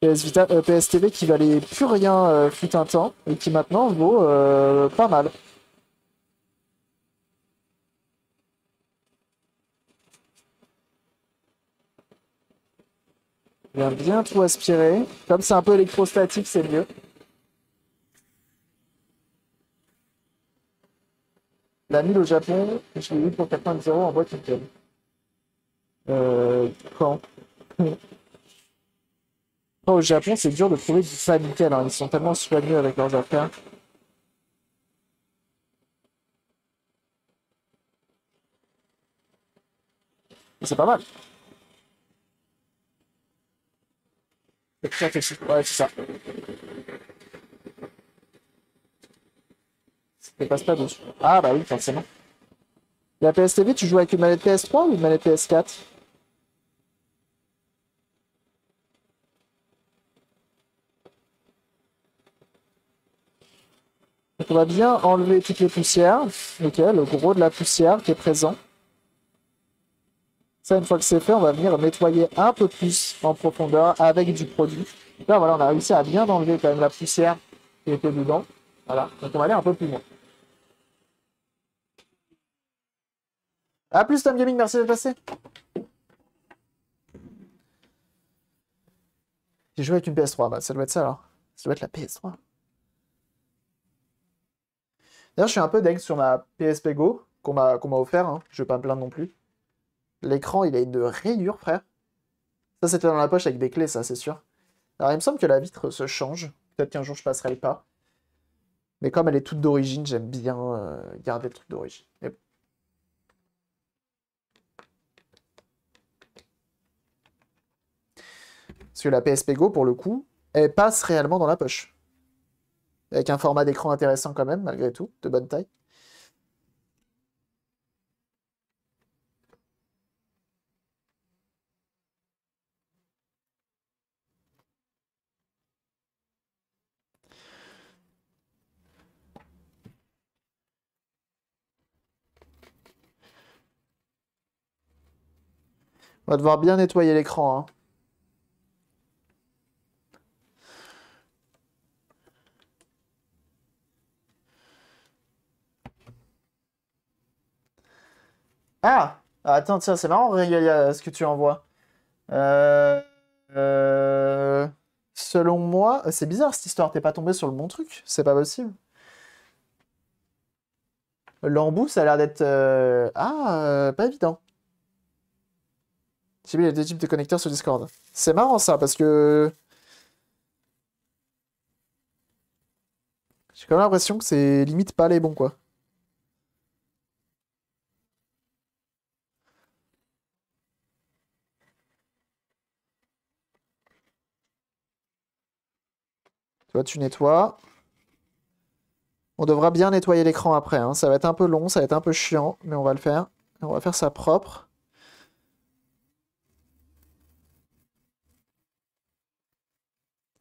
PS, euh, qui valait plus rien tout euh, fut un temps et qui maintenant vaut euh, pas mal. Bien, bien tout aspirer. Comme c'est un peu électrostatique, c'est mieux. La nuit au Japon, je l'ai eu pour 4.0 en boîte Euh, quand au Japon, c'est dur de trouver du famicale. alors Ils sont tellement soigneux avec leurs affaires. C'est pas mal. Ouais, c'est ça. Ça passe pas dessus. Ah bah oui, forcément. La PSTV, tu joues avec une manette PS3 ou une manette PS4 on va bien enlever toutes les poussières, ok, le gros de la poussière qui est présent. Ça, une fois que c'est fait, on va venir nettoyer un peu plus en profondeur avec du produit. Là, voilà, on a réussi à bien enlever quand même la poussière qui était dedans. Voilà, donc on va aller un peu plus loin. A plus, Tom Gaming, merci d'être passé. J'ai joué avec une PS3, bah, ça doit être ça alors. Ça doit être la PS3. D'ailleurs, je suis un peu dingue sur ma PSP Go qu'on m'a offert. Je hein. Je vais pas me plaindre non plus. L'écran, il a de rayure, frère. Ça, c'était dans la poche avec des clés, ça, c'est sûr. Alors, il me semble que la vitre se change. Peut-être qu'un jour, je passerai pas. Mais comme elle est toute d'origine, j'aime bien euh, garder le truc d'origine. Parce que la PSP Go, pour le coup, elle passe réellement dans la poche avec un format d'écran intéressant quand même, malgré tout, de bonne taille. On va devoir bien nettoyer l'écran. Hein. attends, tiens, c'est marrant, ce que tu envoies. Euh, euh, selon moi, c'est bizarre cette histoire, t'es pas tombé sur le bon truc, c'est pas possible. L'embout, ça a l'air d'être... Euh, ah, euh, pas évident. J'ai vu, il deux types de connecteurs sur Discord. C'est marrant ça, parce que... J'ai quand même l'impression que c'est limite pas les bons, quoi. Tu tu nettoies. On devra bien nettoyer l'écran après. Hein. Ça va être un peu long, ça va être un peu chiant, mais on va le faire. On va faire ça propre.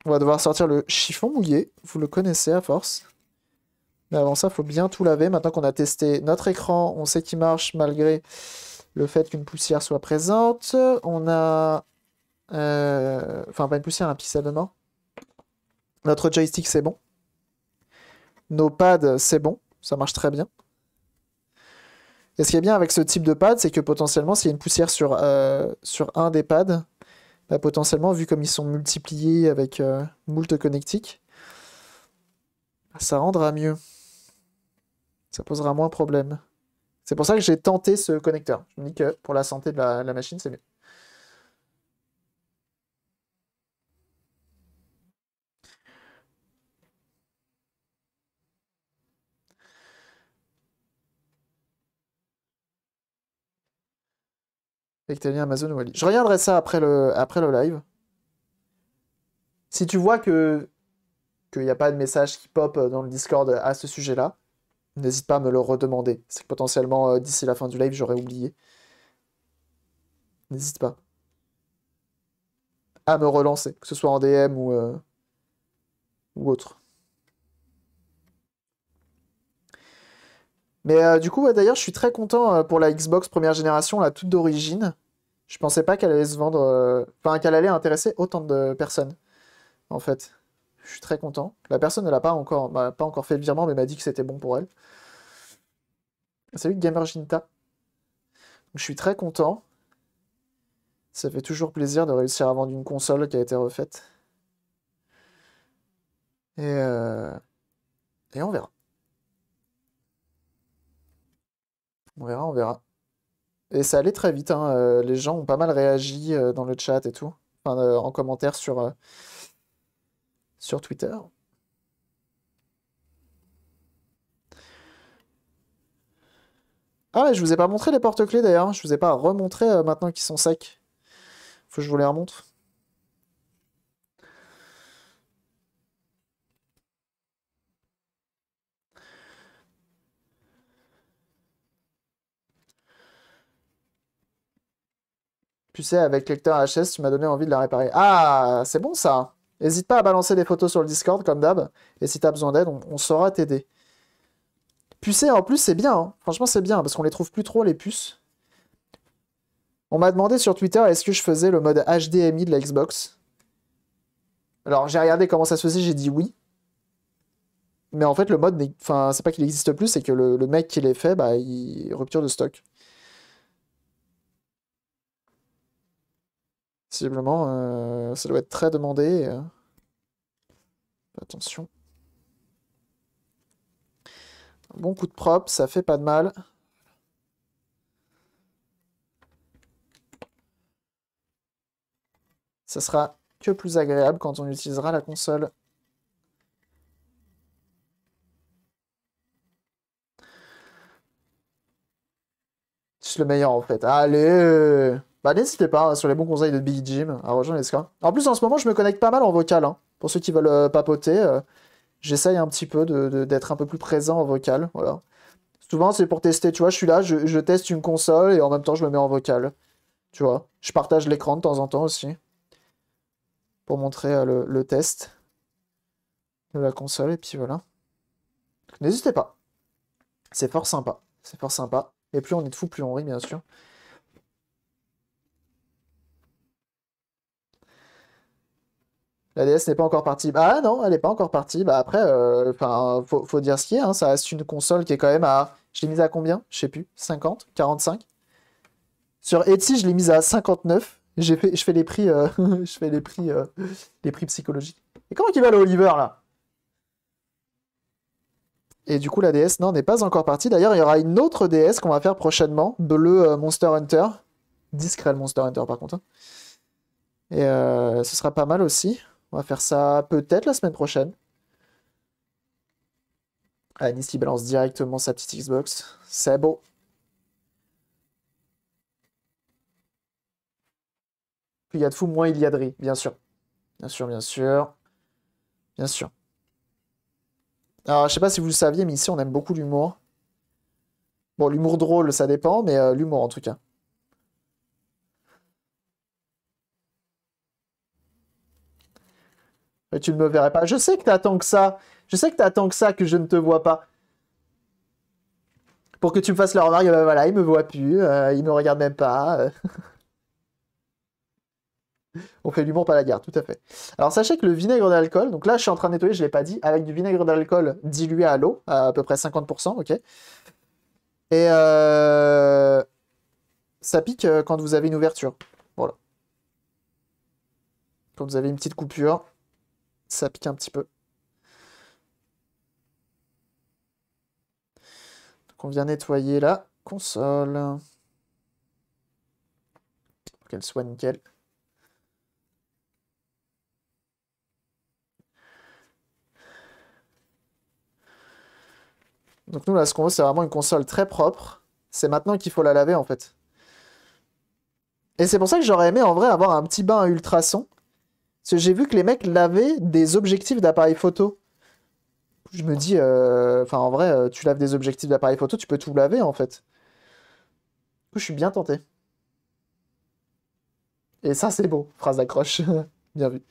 On va devoir sortir le chiffon mouillé. Vous le connaissez à force. Mais avant ça, il faut bien tout laver. Maintenant qu'on a testé notre écran, on sait qu'il marche malgré le fait qu'une poussière soit présente. On a... Euh, enfin, pas une poussière, un pixel mort. Notre joystick, c'est bon. Nos pads, c'est bon. Ça marche très bien. Et ce qui est bien avec ce type de pad, c'est que potentiellement, s'il y a une poussière sur, euh, sur un des pads, bah, potentiellement, vu comme ils sont multipliés avec euh, moult bah, ça rendra mieux. Ça posera moins de problèmes. C'est pour ça que j'ai tenté ce connecteur. Je me dis que pour la santé de la, la machine, c'est mieux. Avec Amazon ou Ali. Je reviendrai ça après le, après le live. Si tu vois que qu'il n'y a pas de message qui pop euh, dans le Discord euh, à ce sujet-là, n'hésite pas à me le redemander. C'est que potentiellement, euh, d'ici la fin du live, j'aurais oublié. N'hésite pas à me relancer, que ce soit en DM ou, ou autre. Mais euh, du coup, d'ailleurs, je suis très content euh, pour la Xbox première génération, la toute d'origine. Je pensais pas qu'elle allait se vendre, euh, enfin qu'elle allait intéresser autant de personnes, en fait. Je suis très content. La personne ne l'a pas encore, bah, pas encore fait le virement, mais m'a dit que c'était bon pour elle. Salut Gamer je suis très content. Ça fait toujours plaisir de réussir à vendre une console qui a été refaite. Et, Et on verra. On verra, on verra. Et ça allait très vite, hein, euh, les gens ont pas mal réagi euh, dans le chat et tout, enfin, euh, en commentaire sur, sur Twitter. Ah, je vous ai pas montré les porte-clés d'ailleurs, hein. je vous ai pas remontré maintenant qu'ils sont secs. Faut que je vous les remontre. Tu sais, avec lecteur HS, tu m'as donné envie de la réparer. Ah, c'est bon ça N'hésite pas à balancer des photos sur le Discord, comme d'hab. Et si t'as besoin d'aide, on, saura t'aider. Pucer, en plus, c'est bien. Hein. Franchement, c'est bien, parce qu'on les trouve plus trop, les puces. On m'a demandé sur Twitter est-ce que je faisais le mode HDMI de la Xbox. Alors, j'ai regardé comment ça se faisait, j'ai dit oui. Mais en fait, le mode, enfin, c'est pas qu'il existe plus, c'est que le, mec qui l'ait fait, bah, il rupture de stock. Visiblement, euh, ça doit être très demandé. Euh. Attention. bon coup de propre, ça fait pas de mal. Ça sera que plus agréable quand on utilisera la console. C'est le meilleur en fait. Allez bah n'hésitez pas hein, sur les bons conseils de Big Jim à rejoindre les scores. En plus en ce moment je me connecte pas mal en vocal. Hein. Pour ceux qui veulent euh, papoter, euh, j'essaye un petit peu d'être de, un peu plus présent en vocal. Voilà. Souvent c'est pour tester, tu vois, je suis là, je, teste une console et en même temps je le mets en vocal. Tu vois, je partage l'écran de temps en temps aussi. Pour montrer euh, le, le test de la console et puis voilà. N'hésitez pas. C'est fort sympa. C'est fort sympa. Et plus on est de fou, plus on rit bien sûr. La DS n'est pas encore partie. Ah non, elle n'est pas encore partie. Bah, bah après, euh, il faut, dire ce qu'il y a. Hein. Ça reste une console qui est quand même à. Je l'ai mise à combien Je sais plus. 50 45 Sur Etsy, je l'ai mise à 59. J'ai fait, je fais les prix, euh, [LAUGHS] je fais les prix, euh, prix psychologiques. Et comment il va le Oliver là Et du coup, la DS, non, n'est pas encore partie. D'ailleurs, il y aura une autre DS qu'on va faire prochainement, bleu Monster Hunter. Discret le Monster Hunter par contre. Hein. Et ce sera pas mal aussi. On va faire ça peut-être la semaine prochaine. Anis qui balance directement sa petite Xbox. C'est beau. Plus il y a de fou moins il y a de riz, bien sûr. Bien sûr, bien sûr. Bien sûr. Alors, je ne sais pas si vous le saviez, mais ici, on aime beaucoup l'humour. Bon, l'humour drôle, ça dépend, mais euh, l'humour en tout cas. Mais tu ne me verrais pas. Je sais que tu attends que ça. Je sais que tu attends que ça, que je ne te vois pas. Pour que tu me fasses la remarque, ben voilà, il me voit plus, Il euh, il me regarde même pas. Euh. [LAUGHS] On fait l'humour, pas la gare tout à fait. Alors sachez que le vinaigre d'alcool, donc là je suis en train de nettoyer, je ne l'ai pas dit, avec du vinaigre d'alcool dilué à l'eau, à, à, peu près 50%, ok. Et euh, ça pique quand vous avez une ouverture. Voilà. Quand vous avez une petite coupure, ça pique un petit peu. on vient nettoyer la console. Pour qu'elle soit nickel. Donc nous là ce qu'on veut c'est vraiment une console très propre. C'est maintenant qu'il faut la laver en fait. Et c'est pour ça que j'aurais aimé en vrai avoir un petit bain à ultrasons j'ai vu que les mecs lavaient des objectifs d'appareil photo. Je me dis, euh, enfin en vrai, euh, tu laves des objectifs d'appareil photo, tu peux tout laver en fait. je suis bien tenté. Et ça, c'est beau, phrase d'accroche. [LAUGHS] bien vu.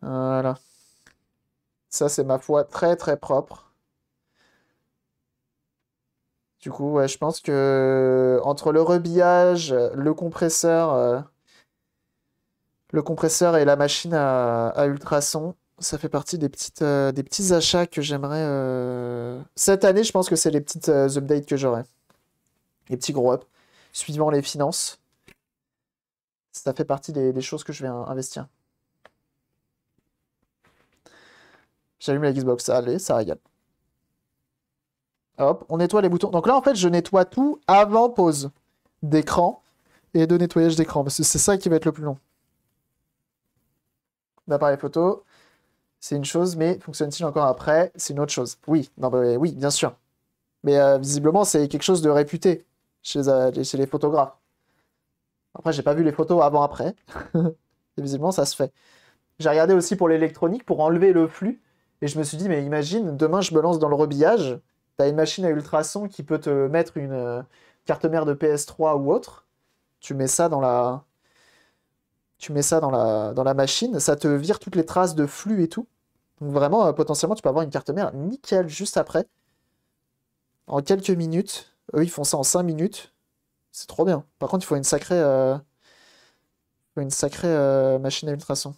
Voilà. Ça, c'est ma foi très très propre. Du coup, je pense que euh, entre le rebillage, le compresseur, euh, le compresseur et la machine à, ultrasons, ça fait partie des, petites, euh, des petits achats que j'aimerais. Cette année, je pense que c'est les petites updates que j'aurai. Les petits gros ups, suivant les finances. Ça fait partie des, des choses que je vais investir. J'allume la Xbox. Allez, ça régale. Hop, on nettoie les boutons. Donc là, en fait, je nettoie tout avant pause d'écran et de nettoyage d'écran, parce que c'est ça qui va être le plus long. D'appareil photo, c'est une chose, mais fonctionne-t-il encore après C'est une autre chose. Oui, non, bah, oui, bien sûr. Mais euh, visiblement, c'est quelque chose de réputé euh, chez, les photographes. Après, j'ai pas vu les photos avant-après. [LAUGHS] visiblement, ça se fait. J'ai regardé aussi pour l'électronique, pour enlever le flux. Et je me suis dit, mais imagine, demain, je me lance dans le rebillage. T'as une machine à ultrasons qui peut te mettre une euh, carte mère de PS3 ou autre. Tu mets ça dans la, tu mets ça dans la, dans la machine, ça te vire toutes les traces de flux et tout. Donc vraiment, euh, potentiellement, tu peux avoir une carte mère nickel juste après. En quelques minutes. Eux, ils font ça en 5 minutes. C'est trop bien. Par contre, il faut une sacrée, euh, une sacrée machine à ultrasons.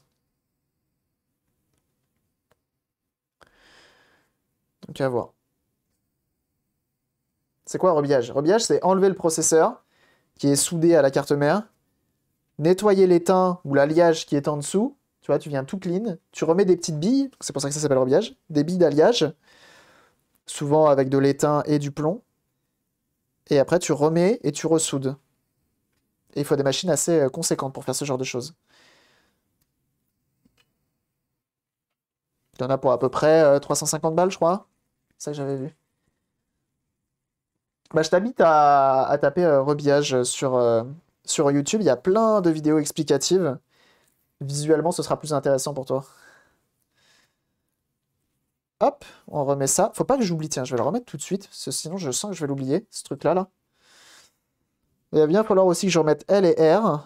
Donc à voir. C'est quoi le rebillage Rebillage, c'est enlever le processeur qui est soudé à la carte mère, nettoyer l'étain ou l'alliage qui est en dessous, tu vois, tu viens tout clean, tu remets des petites billes, c'est pour ça que ça s'appelle rebillage, des billes d'alliage, souvent avec de l'étain et du plomb, et après tu remets et tu ressoudes. Et il faut des machines assez euh, conséquentes pour faire ce genre de choses. Il y en a pour à peu près 350 euh, balles, je crois. C'est ça que j'avais vu bah, je t'invite à, taper euh, rebillage sur, euh, sur YouTube. Il y a plein de vidéos explicatives. Visuellement, ce sera plus intéressant pour toi. Hop, on remet ça. Faut pas que j'oublie, tiens, je vais le remettre tout de suite, sinon je sens que je vais l'oublier, ce truc-là. Là. Il va bien falloir aussi que je remette L et R.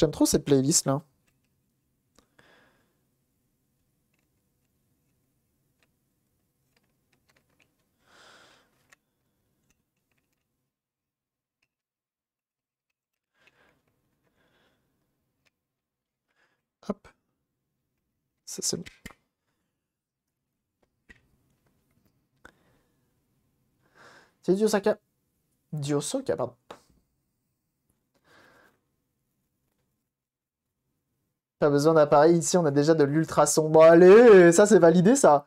J'aime trop cette playlist là. Hop. Ça c'est C'est Diosaka. Diosoka, pardon. Pas besoin d'appareil. Ici, on a déjà de l'ultra Bon, allez, ça, c'est validé, ça.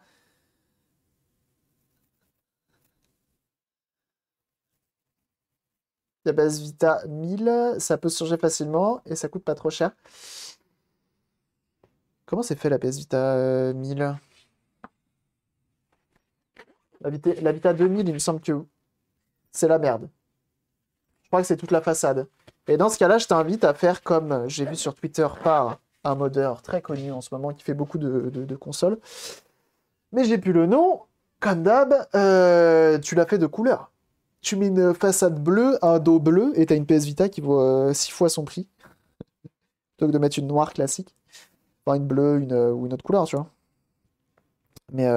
La base Vita 1000, ça peut surger facilement et ça coûte pas trop cher. Comment c'est fait la base Vita 1000 euh, la Vita, la Vita 2000, il me semble que c'est la merde. Je crois que c'est toute la façade. Et dans ce cas-là, je t'invite à faire comme j'ai vu sur Twitter par un modeur très connu en ce moment qui fait beaucoup de, consoles. Mais j'ai plus le nom. Comme euh, tu l'as fait de couleur. Tu mets une façade bleue, un dos bleu, et t'as une PS Vita qui vaut 6 euh, fois son prix. [LAUGHS] Plutôt que de mettre une noire classique. Enfin, une bleue une, euh, ou une autre couleur, tu vois. Mais,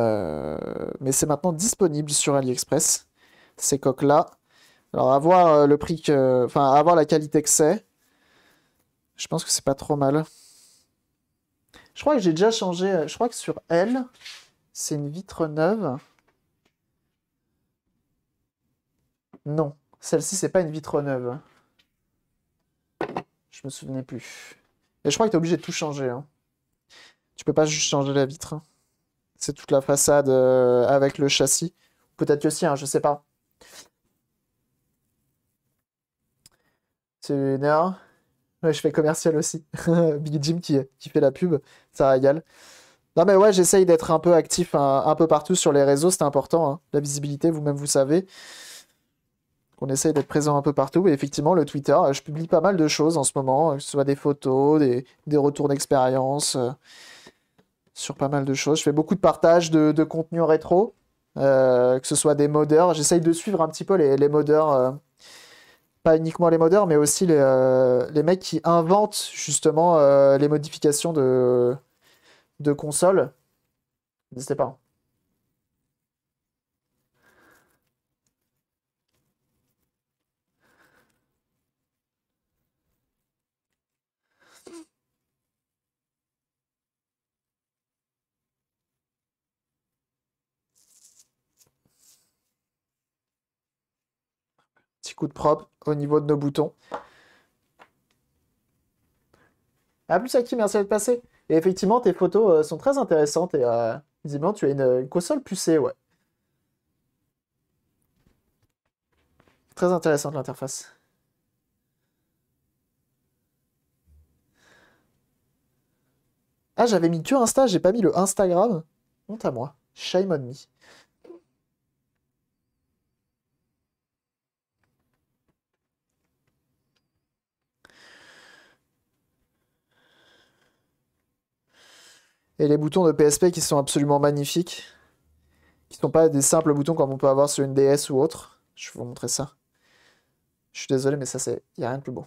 mais c'est maintenant disponible sur AliExpress, ces coques-là. Alors, avoir le prix que. Enfin, avoir la qualité que c'est, je pense que c'est pas trop mal. Je crois que j'ai déjà changé. Euh, je crois que sur elle, c'est une vitre neuve. Non, celle-ci, c'est pas une vitre neuve. Je me souvenais plus. Et je crois que tu es obligé de tout changer. Hein. Tu peux pas juste changer la vitre. Hein. C'est toute la façade euh, avec le châssis. Peut-être que si, hein, je sais pas. C'est une heure je fais commercial aussi. [LAUGHS] Big Jim qui, qui fait la pub, ça régale. Non mais ouais, j'essaye d'être un peu actif un, peu partout sur les réseaux, c'est important. Hein. La visibilité, vous-même vous savez. On essaye d'être présent un peu partout. Et effectivement, le Twitter, je publie pas mal de choses en ce moment, que ce soit des photos, des, retours d'expérience, euh, sur pas mal de choses. Je fais beaucoup de partage de, de contenu rétro, euh, que ce soit des modeurs. J'essaye de suivre un petit peu les, les modeurs. Euh, pas uniquement les modeurs, mais aussi les, euh, mecs qui inventent justement euh, les modifications de, de consoles. N'hésitez pas. Hein. coup de propre au niveau de nos boutons. A ah, plus Aki, merci d'être passé. Et effectivement, tes photos euh, sont très intéressantes et euh, visiblement tu as une, console pucée, ouais. Très intéressante l'interface. Ah, j'avais mis que Insta, j'ai pas mis le Instagram. Honte à moi. Shame on me. Et les boutons de PSP qui sont absolument magnifiques. Qui sont pas des simples boutons comme on peut avoir sur une DS ou autre. Je vais vous montrer ça. Je suis désolé, mais ça, c'est. Il n'y a rien de plus beau.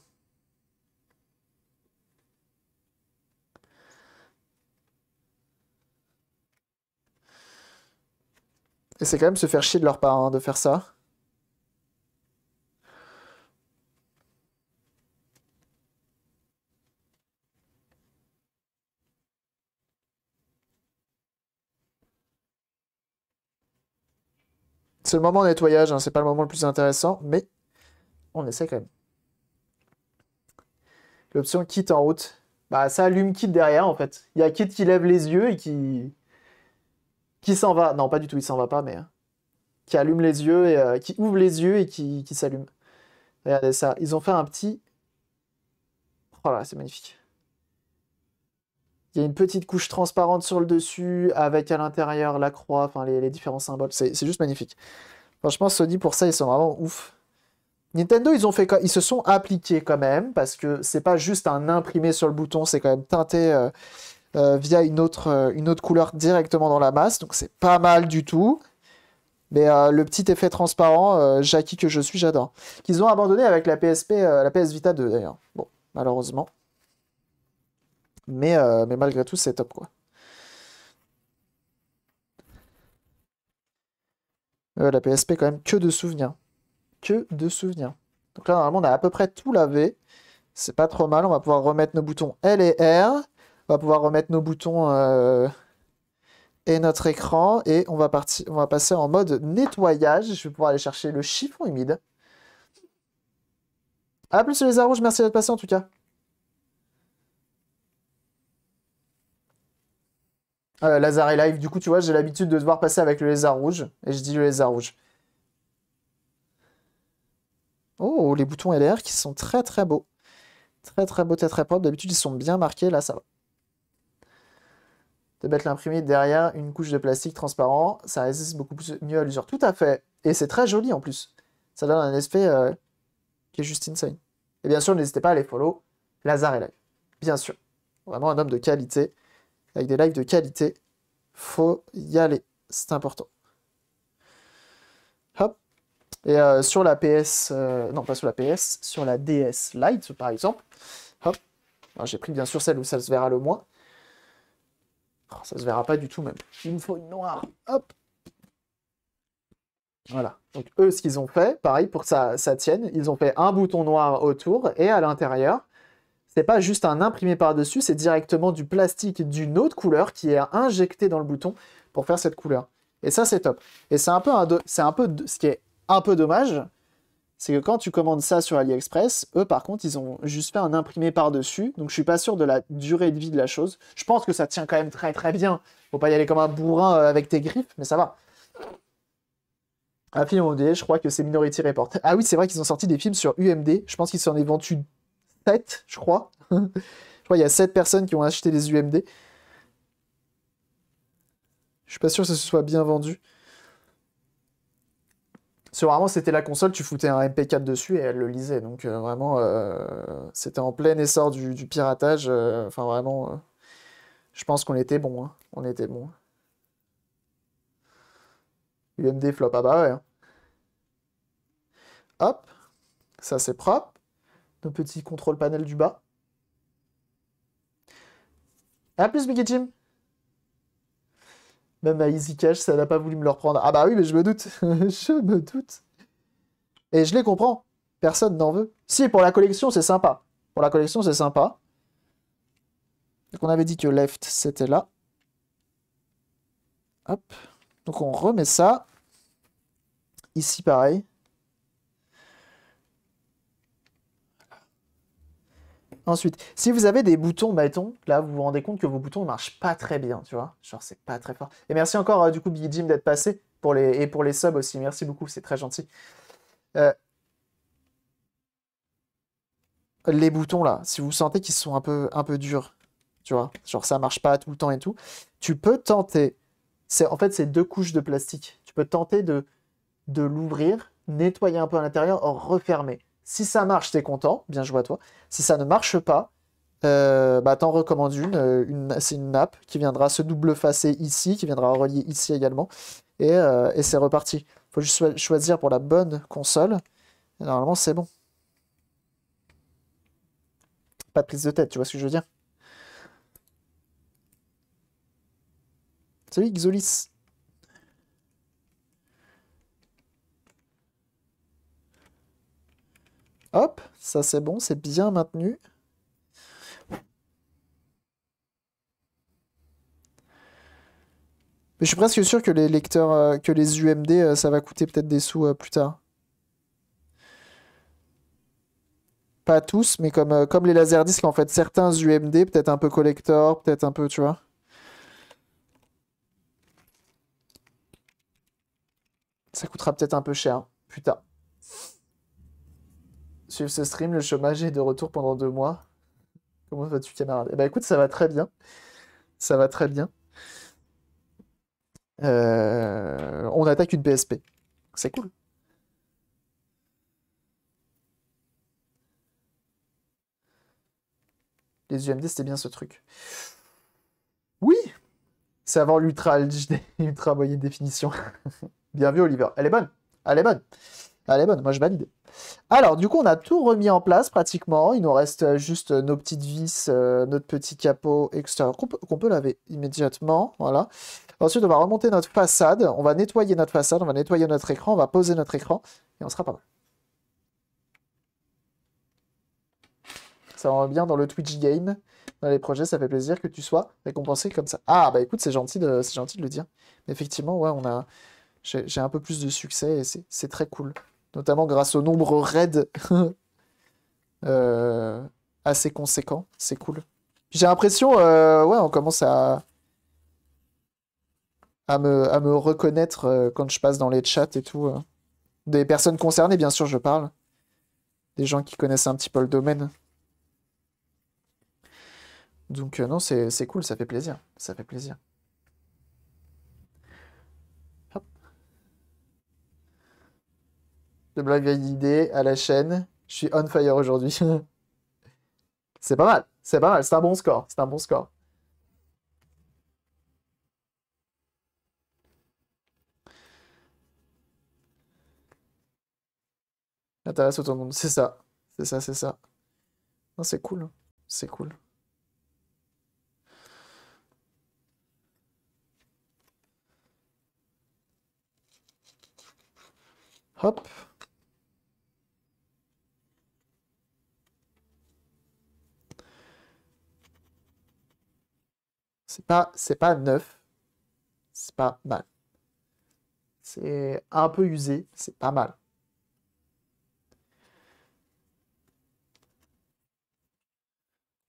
Et c'est quand même se faire chier de leur part hein, de faire ça. C'est le moment nettoyage, hein, c'est pas le moment le plus intéressant, mais on essaie quand même. L'option kit en route. Bah ça allume kit derrière en fait. Il y a kit qui lève les yeux et qui. qui s'en va. Non, pas du tout, il s'en va pas, mais. Hein. Qui allume les yeux et euh, qui ouvre les yeux et qui, qui s'allume. Regardez ça. Ils ont fait un petit. Voilà, oh c'est magnifique. Il y a une petite couche transparente sur le dessus, avec à l'intérieur la croix, enfin les, différents symboles. C'est juste magnifique. Franchement, Sony, pour ça, ils sont vraiment ouf. Nintendo, ils, ont fait, ils se sont appliqués quand même, parce que c'est pas juste un imprimé sur le bouton, c'est quand même teinté euh, euh, via une autre, euh, une autre couleur directement dans la masse, donc c'est pas mal du tout. Mais le petit effet transparent, Jackie que je suis, j'adore. Qu'ils ont abandonné avec la PSP, la PS Vita 2 d'ailleurs. Bon, malheureusement. Mais, euh, mais malgré tout, c'est top, quoi. Euh, la PSP, quand même, que de souvenirs. Que de souvenirs. Donc là, normalement, on a à peu près tout lavé. C'est pas trop mal. On va pouvoir remettre nos boutons L et R. On va pouvoir remettre nos boutons euh, et notre écran. Et on va, partir, on va passer en mode nettoyage. Je vais pouvoir aller chercher le chiffon humide. Ah, plus les rouge. merci d'être passé en tout cas. Euh, Lazare et live. Du coup, tu vois, j'ai l'habitude de devoir passer avec le lézard rouge. Et je dis le lézard rouge. Oh, les boutons LR qui sont très très beaux. Très très beaux, très très propre. D'habitude, ils sont bien marqués. Là, ça va. De mettre l'imprimé derrière une couche de plastique transparent, ça résiste beaucoup mieux à l'usure. Tout à fait. Et c'est très joli en plus. Ça donne un aspect euh, qui est juste insane. Et bien sûr, n'hésitez pas à les follow. Lazare et live. Bien sûr. Vraiment un homme de qualité avec des lives de qualité. Faut y aller, c'est important. Hop. Et euh, sur la PS, euh, non pas sur la PS, sur la DS Lite par exemple. Hop. Ah, j'ai pris bien sûr celle où ça se verra le moins. Ça oh, ça se verra pas du tout même. Il me faut une noire. Hop. Voilà. Donc eux, ce qu'ils ont fait, pareil, pour que ça, ça tienne, ils ont fait un bouton noir autour et à l'intérieur, c'est pas juste un imprimé par-dessus, c'est directement du plastique d'une autre couleur qui est injecté dans le bouton pour faire cette couleur. Et ça, c'est top. Et c'est un peu, un c'est un peu ce qui est un peu dommage, c'est que quand tu commandes ça sur AliExpress, eux, par contre, ils ont juste fait un imprimé par-dessus. Donc, je suis pas sûr de la durée de vie de la chose. Je pense que ça tient quand même très, très bien. Faut pas y aller comme un bourrin euh, avec tes griffes, mais ça va. Un ah, film je crois que c'est Minority Report. Ah oui, c'est vrai qu'ils ont sorti des films sur UMD. Je pense qu'ils s'en est vendu 7, je crois. [LAUGHS] je crois qu'il y a 7 personnes qui ont acheté les UMD. Je suis pas sûr que ce soit bien vendu. c'est vraiment, c'était la console, tu foutais un MP4 dessus et elle le lisait. Donc euh, vraiment, euh, c'était en plein essor du, piratage. Euh, enfin vraiment, je pense qu'on était bon. Hein. On était bon. UMD flop, ah bah ouais. Hein. Hop, ça c'est propre nos petits contrôle panel du bas. A ah, plus, Mickey Jim Même à Easy Cash, ça n'a pas voulu me le reprendre. Ah bah oui, mais je me doute. [LAUGHS] je me doute. Et je les comprends. Personne n'en veut. Si, pour la collection, c'est sympa. Pour la collection, c'est sympa. Donc on avait dit que left, c'était là. Hop. Donc on remet ça. Ici, pareil. Ensuite, si vous avez des boutons bâton, là, vous vous rendez compte que vos boutons ne marchent pas très bien, tu vois. Genre, c'est pas très fort. Et merci encore, euh, du coup, Big Jim, d'être passé pour les... et pour les subs aussi. Merci beaucoup, c'est très gentil. Euh, les boutons, là, si vous sentez qu'ils sont un peu, un peu durs, tu vois, genre ça marche pas tout le temps et tout, tu peux tenter, c'est en fait, c'est deux couches de plastique. Tu peux tenter de, de l'ouvrir, nettoyer un peu à l'intérieur, refermer. Si ça marche, t'es content, bien joué à toi. Si ça ne marche pas, euh, bah, t'en recommandes une. Euh, une c'est une nappe, qui viendra se double-facer ici, qui viendra relier ici également. Et, euh, c'est reparti. faut juste choisir pour la bonne console. normalement, c'est bon. Pas de prise de tête, tu vois ce que je veux dire Salut Xolis Hop, ça c'est bon, c'est bien maintenu. Mais je suis presque sûr que les lecteurs, euh, que les UMD, euh, ça va coûter peut-être des sous euh, plus tard. Pas tous, mais comme, comme les laserdiscs, en fait, certains UMD, peut-être un peu collector, peut-être un peu, tu vois. Ça coûtera peut-être un peu cher plus tard. Suive ce stream. Le chômage est de retour pendant deux mois. Comment vas-tu, camarade Eh ben, écoute, ça va très bien. Ça va très bien. Euh, on attaque une PSP. C'est cool. Les UMD, c'était bien ce truc. Oui C'est avant l'ultra [LAUGHS] ultra moyenne définition. [LAUGHS] bien vu, Oliver. Elle est bonne. Elle est bonne. Ah, elle est bonne, moi je valide. Alors, du coup, on a tout remis en place pratiquement. Il nous reste juste nos petites vis, euh, notre petit capot extérieur qu'on peut, laver immédiatement. Voilà. Ensuite, on va remonter notre façade. On va nettoyer notre façade, on va nettoyer notre écran, on va poser notre écran et on sera pas mal. Ça va bien dans le Twitch game, dans les projets. Ça fait plaisir que tu sois récompensé comme ça. Ah, bah écoute, c'est gentil, de, gentil de le dire. Mais effectivement, ouais, on a j'ai un peu plus de succès et c'est très cool notamment grâce au nombre raid [LAUGHS] euh, assez conséquent. C'est cool. J'ai l'impression, euh, ouais, on commence à, à, me, à me reconnaître euh, quand je passe dans les chats et tout. Des personnes concernées, bien sûr, je parle. Des gens qui connaissent un petit peu le domaine. Donc, non, c'est cool, ça fait plaisir. Ça fait plaisir. blague à Idée à la chaîne. Je suis on fire aujourd'hui. [LAUGHS] c'est pas mal, c'est pas mal, c'est un bon score, c'est un bon score. Intéresse autant le monde, c'est ça, c'est ça, c'est ça. c'est cool, hein. c'est cool. Hop. c'est pas, c'est neuf, c'est pas mal. C'est un peu usé, c'est pas mal.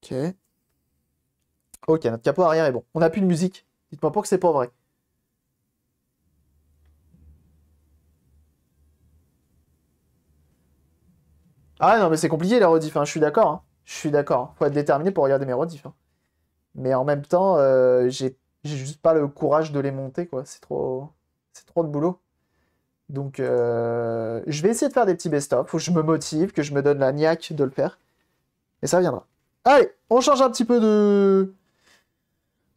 Ok. Ok, notre capot arrière est bon. On n'a plus de musique. Dites-moi pas que c'est pas vrai. Ah non, mais c'est compliqué les rediff, hein. je suis d'accord. Hein. Je suis d'accord. Hein. Faut être déterminé pour regarder mes rediffs. Mais en même temps, euh, j'ai juste pas le courage de les monter, quoi. C'est trop, c'est trop de boulot. Donc, euh, je vais essayer de faire des petits best-of. Faut que je me motive, que je me donne la niaque de le faire. Et ça viendra. Allez, on change un petit peu de,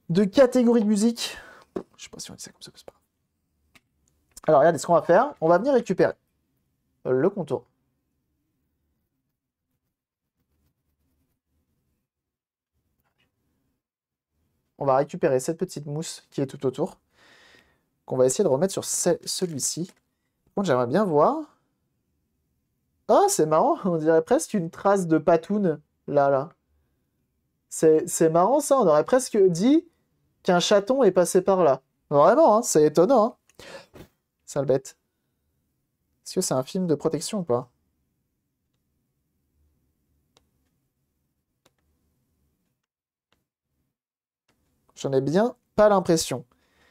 de catégorie de musique. Je sais pas si on dit ça comme ça, c'est pas. Alors, regardez ce qu'on va faire. On va venir récupérer le contour. on va récupérer cette petite mousse qui est tout autour, qu'on va essayer de remettre sur celui-ci. Bon, j'aimerais bien voir... Ah, c'est marrant, [LAUGHS] on dirait presque une trace de patoune, là, là. C'est marrant, ça, on aurait presque dit qu'un chaton est passé par là. Vraiment, hein, c'est étonnant. Hein. Sale bête. Est-ce que c'est un film de protection ou pas J'en ai bien pas l'impression.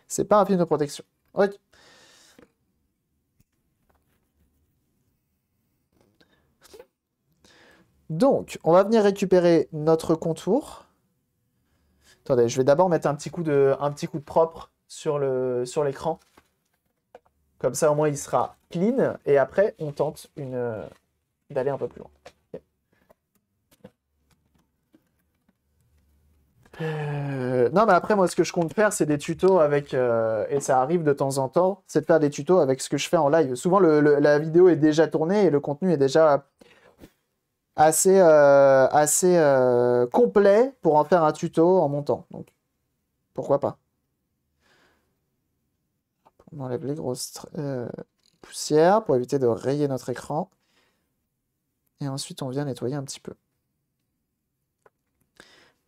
C'est pas un film de protection. Donc, on va venir récupérer notre contour. Attendez, je vais d'abord mettre un petit coup de, un petit coup propre sur l'écran. Sur Comme ça, au moins, il sera clean. Et après, on tente d'aller un peu plus loin. Euh, non, mais après, moi, ce que je compte faire, c'est des tutos avec, euh, et ça arrive de temps en temps, c'est de faire des tutos avec ce que je fais en live. Souvent, la vidéo est déjà tournée et le contenu est déjà assez, euh, assez complet pour en faire un tuto en montant. Donc, pourquoi pas On enlève les grosses poussières pour éviter de rayer notre écran. Et ensuite, on vient nettoyer un petit peu.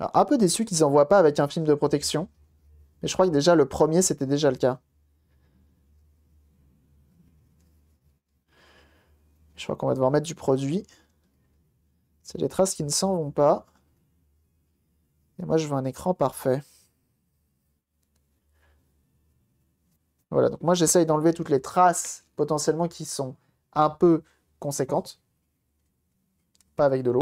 Alors, un peu déçu qu'ils voient pas avec un film de protection. Mais je crois que déjà le premier, c'était déjà le cas. Je crois qu'on va devoir mettre du produit. C'est les traces qui ne s'en vont pas. Et moi, je veux un écran parfait. Voilà, donc moi, j'essaye d'enlever toutes les traces potentiellement qui sont un peu conséquentes. Pas avec de l'eau.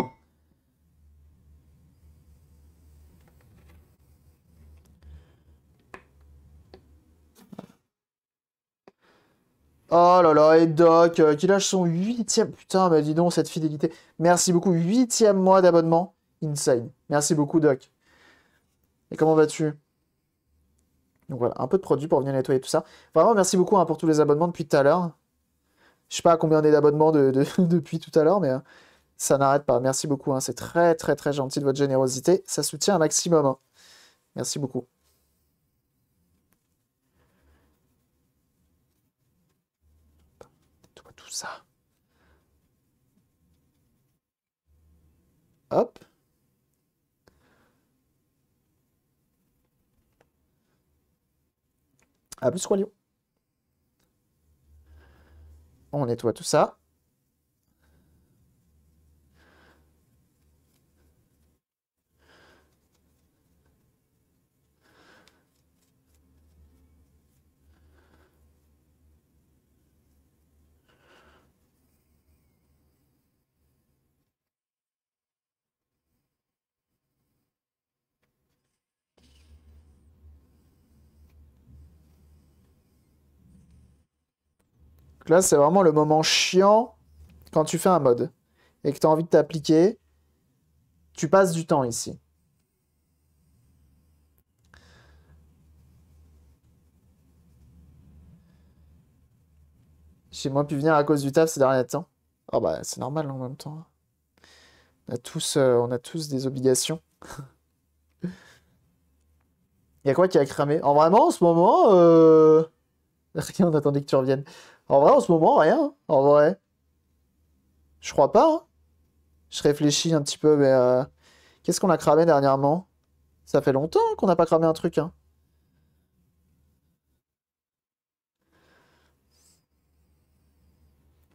Oh là là, et Doc, euh, qui lâche son huitième... Putain, bah dis donc, cette fidélité. Merci beaucoup, huitième mois d'abonnement. Insane. Merci beaucoup, Doc. Et comment vas-tu Donc voilà, un peu de produit pour venir nettoyer tout ça. Vraiment, merci beaucoup hein, pour tous les abonnements depuis tout à l'heure. Je sais pas combien on est d'abonnements [LAUGHS] depuis tout à l'heure, mais euh, ça n'arrête pas. Merci beaucoup, hein, c'est très très très gentil de votre générosité. Ça soutient un maximum. Hein. Merci beaucoup. ça. Hop. À plus, Roi On nettoie tout ça. là, c'est vraiment le moment chiant quand tu fais un mode et que tu as envie de t'appliquer. Tu passes du temps ici. J'ai moins pu venir à cause du taf ces derniers temps. Oh bah c'est normal en même temps. On a tous, euh, on a tous des obligations. [LAUGHS] Il y a quoi qui a cramé En vraiment en ce moment, euh, [LAUGHS] rien, on attendait que tu reviennes. En vrai, en ce moment, rien. En vrai. Je crois pas. Hein. Je réfléchis un petit peu, mais euh, qu'est-ce qu'on a cramé dernièrement Ça fait longtemps qu'on n'a pas cramé un truc. Hein.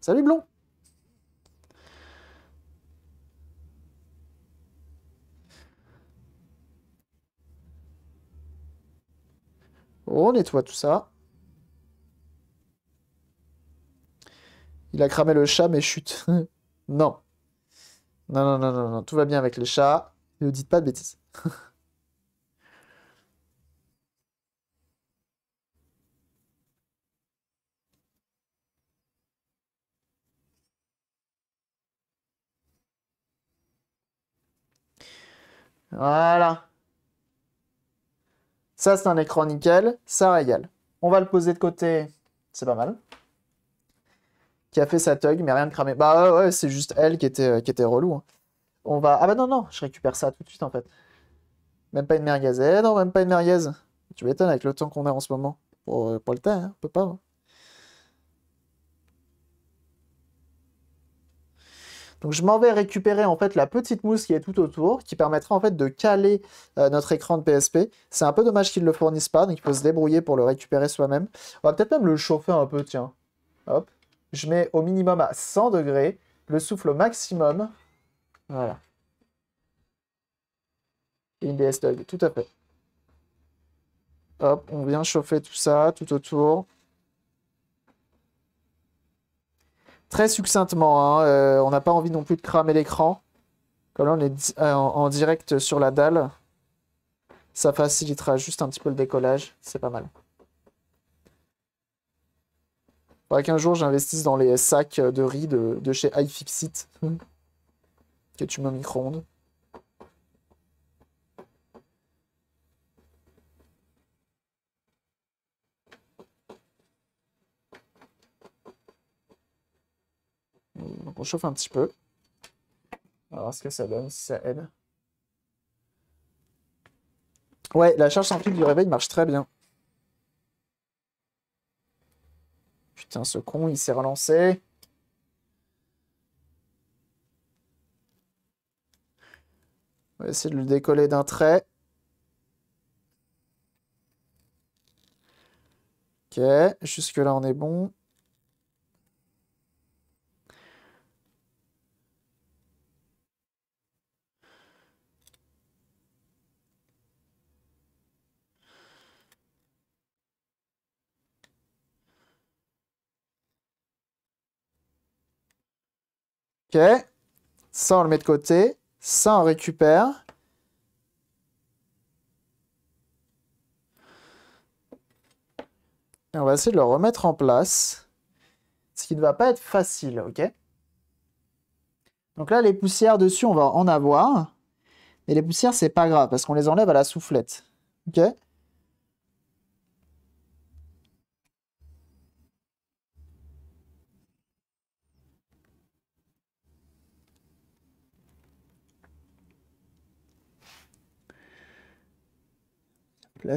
Salut Blond On nettoie tout ça. Il a cramé le chat, mais chute. [LAUGHS] non. Non, non, non, non, non. Tout va bien avec les chats. Ne dites pas de bêtises. [LAUGHS] Voilà. Ça, c'est un écran nickel. Ça régale. On va le poser de côté. C'est pas mal qui a fait sa tug mais rien de cramé. Bah ouais, ouais c'est juste elle qui était, euh, qui était relou. Hein. On va. Ah bah non, non, je récupère ça tout de suite en fait. Même pas une merguez. Eh non, même pas une merguez. Tu m'étonnes avec le temps qu'on a en ce moment. Pour, euh, le temps, hein, on peut pas. Hein. Donc je m'en vais récupérer en fait la petite mousse qui est tout autour, qui permettra en fait de caler euh, notre écran de PSP. C'est un peu dommage qu'ils ne le fournissent pas, donc il faut se débrouiller pour le récupérer soi-même. On va peut-être même le chauffer un peu, tiens. Hop. Je mets au minimum à 100 degrés, le souffle au maximum. Voilà. Et une tout à fait. Hop, on vient chauffer tout ça, tout autour. Très succinctement, hein, euh, on n'a pas envie non plus de cramer l'écran. Comme là, on est euh, en direct sur la dalle. Ça facilitera juste un petit peu le décollage, c'est pas mal. faudrait qu'un jour j'investisse dans les sacs de riz de, chez iFixit. Que tu mets au micro-ondes. on chauffe un petit peu. Alors ce que ça donne, si ça aide. Ouais, la charge sans fil du réveil marche très bien. Putain, ce con, il s'est relancé. On va essayer de le décoller d'un trait. Ok, jusque-là, on est bon. OK. Ça, on le met de côté. Ça, on récupère. Et on va essayer de le remettre en place. Ce qui ne va pas être facile, OK Donc là, les poussières dessus, on va en avoir. Mais les poussières, c'est pas grave parce qu'on les enlève à la soufflette. OK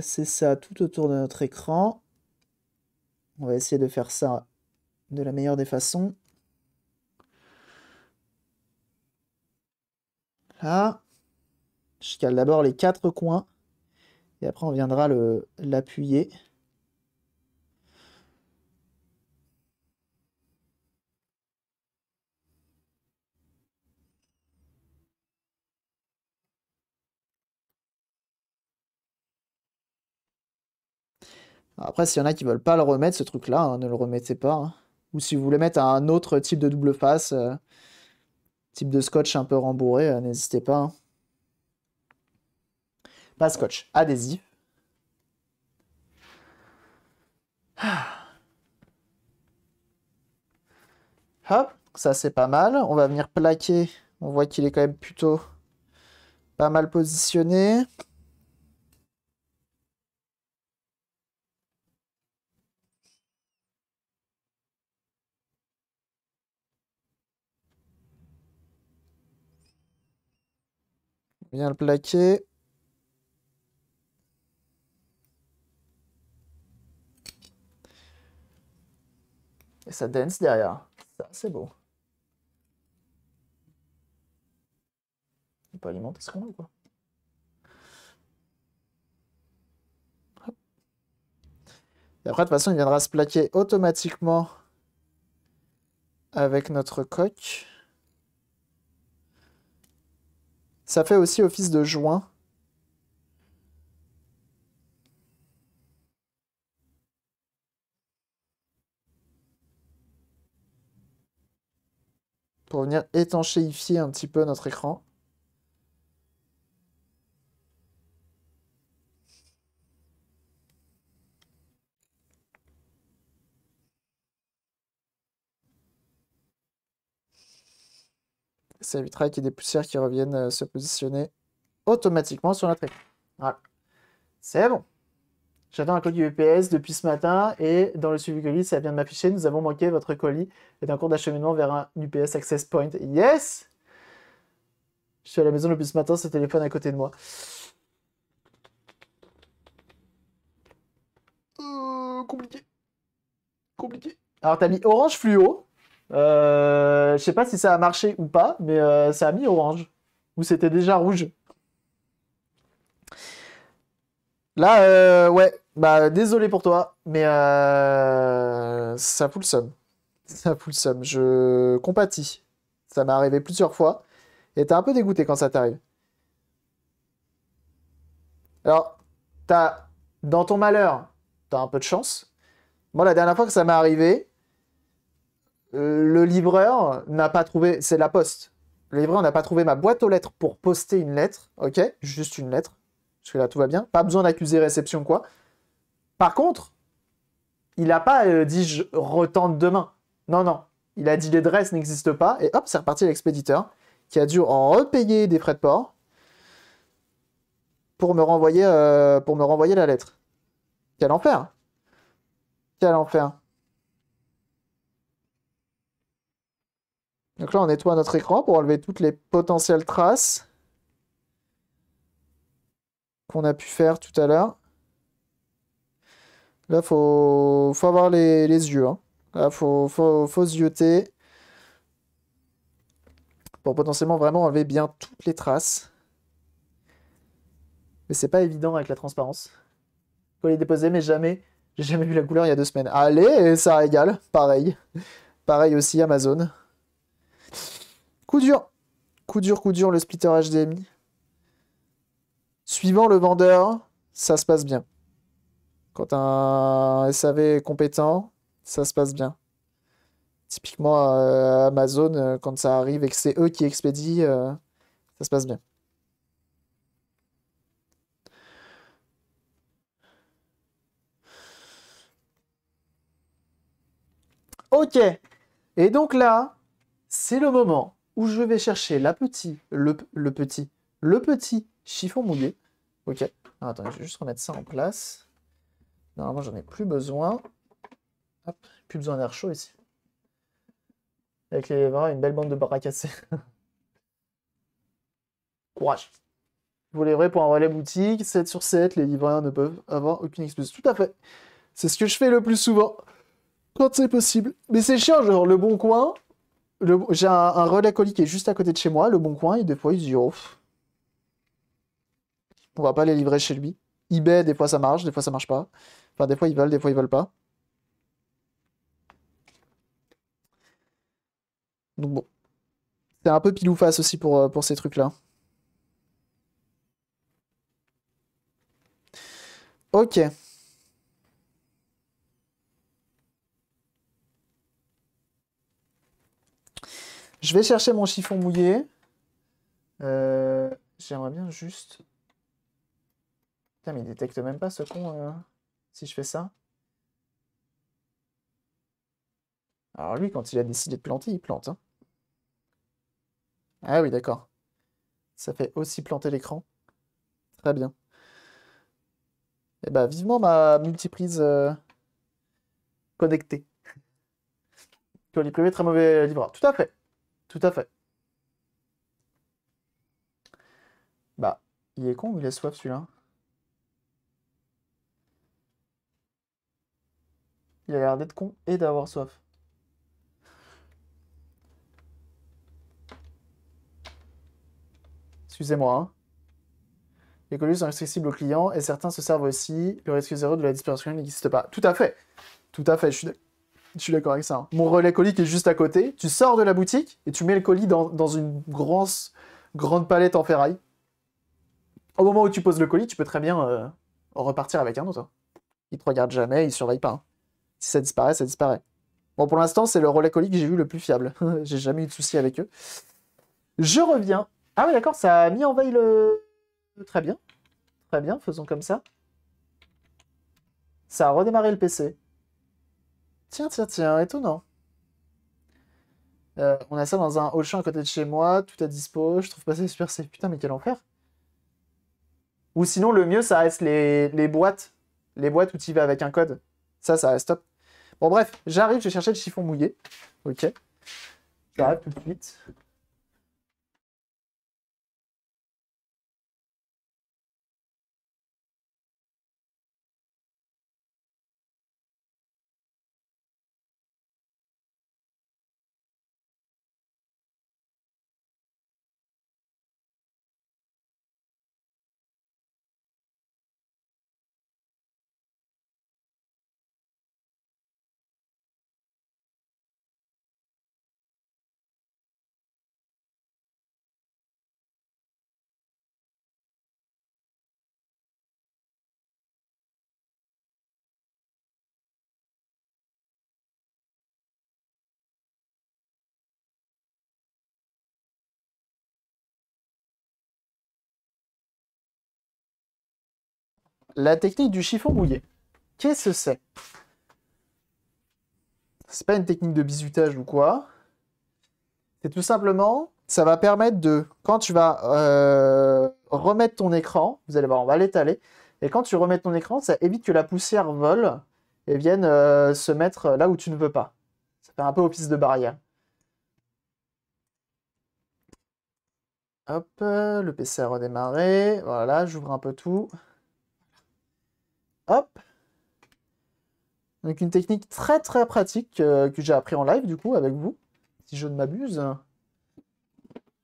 c'est ça tout autour de notre écran. On va essayer de faire ça de la meilleure des façons. Là, je cale d'abord les quatre coins et après on viendra l'appuyer. Après, s'il y en a qui veulent pas le remettre, ce truc-là, hein, ne le remettez pas. Hein. Ou si vous voulez mettre un autre type de double face, euh, type de scotch un peu rembourré, euh, n'hésitez pas. Hein. Pas scotch, adhésif. [SIGHS] Hop, ça c'est pas mal. On va venir plaquer. On voit qu'il est quand même plutôt pas mal positionné. bien le plaquer. Et ça dance derrière. c'est beau. On peut alimenter ce qu'on a quoi Et après, de toute façon, il viendra se plaquer automatiquement avec notre coque. Ça fait aussi office de joint. Pour venir étanchéifier un petit peu notre écran. ça évitera qu'il y ait des poussières qui reviennent euh, se positionner automatiquement sur notre écran. Voilà. C'est bon. J'attends un colis UPS e depuis ce matin et dans le suivi colis, ça vient de m'afficher. Nous avons manqué votre colis et d'un cours d'acheminement vers un UPS Access Point. Yes Je suis à la maison depuis ce matin, ce téléphone à côté de moi. Euh, compliqué. Compliqué. Alors, t'as mis orange fluo. Euh, je sais pas si ça a marché ou pas, mais euh, ça a mis orange. Ou c'était déjà rouge. Là, euh, ouais, bah désolé pour toi, mais ça fout le somme. Ça fout le somme. Je compatis. Ça m'est arrivé plusieurs fois. Et t'es un peu dégoûté quand ça t'arrive. Alors, t'as, dans ton malheur, t'as un peu de chance. Moi, la dernière fois que ça m'est arrivé, euh, le livreur n'a pas trouvé, c'est la poste. Le livreur n'a pas trouvé ma boîte aux lettres pour poster une lettre, ok Juste une lettre, parce que là tout va bien. Pas besoin d'accuser réception, quoi. Par contre, il n'a pas euh, dit je retente demain. Non, non. Il a dit les n'existe n'existent pas, et hop, c'est reparti l'expéditeur, qui a dû en repayer des frais de port pour me renvoyer, euh, pour me renvoyer la lettre. Quel enfer Quel enfer Donc là, on nettoie notre écran pour enlever toutes les potentielles traces qu'on a pu faire tout à l'heure. Là, il faut... avoir les, yeux. Hein. Là, il faut, se yoter pour potentiellement vraiment enlever bien toutes les traces. Mais c'est pas évident avec la transparence. Faut les déposer, mais jamais, j'ai jamais vu la couleur il y a deux semaines. Allez, ça régale. Pareil. Pareil aussi Amazon. Coup dur. Coup dur, coup dur, le splitter HDMI. Suivant le vendeur, ça se passe bien. Quand un SAV est compétent, ça se passe bien. Typiquement, Amazon, quand ça arrive et que c'est eux qui expédient, euh, ça se passe bien. Ok. Et donc là, c'est le moment où je vais chercher la petite, le, le petit, le petit chiffon mouillé. Ok. je vais juste remettre ça en place. Normalement, j'en ai plus besoin. Hop, plus besoin d'air chaud ici. Avec les voilà, une belle bande de bras cassés. [LAUGHS] Courage. Vous verrez pour un relais boutique, 7 sur 7, les libraires ne peuvent avoir aucune excuse. Tout à fait. C'est ce que je fais le plus souvent. Quand c'est possible. Mais c'est chiant, genre le bon coin, j'ai un, relais colis qui est juste à côté de chez moi, le bon coin, et des fois ils se dit oh, on va pas les livrer chez lui. eBay, des fois ça marche, des fois ça marche pas. Enfin, des fois ils veulent, des fois ils veulent pas. Donc bon. C'est un peu pile face aussi pour, euh, pour ces trucs-là. Ok. Je vais chercher mon chiffon mouillé. Euh, j'aimerais bien juste... Putain, mais il détecte même pas ce con euh, si je fais ça. Alors lui, quand il a décidé de planter, il plante. Hein. Ah oui, d'accord. Ça fait aussi planter l'écran. Très bien. Et eh bah ben, vivement ma multiprise euh, connectée. Colis [LAUGHS] privé, très mauvais livreur. Tout à fait. Tout à fait. Bah, il est con ou il est soif celui-là Il a l'air d'être con et d'avoir soif. Excusez-moi. Hein. Les colis sont accessibles aux clients et certains se servent aussi. Le risque zéro de la disparition n'existe pas. Tout à fait. Tout à fait. Je suis je suis d'accord avec ça. Hein. Mon relais colis qui est juste à côté, tu sors de la boutique et tu mets le colis dans, une grande palette en ferraille. Au moment où tu poses le colis, tu peux très bien euh, repartir avec un autre. Il te regarde jamais, il surveille pas. Hein. Si ça disparaît, ça disparaît. Bon, pour l'instant, c'est le relais colis que j'ai vu le plus fiable. [LAUGHS] j'ai jamais eu de souci avec eux. Je reviens. Ah oui, d'accord, ça a mis en veille le... Très bien. Très bien, faisons comme ça. Ça a redémarré le PC. Tiens, tiens, tiens, étonnant. Euh, on a ça dans un haut-champ à côté de chez moi, tout à dispo, je trouve pas ça super c'est... Putain, mais quel enfer. Ou sinon, le mieux, ça reste les, les boîtes. Les boîtes où tu vas avec un code. Ça, ça reste top. Bon, bref, j'arrive, je vais chercher le chiffon mouillé. Ok. J'arrive tout de suite. la technique du chiffon mouillé. Qu'est-ce que c'est C'est pas une technique de bizutage ou quoi. C'est tout simplement, ça va permettre de, quand tu vas euh, remettre ton écran, vous allez voir, on va l'étaler, et quand tu remets ton écran, ça évite que la poussière vole et vienne euh, se mettre là où tu ne veux pas. Ça fait un peu office de barrière. Hop, le PC a redémarré. Voilà, j'ouvre un peu tout. Hop. Donc une technique très très pratique euh, que j'ai appris en live du coup avec vous, si je ne m'abuse.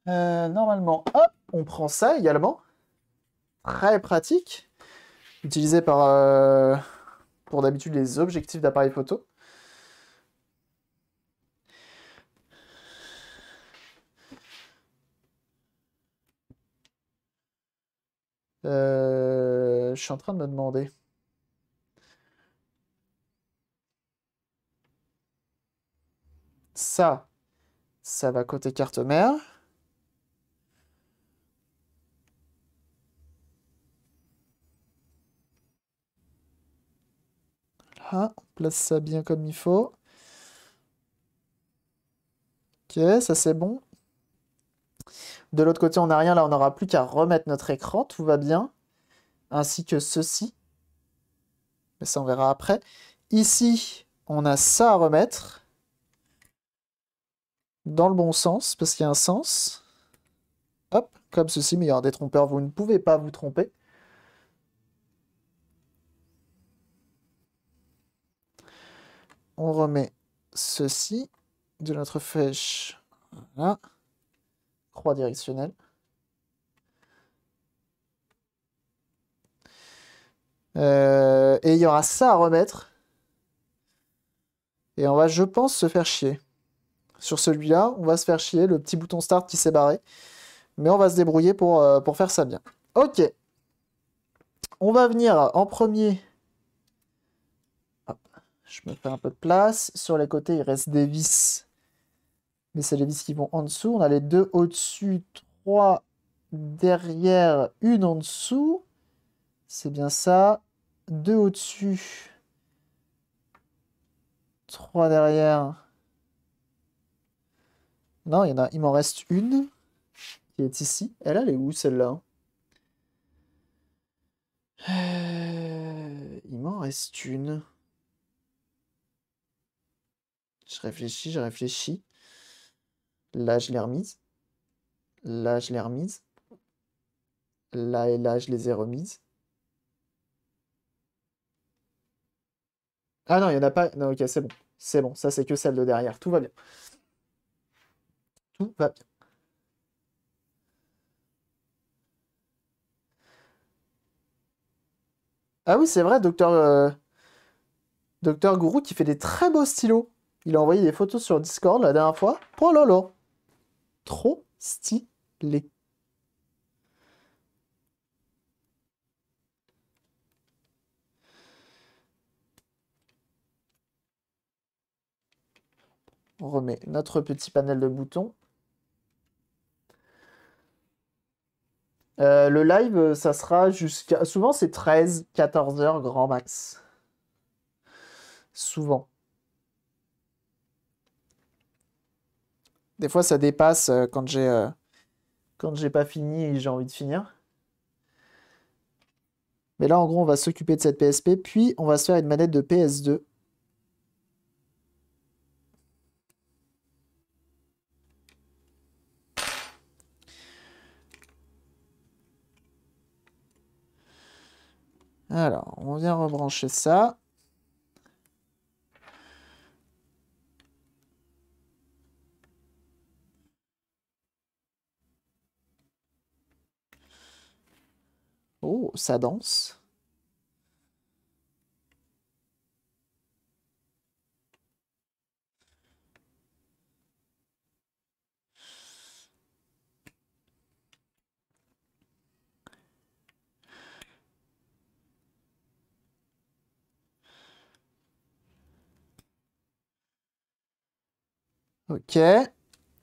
Euh, normalement, hop, on prend ça également. Très pratique. Utilisé par, euh, pour d'habitude les objectifs d'appareil photo. je suis en train de me demander. ça, ça va côté carte mère. Là, on place ça bien comme il faut. Ok, ça c'est bon. De l'autre côté, on n'a rien. Là, on n'aura plus qu'à remettre notre écran. Tout va bien. Ainsi que ceci. Mais ça, on verra après. Ici, on a ça à remettre dans le bon sens, parce qu'il y a un sens. Hop, comme ceci, mais il y aura des trompeurs, vous ne pouvez pas vous tromper. On remet ceci de notre flèche. Voilà. Croix directionnelle. Euh, et il y aura ça à remettre. Et on va, je pense, se faire chier. Sur celui-là, on va se faire chier, le petit bouton start qui s'est barré. Mais on va se débrouiller pour, euh, pour faire ça bien. Ok. On va venir en premier. Je me fais un peu de place. Sur les côtés, il reste des vis. Mais c'est les vis qui vont en dessous. On a les deux au-dessus, trois derrière, une en dessous. C'est bien ça. Deux au-dessus. Trois derrière. Non, il, y en a, il m'en reste une qui est ici. Elle, elle est où celle-là euh, Il m'en reste une. Je réfléchis, je réfléchis. Là, je l'ai remise. Là, je l'ai remise. Là et là, je les ai remises. Ah non, il n'y en a pas. Non, ok, c'est bon. C'est bon, ça c'est que celle de derrière. Tout va bien tout va bien. Ah oui, c'est vrai, docteur, euh, docteur Gourou qui fait des très beaux stylos. Il a envoyé des photos sur Discord la dernière fois. Oh là Trop stylé. On remet notre petit panel de boutons. Euh, le live, euh, ça sera jusqu'à. Souvent, c'est 13, 14 heures grand max. Souvent. Des fois, ça dépasse euh, quand j'ai quand j'ai pas fini et j'ai envie de finir. Mais là, en gros, on va s'occuper de cette PSP, puis on va se faire une manette de PS2 Alors, on vient rebrancher ça. Oh, ça danse. OK.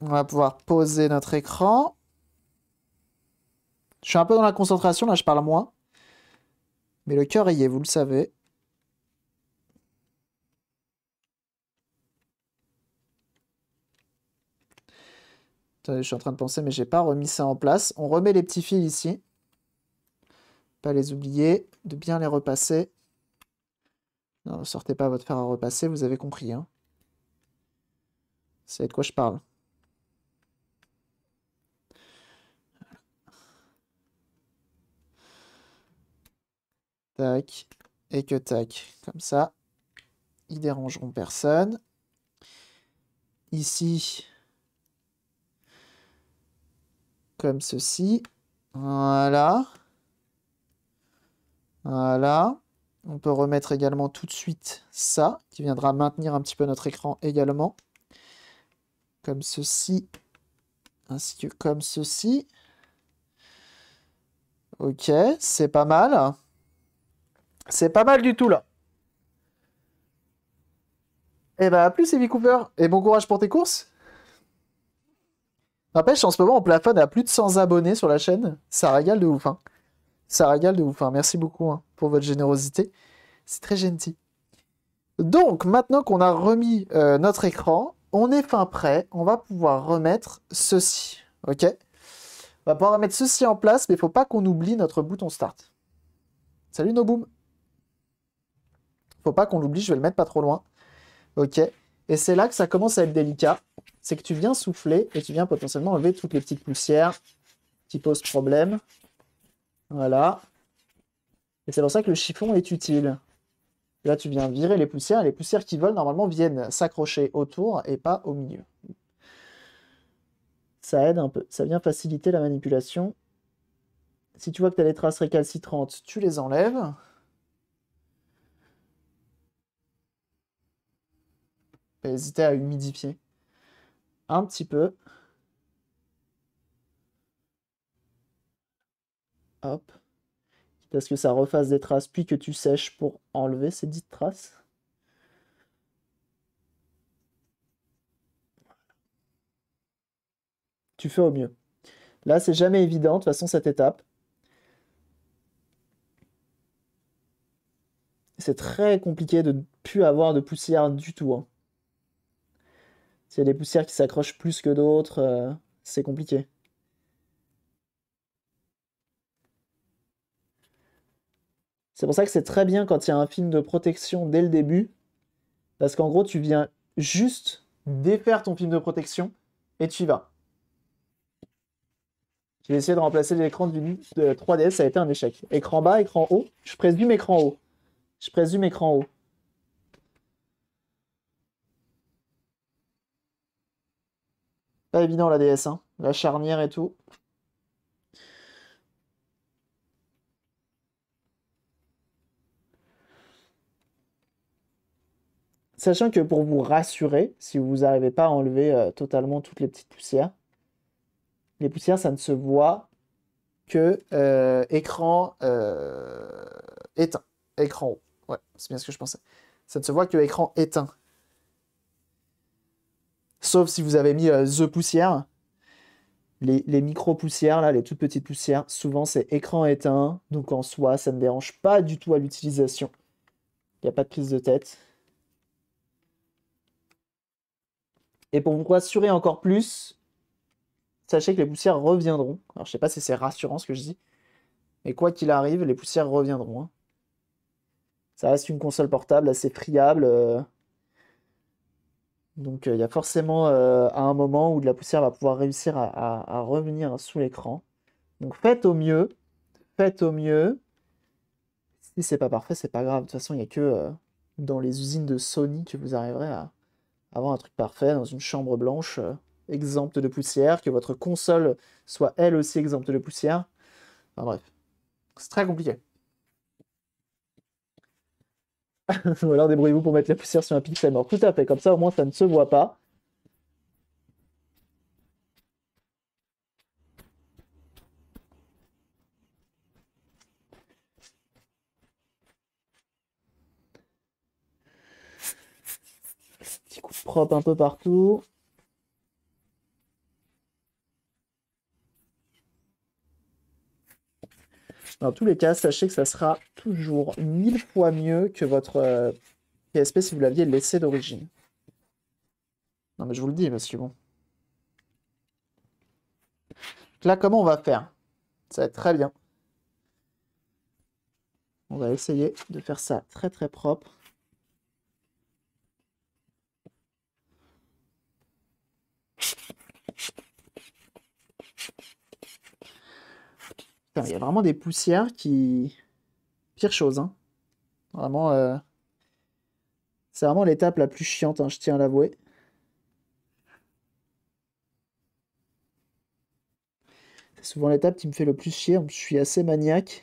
On va pouvoir poser notre écran. Je suis un peu dans la concentration, là je parle moins. Mais le cœur y est, vous le savez. Attendez, je suis en train de penser, mais j'ai pas remis ça en place. On remet les petits fils ici. Pas les oublier, de bien les repasser. Non, sortez pas votre fer à repasser, vous avez compris. Hein. C'est de quoi je parle. Tac, et que tac, comme ça, ils dérangeront personne. Ici, comme ceci, voilà, voilà. On peut remettre également tout de suite ça, qui viendra maintenir un petit peu notre écran également comme ceci, ainsi que comme ceci. Ok, c'est pas mal. C'est pas mal du tout, là. Et eh ben, à plus, Evie Cooper. Et bon courage pour tes courses. N'empêche, en ce moment, on plafonne à plus de 100 abonnés sur la chaîne. Ça régale de ouf, hein. Ça régale de ouf, hein. Merci beaucoup hein, pour votre générosité. C'est très gentil. Donc, maintenant qu'on a remis euh, notre écran, on est fin prêt, on va pouvoir remettre ceci. OK On va pouvoir remettre ceci en place, mais il ne faut pas qu'on oublie notre bouton Start. Salut Noboom faut pas qu'on l'oublie, je vais le mettre pas trop loin. Ok. Et c'est là que ça commence à être délicat. C'est que tu viens souffler et tu viens potentiellement enlever toutes les petites poussières qui posent problème. Voilà. Et c'est pour ça que le chiffon est utile. Là, tu viens virer les poussières. les poussières qui volent, normalement, viennent s'accrocher autour et pas au milieu. Ça aide un peu. Ça vient faciliter la manipulation. Si tu vois que tu as des traces récalcitrantes, tu les enlèves. hésiter à humidifier un petit peu. Hop est ce que ça refasse des traces, puis que tu sèches pour enlever ces dites traces. Tu fais au mieux. Là, c'est jamais évident, de toute façon, cette étape. C'est très compliqué de ne plus avoir de poussière du tout. Hein. S'il y a des poussières qui s'accrochent plus que d'autres, euh, c'est compliqué. C'est pour ça que c'est très bien quand il y a un film de protection dès le début, parce qu'en gros, tu viens juste défaire ton film de protection et tu y vas. J'ai essayé de remplacer l'écran de 3DS, ça a été un échec. Écran bas, écran haut. Je présume écran haut. Je présume écran haut. Pas évident la DS, hein. La charnière et tout. Sachant que pour vous rassurer, si vous n'arrivez pas à enlever euh, totalement toutes les petites poussières, les poussières, ça ne se voit que euh, écran euh, éteint. Écran haut. Ouais, c'est bien ce que je pensais. Ça ne se voit que écran éteint. Sauf si vous avez mis The Poussière. Les, micro-poussières, là, les toutes petites poussières, souvent c'est écran éteint. Donc en soi, ça ne dérange pas du tout à l'utilisation. Il n'y a pas de prise de tête. Et pour vous rassurer encore plus, sachez que les poussières reviendront. Alors, je sais pas si c'est rassurant ce que je dis, mais quoi qu'il arrive, les poussières reviendront. Hein. Ça reste une console portable assez friable. Euh. Donc, euh, il y a forcément à euh, un moment où de la poussière va pouvoir réussir à, à revenir sous l'écran. Donc, faites au mieux. Faites au mieux. Si c'est pas parfait, c'est pas grave. De toute façon, il n'y a que dans les usines de Sony que vous arriverez à, avoir un truc parfait dans une chambre blanche euh, exempte de poussière, que votre console soit elle aussi exempte de poussière. Enfin bref, c'est très compliqué. [LAUGHS] Ou alors débrouillez-vous pour mettre la poussière sur un pixel mort. Tout à fait, comme ça au moins ça ne se voit pas. Propre un peu partout. Dans tous les cas, sachez que ça sera toujours mille fois mieux que votre PSP euh, si vous l'aviez laissé d'origine. Non mais je vous le dis parce que bon. Là, comment on va faire Ça va être très bien. On va essayer de faire ça très très propre. Il y a vraiment des poussières qui. Pire chose, hein. Vraiment. Euh, c'est vraiment l'étape la plus chiante, hein, je tiens à l'avouer. C'est souvent l'étape qui me fait le plus chier. Je suis assez maniaque.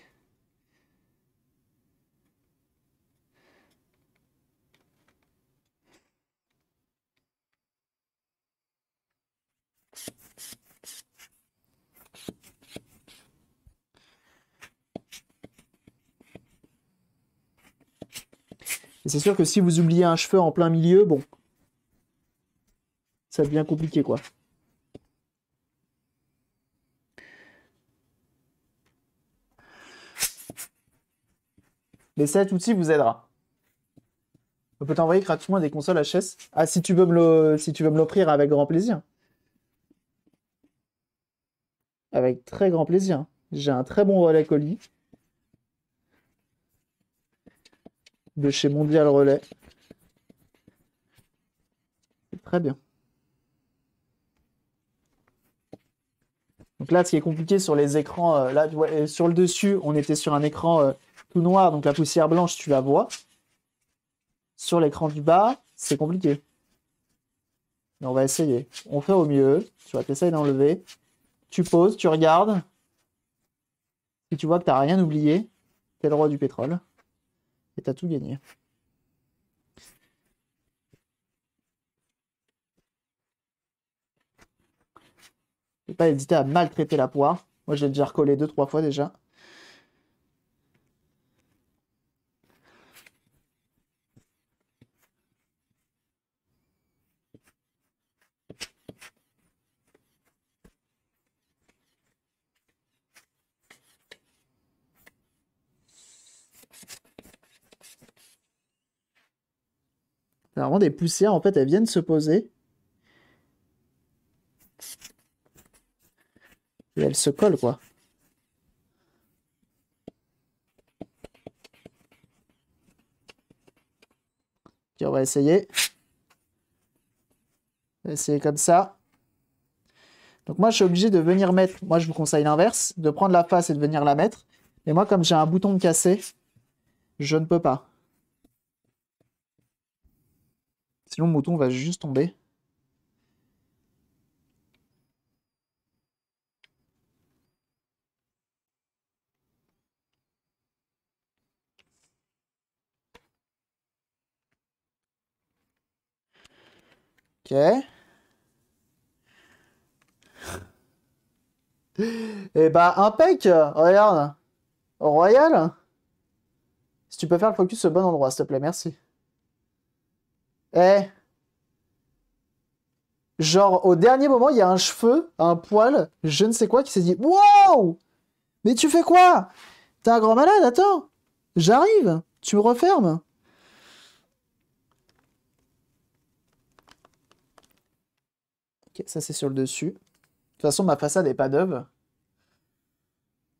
c'est sûr que si vous oubliez un cheveu en plein milieu, bon, ça devient compliqué quoi. Mais cet outil vous aidera. On peut t'envoyer gratuitement des consoles HS. Ah, si tu veux me l'offrir avec grand plaisir. Avec très grand plaisir. J'ai un très bon relais colis. de chez Mondial Relais. très bien. Donc là, ce qui est compliqué sur les écrans, euh, là, euh, sur le dessus, on était sur un écran euh, tout noir, donc la poussière blanche, tu la vois. Sur l'écran du bas, c'est compliqué. Mais on va essayer. On fait au mieux. Tu vas t'essayer d'enlever. Tu poses, tu regardes. Et tu vois que tu n'as rien oublié, tu es le roi du pétrole et t'as tout gagné. Je vais pas hésiter à maltraiter la poire. Moi, j'ai déjà recollé deux, trois fois déjà. des poussières, en fait, elles viennent se poser. Et elles se collent, quoi. on va essayer. essayer comme ça. Donc moi, je suis obligé de venir mettre... Moi, je vous conseille l'inverse, de prendre la face et de venir la mettre. Mais moi, comme j'ai un bouton de cassé, je ne peux pas. Sinon, le mouton va juste tomber. Ok. Et eh bah, ben, impec, regarde. Royal. Si tu peux faire le focus au bon endroit, s'il te plaît, merci. Eh Genre, au dernier moment, il y a un cheveu, un poil, je ne sais quoi, qui s'est dit Wow Mais tu fais quoi T'es un grand malade, attends J'arrive Tu me refermes Ok, ça c'est sur le dessus. De toute façon, ma façade n'est pas d'œuvre.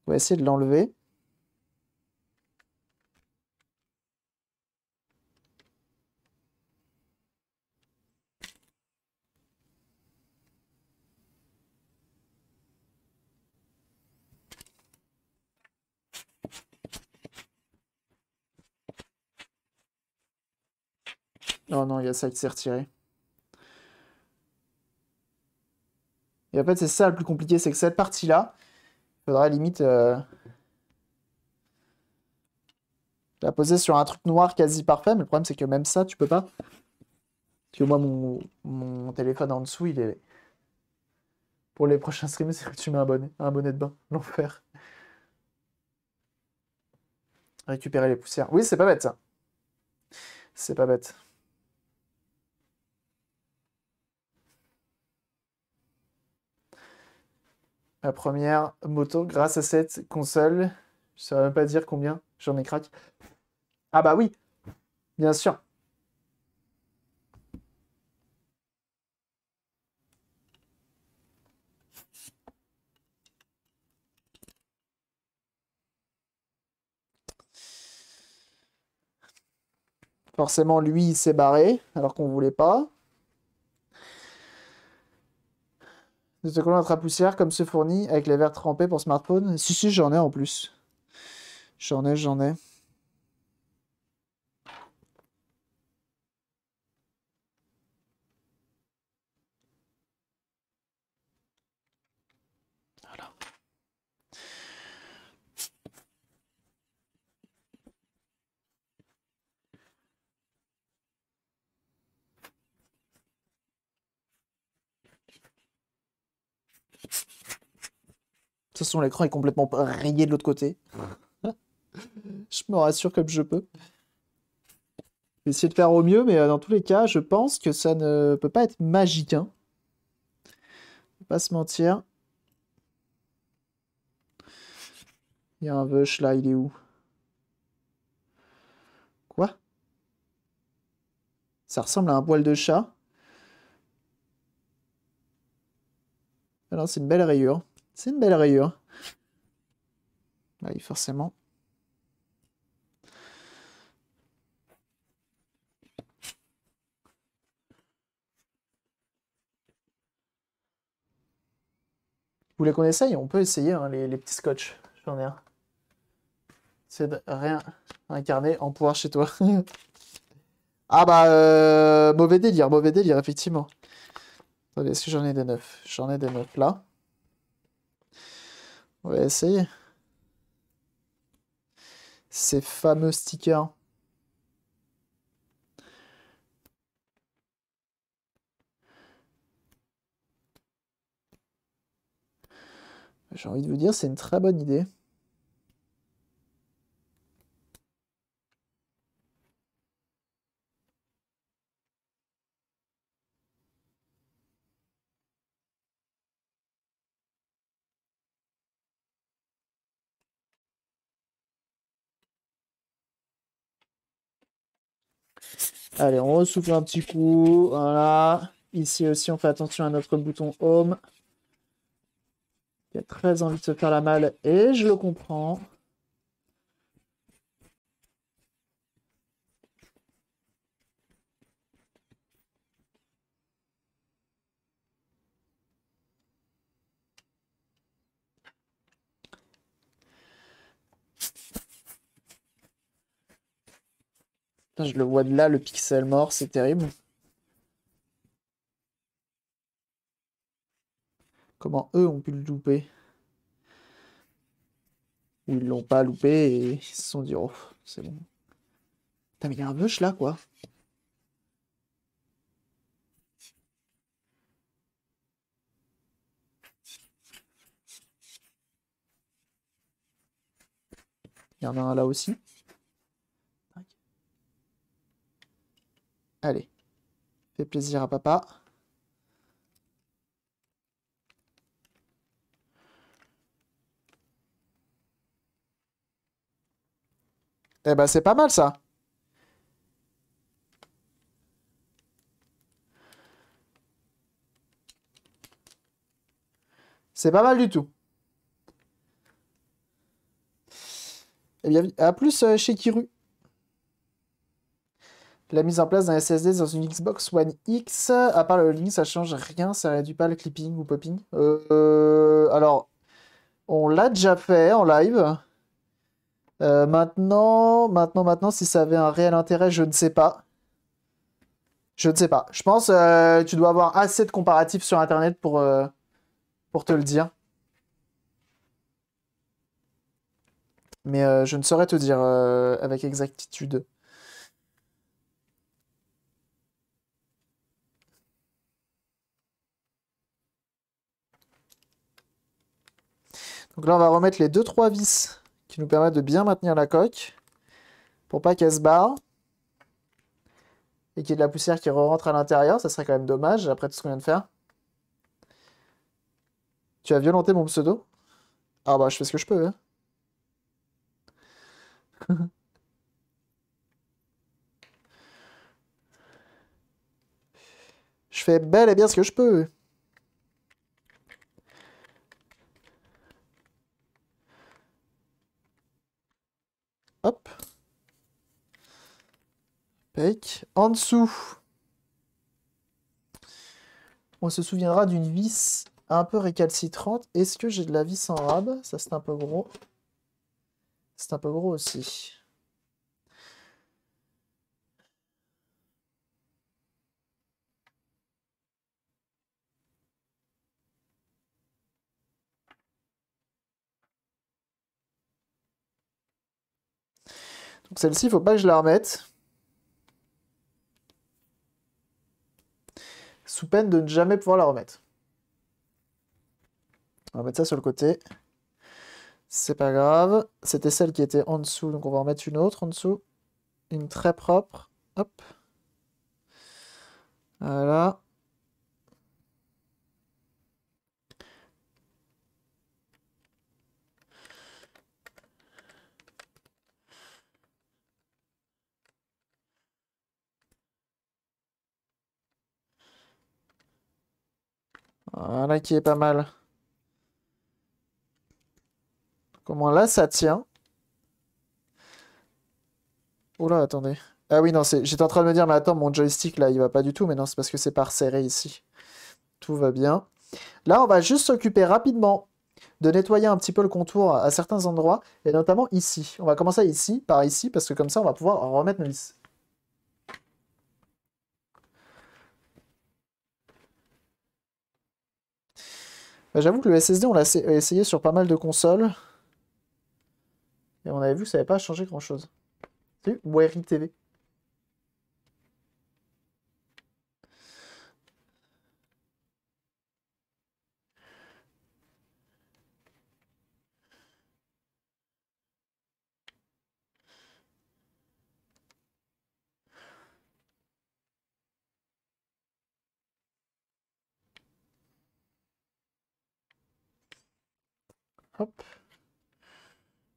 On va essayer de l'enlever. ça qui s'est retiré. Et en fait, c'est ça le plus compliqué, c'est que cette partie-là, il faudra limite euh, la poser sur un truc noir quasi parfait, mais le problème c'est que même ça, tu peux pas. Parce que moi, mon, téléphone en dessous, il est. Pour les prochains streams, [LAUGHS] c'est que tu mets un bonnet, un bonnet de bain. L'enfer. Récupérer les poussières. Oui, c'est pas bête ça. C'est pas bête. La première moto grâce à cette console. Je ne saurais même pas dire combien, j'en ai craqué. Ah bah oui, bien sûr. Forcément, lui, il s'est barré alors qu'on ne voulait pas. de te à poussière comme ce fourni avec les verres trempés pour smartphone. Si, si, j'en ai en plus. J'en ai, j'en ai. l'écran est complètement rayé de l'autre côté. [LAUGHS] je me rassure comme je peux. Je essayer de faire au mieux, mais euh, dans tous les cas, je pense que ça ne peut pas être magique. Hein. pas se mentir. Il y a un Vush là, il est où Quoi Ça ressemble à un poil de chat. Alors, ah c'est une belle rayure. C'est une belle rayure. Oui, forcément. Vous voulez qu'on essaye On peut essayer hein, les, petits scotch. J'en ai un. C'est de rien incarner en pouvoir chez toi. [LAUGHS] ah bah, euh, mauvais délire, mauvais délire, effectivement. Attendez, est-ce que j'en ai des neufs J'en ai des neufs là. On va essayer. Ces fameux stickers. J'ai envie de vous dire, c'est une très bonne idée. Allez, on ressouffle un petit coup. Voilà. Ici aussi, on fait attention à notre bouton Home. Il a très envie de se faire la malle et je le comprends. Je le vois de là, le pixel mort, c'est terrible. Comment eux ont pu le louper Ou ils l'ont pas loupé et ils se sont dit, oh, c'est bon. Putain, mais il y a un bush là, quoi. Il y en a un là aussi. Allez, fais plaisir à papa. Eh ben, c'est pas mal, ça. C'est pas mal du tout. Et eh bien, à plus euh, chez Kiru la mise en place d'un SSD dans une Xbox One X, à part le link, ça change rien, ça réduit pas le clipping ou popping. Euh, alors, on l'a déjà fait en live. Euh, maintenant, maintenant, maintenant, si ça avait un réel intérêt, je ne sais pas. Je ne sais pas. Je pense euh, tu dois avoir assez de comparatifs sur Internet pour, pour te le dire. Mais je ne saurais te dire avec exactitude. Donc là, on va remettre les 2-3 vis qui nous permettent de bien maintenir la coque pour pas qu'elle se barre et qu'il y ait de la poussière qui rentre à l'intérieur. Ça serait quand même dommage après tout ce qu'on vient de faire. Tu as violenté mon pseudo Ah bah, je fais ce que je peux. Hein. [LAUGHS] je fais bel et bien ce que je peux. En dessous. On se souviendra d'une vis un peu récalcitrante. Est-ce que j'ai de la vis en rab Ça, c'est un peu gros. C'est un peu gros aussi. Celle-ci, il faut pas que je la remette. Sous peine de ne jamais pouvoir la remettre. On va mettre ça sur le côté. C'est pas grave. C'était celle qui était en dessous, donc on va en mettre une autre en dessous. Une très propre. Hop. Voilà. Voilà ah, qui est pas mal. Comment là ça tient là, attendez. Ah oui, non, j'étais en train de me dire, mais attends, mon joystick là, il va pas du tout, mais non, c'est parce que c'est par serré ici. Tout va bien. Là, on va juste s'occuper rapidement de nettoyer un petit peu le contour à certains endroits, et notamment ici. On va commencer ici, par ici, parce que comme ça, on va pouvoir remettre nos Bah, j'avoue que le SSD, on l'a euh, essayé sur pas mal de consoles. Et on avait vu que ça n'avait pas changé grand-chose. C'est Wary TV. Hop.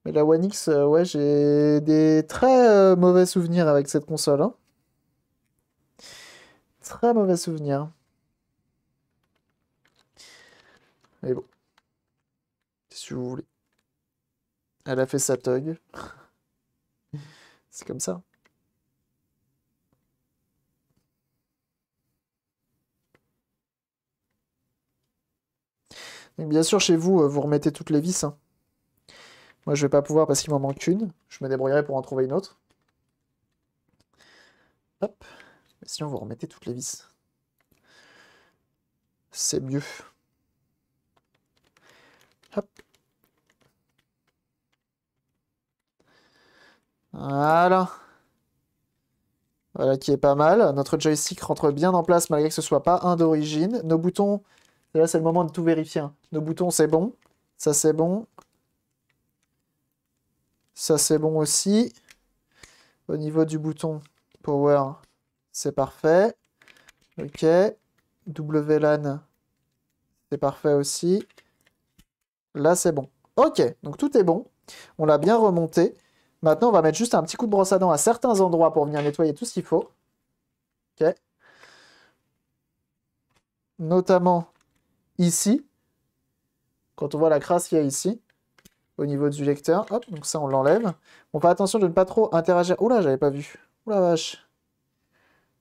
Mais la One X, euh, ouais, j'ai des très euh, mauvais souvenirs avec cette console. Hein. Très mauvais souvenirs. Mais bon. Si vous voulez. Elle a fait sa tug. [LAUGHS] C'est comme ça. bien sûr, chez vous, euh, vous remettez toutes les vis. Hein. Moi, je ne vais pas pouvoir parce qu'il m'en manque une. Je me débrouillerai pour en trouver une autre. Hop. Mais sinon, vous remettez toutes les vis. C'est mieux. Hop. Voilà. Voilà qui est pas mal. Notre joystick rentre bien en place malgré que ce soit pas un d'origine. Nos boutons là, c'est le moment de tout vérifier. Hein. Nos boutons, c'est bon. Ça, c'est bon. Ça, c'est bon aussi. Au niveau du bouton Power, c'est parfait. OK. WLAN, c'est parfait aussi. Là, c'est bon. OK, donc tout est bon. On l'a bien remonté. Maintenant, on va mettre juste un petit coup de brosse à dents à certains endroits pour venir nettoyer tout ce qu'il faut. OK. Notamment ici. Quand on voit la crasse qu'il y a ici, au niveau du lecteur, hop, donc ça on l'enlève. On fait attention de ne pas trop interagir. Oula, j'avais pas vu. Oula vache.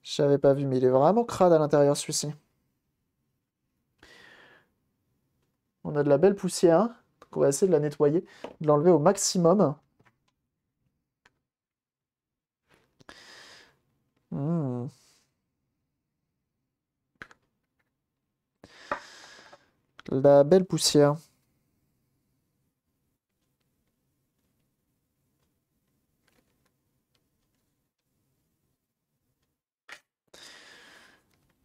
J'avais pas vu, mais il est vraiment crade à l'intérieur celui-ci. On a de la belle poussière. Donc on va essayer de la nettoyer, de l'enlever au maximum. Hmm. La belle poussière.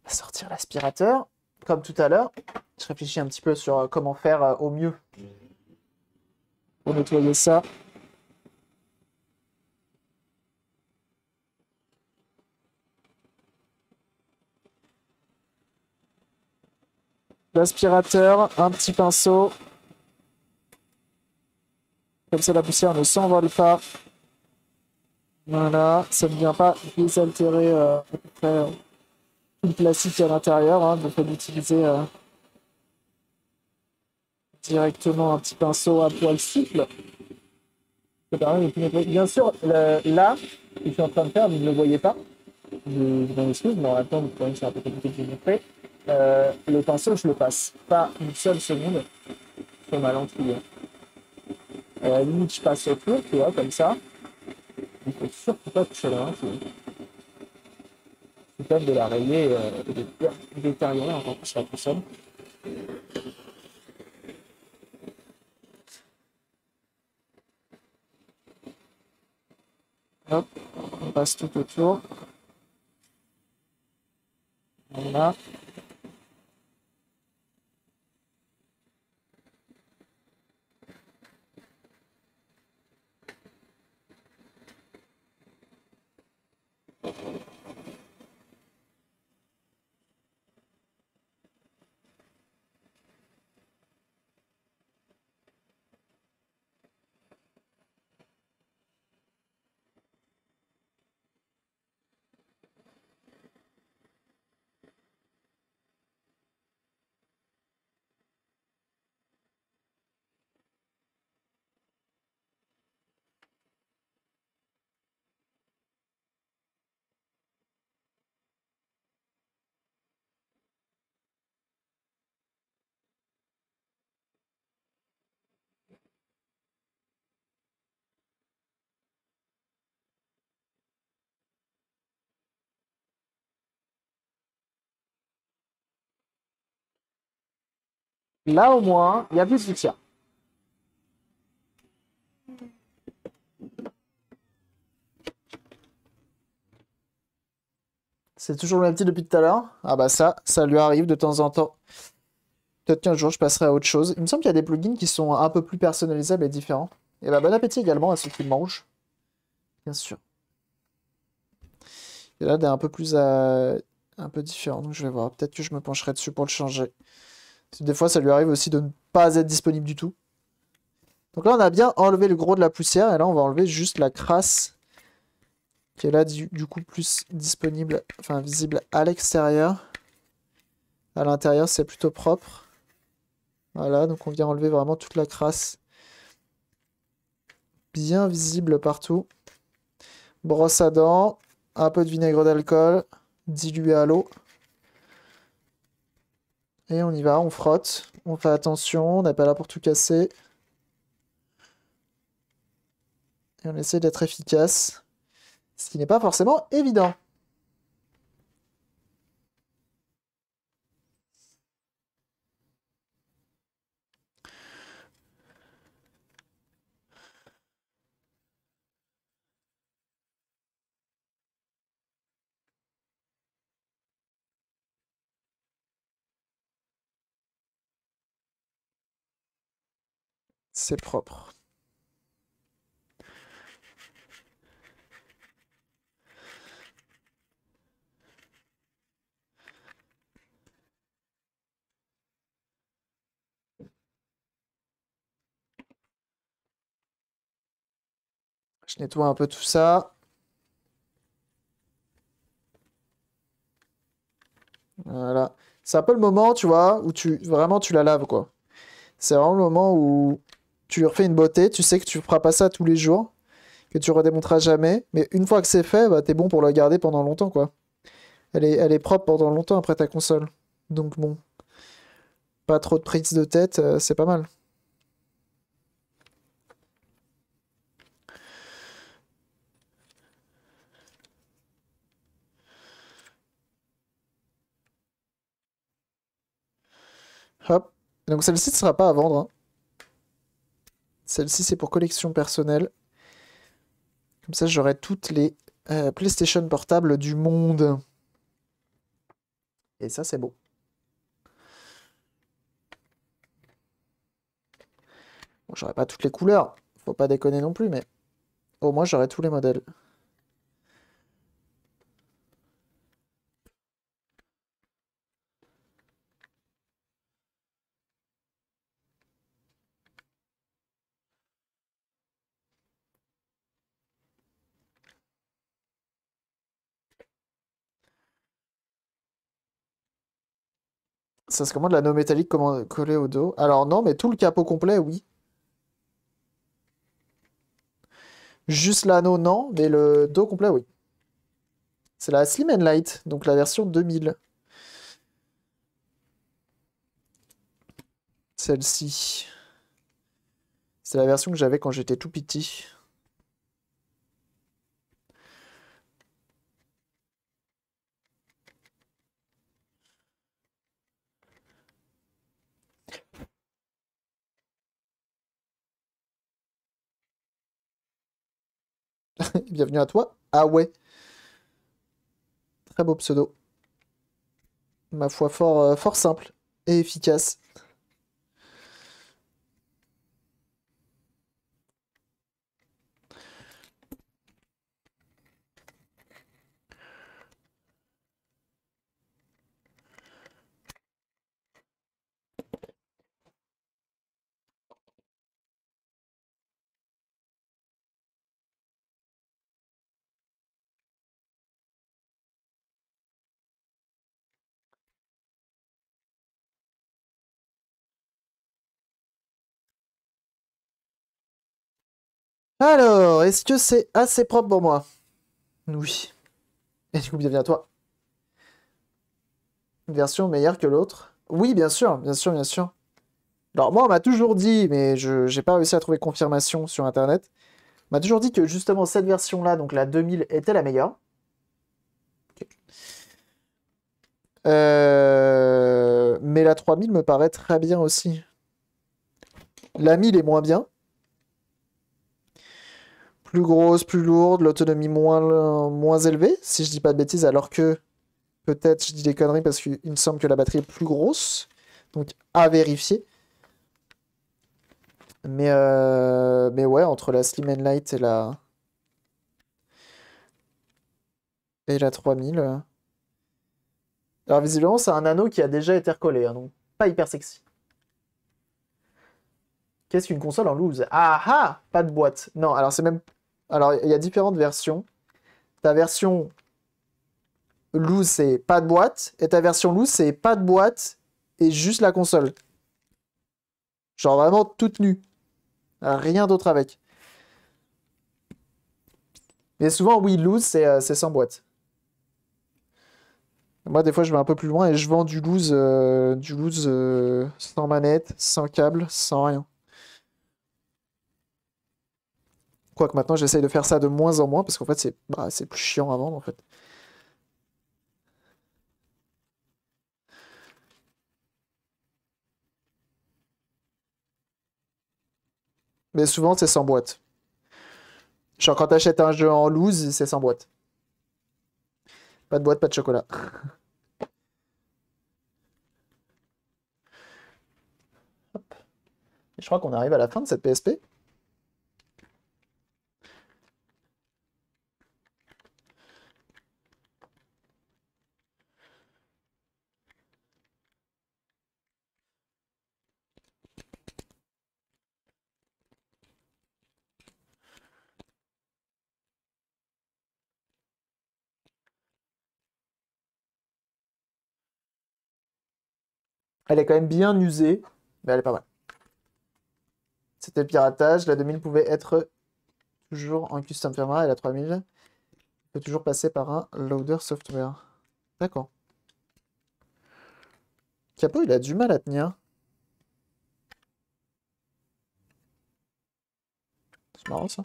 sortir l'aspirateur. Comme tout à l'heure, je réfléchis un petit peu sur euh, comment faire euh, au mieux pour nettoyer ça. aspirateur un petit pinceau. Comme ça, la poussière ne s'envole pas. Voilà, ça ne vient pas désaltérer euh, le euh, plastique à l'intérieur. Hein, donc, on peut utiliser euh, directement un petit pinceau à poil souple. Bien sûr, là, je suis en train de faire, vous ne le voyez pas. Je, excuse, mais en même c'est un peu compliqué de euh, le pinceau, je le passe pas une seule seconde sur ma lentille. À la limite, je passe au tu vois, comme ça. Il faut surtout pas toucher la lentille. C'est comme de la rayer euh, et de détériorer encore plus tout seul Hop, on passe tout autour. Voilà. Thank you. Là, au moins, il n'y a plus de soutien. C'est toujours le même petit depuis tout à l'heure Ah bah ça, ça lui arrive de temps en temps. Peut-être qu'un jour, je passerai à autre chose. Il me semble qu'il y a des plugins qui sont un peu plus personnalisables et différents. Et bah bon appétit également à ceux qui mangent. Bien sûr. Et là, des un peu plus euh, un peu différent. Donc je vais voir. Peut-être que je me pencherai dessus pour le changer. Des fois, ça lui arrive aussi de ne pas être disponible du tout. Donc là, on a bien enlevé le gros de la poussière. Et là, on va enlever juste la crasse qui est là, du, coup, plus disponible, enfin, visible à l'extérieur. À l'intérieur, c'est plutôt propre. Voilà, donc on vient enlever vraiment toute la crasse. Bien visible partout. Brosse à dents, un peu de vinaigre d'alcool, dilué à l'eau. Et on y va, on frotte, on fait attention, on n'est pas là pour tout casser. Et on essaie d'être efficace, ce qui n'est pas forcément évident. c'est propre. Je nettoie un peu tout ça. Voilà. C'est un peu le moment, tu vois, où tu vraiment tu la laves, quoi. C'est vraiment le moment où tu lui refais une beauté, tu sais que tu ne feras pas ça tous les jours, que tu redémonteras jamais, mais une fois que c'est fait, bah, t'es bon pour la garder pendant longtemps, quoi. Elle est, elle est propre pendant longtemps après ta console. Donc bon, pas trop de prise de tête, euh, c'est pas mal. Hop. Donc celle-ci ne sera pas à vendre. Hein. Celle-ci, c'est pour collection personnelle. Comme ça, j'aurai toutes les euh, PlayStation portables du monde. Et ça, c'est beau. Bon, j'aurai pas toutes les couleurs. Faut pas déconner non plus, mais au moins, j'aurai tous les modèles. ça se commande l'anneau métallique collé au dos. Alors non, mais tout le capot complet, oui. Juste l'anneau, non, mais le dos complet, oui. C'est la Slim and Light, donc la version 2000. Celle-ci. C'est la version que j'avais quand j'étais tout petit. [LAUGHS] Bienvenue à toi. Ah ouais. Très beau pseudo. Ma foi, fort, euh, fort simple et efficace. Alors, est-ce que c'est assez propre pour moi Oui. Et du coup, bienvenue à toi. Une version meilleure que l'autre Oui, bien sûr, bien sûr, bien sûr. Alors moi, on m'a toujours dit, mais je n'ai pas réussi à trouver confirmation sur Internet, on m'a toujours dit que justement cette version-là, donc la 2000, était la meilleure. Euh, mais la 3000 me paraît très bien aussi. La 1000 est moins bien plus grosse, plus lourde, l'autonomie moins, moins élevée, si je dis pas de bêtises, alors que peut-être je dis des conneries parce qu'il me semble que la batterie est plus grosse. Donc à vérifier. Mais, euh, mais ouais, entre la Slim and Light et la. Et la 3000. Euh. Alors visiblement, c'est un anneau qui a déjà été recollé, hein, donc pas hyper sexy. Qu'est-ce qu'une console en loose Ah ah Pas de boîte. Non, alors c'est même alors, il y a différentes versions. Ta version loose, c'est pas de boîte. Et ta version loose, c'est pas de boîte et juste la console. Genre vraiment toute nue. Rien d'autre avec. Mais souvent, oui, loose, c'est euh, sans boîte. Moi, des fois, je vais un peu plus loin et je vends du loose, euh, du loose euh, sans manette, sans câble, sans rien. Quoique maintenant, j'essaye de faire ça de moins en moins parce qu'en fait, bah, c'est plus chiant à vendre en fait. Mais souvent, c'est sans boîte. Genre, quand t'achètes un jeu en loose, c'est sans boîte. Pas de boîte, pas de chocolat. [LAUGHS] je crois qu'on arrive à la fin de cette PSP. Elle est quand même bien usée, mais elle est pas mal. C'était le piratage. La 2000 pouvait être toujours en custom firmware et la 3000 peut toujours passer par un loader software. D'accord. Capo, il a du mal à tenir. C'est marrant ça.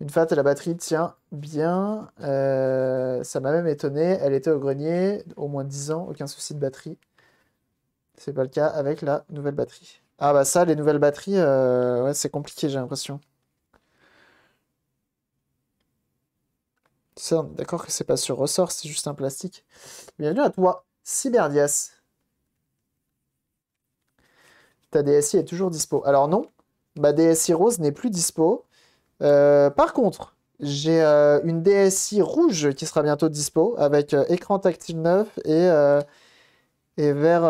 Une à la batterie tient bien. Euh, ça m'a même étonné. Elle était au grenier, au moins 10 ans, aucun souci de batterie. C'est pas le cas avec la nouvelle batterie. Ah bah ça, les nouvelles batteries, euh, ouais, c'est compliqué, j'ai l'impression. d'accord que c'est pas sur ressort, c'est juste un plastique. Bienvenue à toi, Cyberdias. Ta DSI est toujours dispo. Alors non, ma DSI rose n'est plus dispo. Euh, par contre, j'ai euh, une DSI rouge qui sera bientôt dispo avec euh, écran tactile neuf et, et vert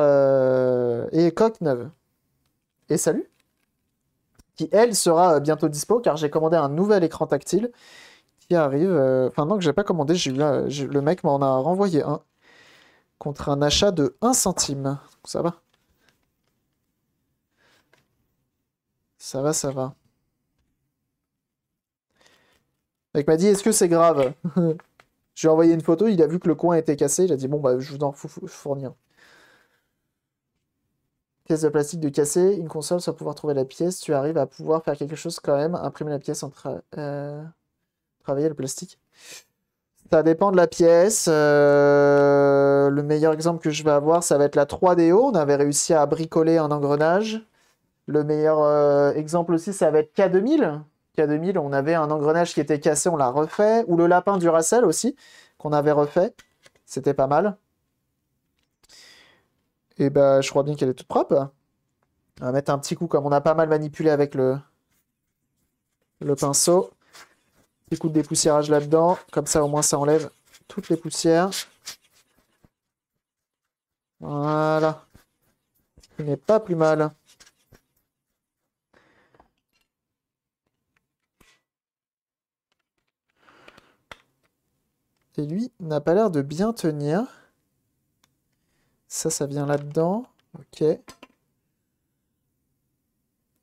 et coque neuve. Et salut. Qui elle sera bientôt dispo car j'ai commandé un nouvel écran tactile qui arrive. Enfin non que j'ai pas commandé, le mec m'en a renvoyé un contre un achat de 1 centime. ça va. Ça va, ça va. mec m'a dit Est-ce que c'est grave [LAUGHS] J'ai envoyé une photo, il a vu que le coin était cassé, il a dit Bon, bah, je vous en fournis un. Pièce de plastique de cassé, une console sans pouvoir trouver la pièce, tu arrives à pouvoir faire quelque chose quand même, imprimer la pièce en euh, travailler le plastique. Ça dépend de la pièce. Euh, le meilleur exemple que je vais avoir, ça va être la 3DO. On avait réussi à bricoler un engrenage. Le meilleur euh, exemple aussi, ça va être K2000. 2000 on avait un engrenage qui était cassé, on l'a refait. Ou le lapin du Racel aussi, qu'on avait refait. C'était pas mal. Et eh bah, ben, je crois bien qu'elle est toute propre. On va mettre un petit coup, comme on a pas mal manipulé avec le, le pinceau. Petit coup de dépoussiérage là-dedans. Comme ça, au moins, ça enlève toutes les poussières. Voilà. Ce n'est pas plus mal. Et lui n'a pas l'air de bien tenir. Ça, ça vient là-dedans. Ok. Il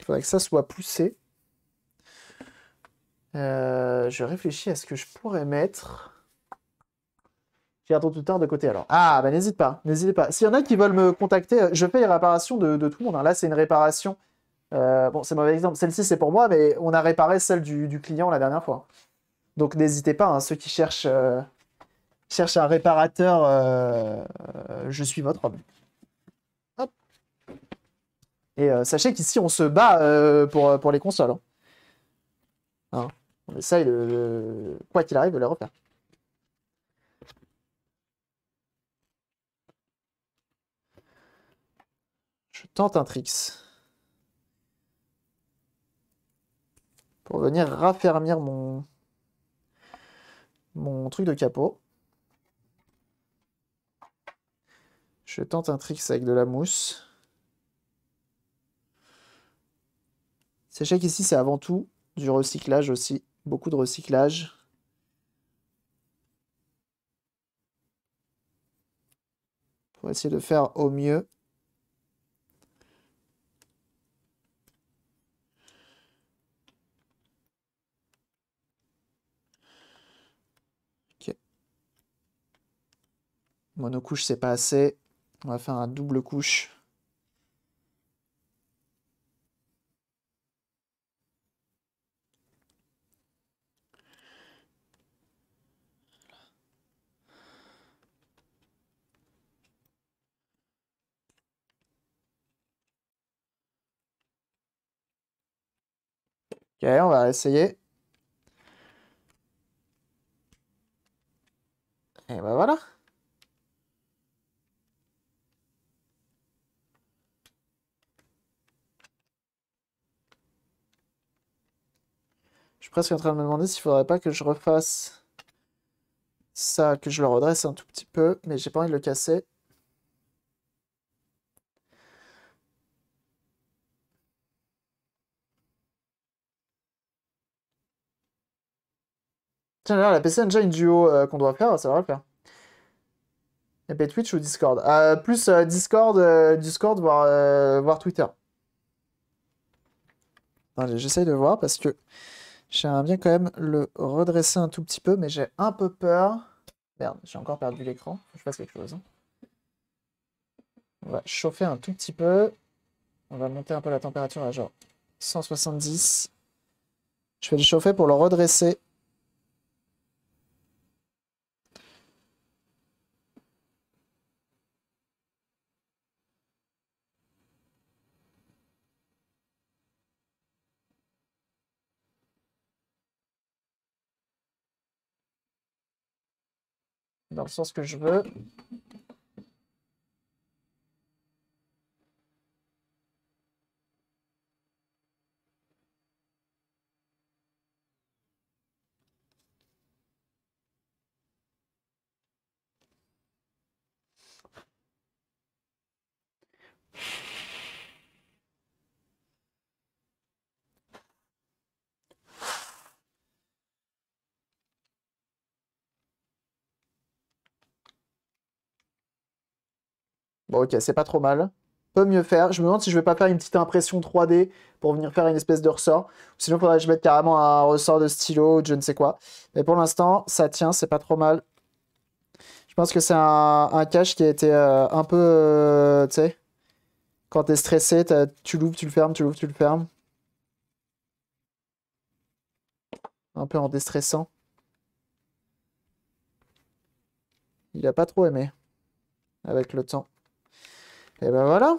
faudrait que ça soit poussé. Euh, je réfléchis à ce que je pourrais mettre. J'ai un tout tard de côté alors. Ah, bah n'hésite pas, n'hésitez pas. S'il y en a qui veulent me contacter, euh, je fais les réparations de, tout le monde. Hein. Là, c'est une réparation. Euh, bon, c'est mauvais exemple. Celle-ci, c'est pour moi, mais on a réparé celle du, client la dernière fois. Donc n'hésitez pas, hein, ceux qui cherchent Cherche un réparateur. Euh, euh, je suis votre homme. Hop. Et euh, sachez qu'ici, on se bat pour, pour les consoles. Hein. Hein. On essaye, de, quoi qu'il arrive, de les refaire. Je tente un tricks. Pour venir raffermir mon, mon truc de capot. Je tente un trick avec de la mousse. Sachez qu'ici, c'est avant tout du recyclage aussi. Beaucoup de recyclage. Pour essayer de faire au mieux. Ok. Monocouche, c'est pas assez. On va faire un double couche. Ok, on va essayer. Et ben voilà. Je suis presque en train de me demander s'il faudrait pas que je refasse ça, que je le redresse un tout petit peu, mais j'ai pas envie de le casser. Tiens, là, la PC a déjà une duo euh, qu'on doit faire, ça va le faire. Et Twitch ou Discord euh, Plus euh, Discord, Discord, voire, Twitter. J'essaye de voir parce que J'aimerais bien quand même le redresser un tout petit peu, mais j'ai un peu peur. Merde, j'ai encore perdu l'écran. Je fasse quelque chose. Hein. On va chauffer un tout petit peu. On va monter un peu la température à genre 170. Je vais le chauffer pour le redresser dans ce que je veux. ok, c'est pas trop mal. Peut mieux faire. Je me demande si je vais pas faire une petite impression 3D pour venir faire une espèce de ressort. Sinon, faudrait que je mette carrément un ressort de stylo ou de je ne sais quoi. Mais pour l'instant, ça tient, c'est pas trop mal. Je pense que c'est un, cache qui a été euh, un peu. Euh, tu sais, quand t'es stressé, tu l'ouvres, tu le fermes, tu l'ouvres, tu le fermes. Un peu en déstressant. Il a pas trop aimé avec le temps. Et eh ben voilà.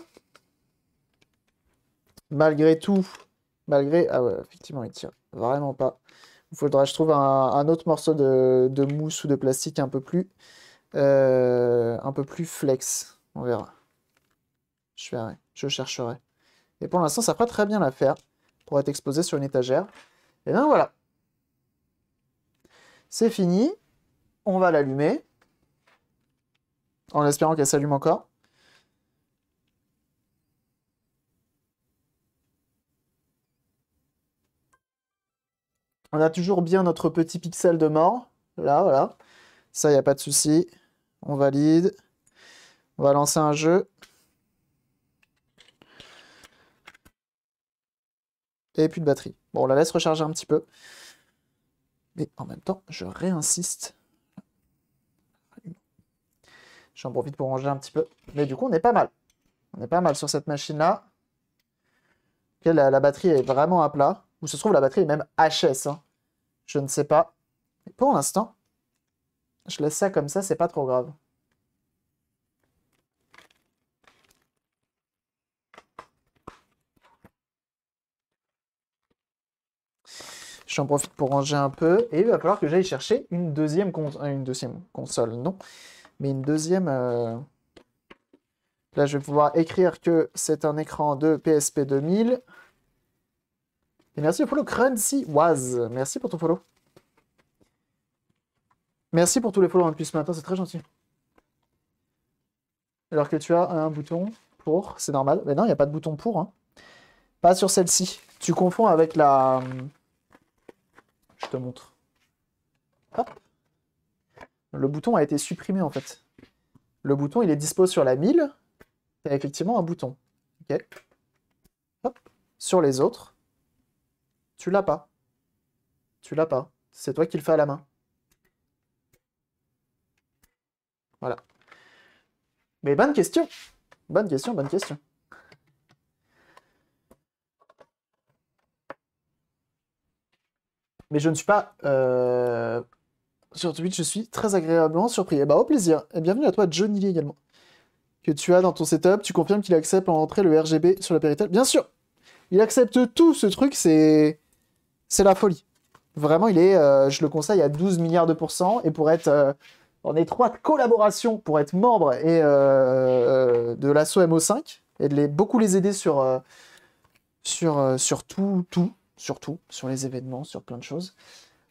Malgré tout, malgré... Ah ouais, effectivement, il tire vraiment pas. Il faudra je trouve un, autre morceau de, mousse ou de plastique un peu plus... Euh, un peu plus flex. On verra. Je verrai. Je chercherai. Et pour l'instant, ça fera très bien l'affaire pour être exposé sur une étagère. Et eh bien voilà. C'est fini. On va l'allumer. En espérant qu'elle s'allume encore. On a toujours bien notre petit pixel de mort. Là, voilà. Ça, il n'y a pas de souci. On valide. On va lancer un jeu. Et plus de batterie. Bon, on la laisse recharger un petit peu. Mais en même temps, je réinsiste. J'en profite pour ranger un petit peu. Mais du coup, on est pas mal. On est pas mal sur cette machine-là. La, la batterie est vraiment à plat. Où se trouve la batterie est même HS. Hein. Je ne sais pas. pour l'instant, je laisse ça comme ça, c'est pas trop grave. J'en profite pour ranger un peu. Et il va falloir que j'aille chercher une deuxième, euh, une deuxième console, non. Mais une deuxième... Euh, là, je vais pouvoir écrire que c'est un écran de PSP 2000 merci pour le Crunchy Merci pour ton follow. Merci pour tous les followers hein, depuis ce matin, c'est très gentil. Alors que tu as un bouton pour, c'est normal. Mais non, il n'y a pas de bouton pour. Hein. Pas sur celle-ci. Tu confonds avec la... Je te montre. Hop. Le bouton a été supprimé en fait. Le bouton, il est dispo sur la 1000. Tu effectivement un bouton. Ok. Hop. Sur les autres, tu l'as pas. Tu l'as pas. C'est toi qui le fais à la main. Voilà. Mais bonne question. Bonne question, bonne question. Mais je ne suis pas... Euh, sur Twitch, je suis très agréablement surpris. Et eh bah ben, au plaisir. Et bienvenue à toi, Johnny également. Que tu as dans ton setup, tu confirmes qu'il accepte en entrée le RGB sur la péritelle. Bien sûr Il accepte tout, ce truc, c'est c'est la folie. Vraiment, il est, euh, je le conseille à 12 milliards de pourcents. Et pour être euh, en étroite collaboration, pour être membre et, euh, de l'asso MO5 et de les, beaucoup les aider sur, sur, tout, sur les événements, sur plein de choses.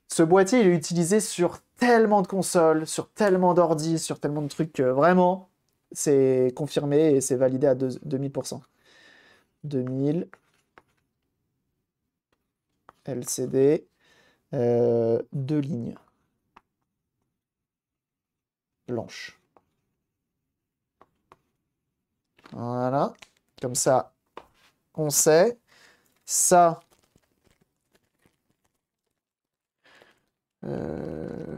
Ce boîtier, il est utilisé sur tellement de consoles, sur tellement d'ordi, sur tellement de trucs. que vraiment, c'est confirmé et c'est validé à 2000%. 2000%. LCD, euh, deux lignes blanches. Voilà, comme ça, on sait. Ça, euh...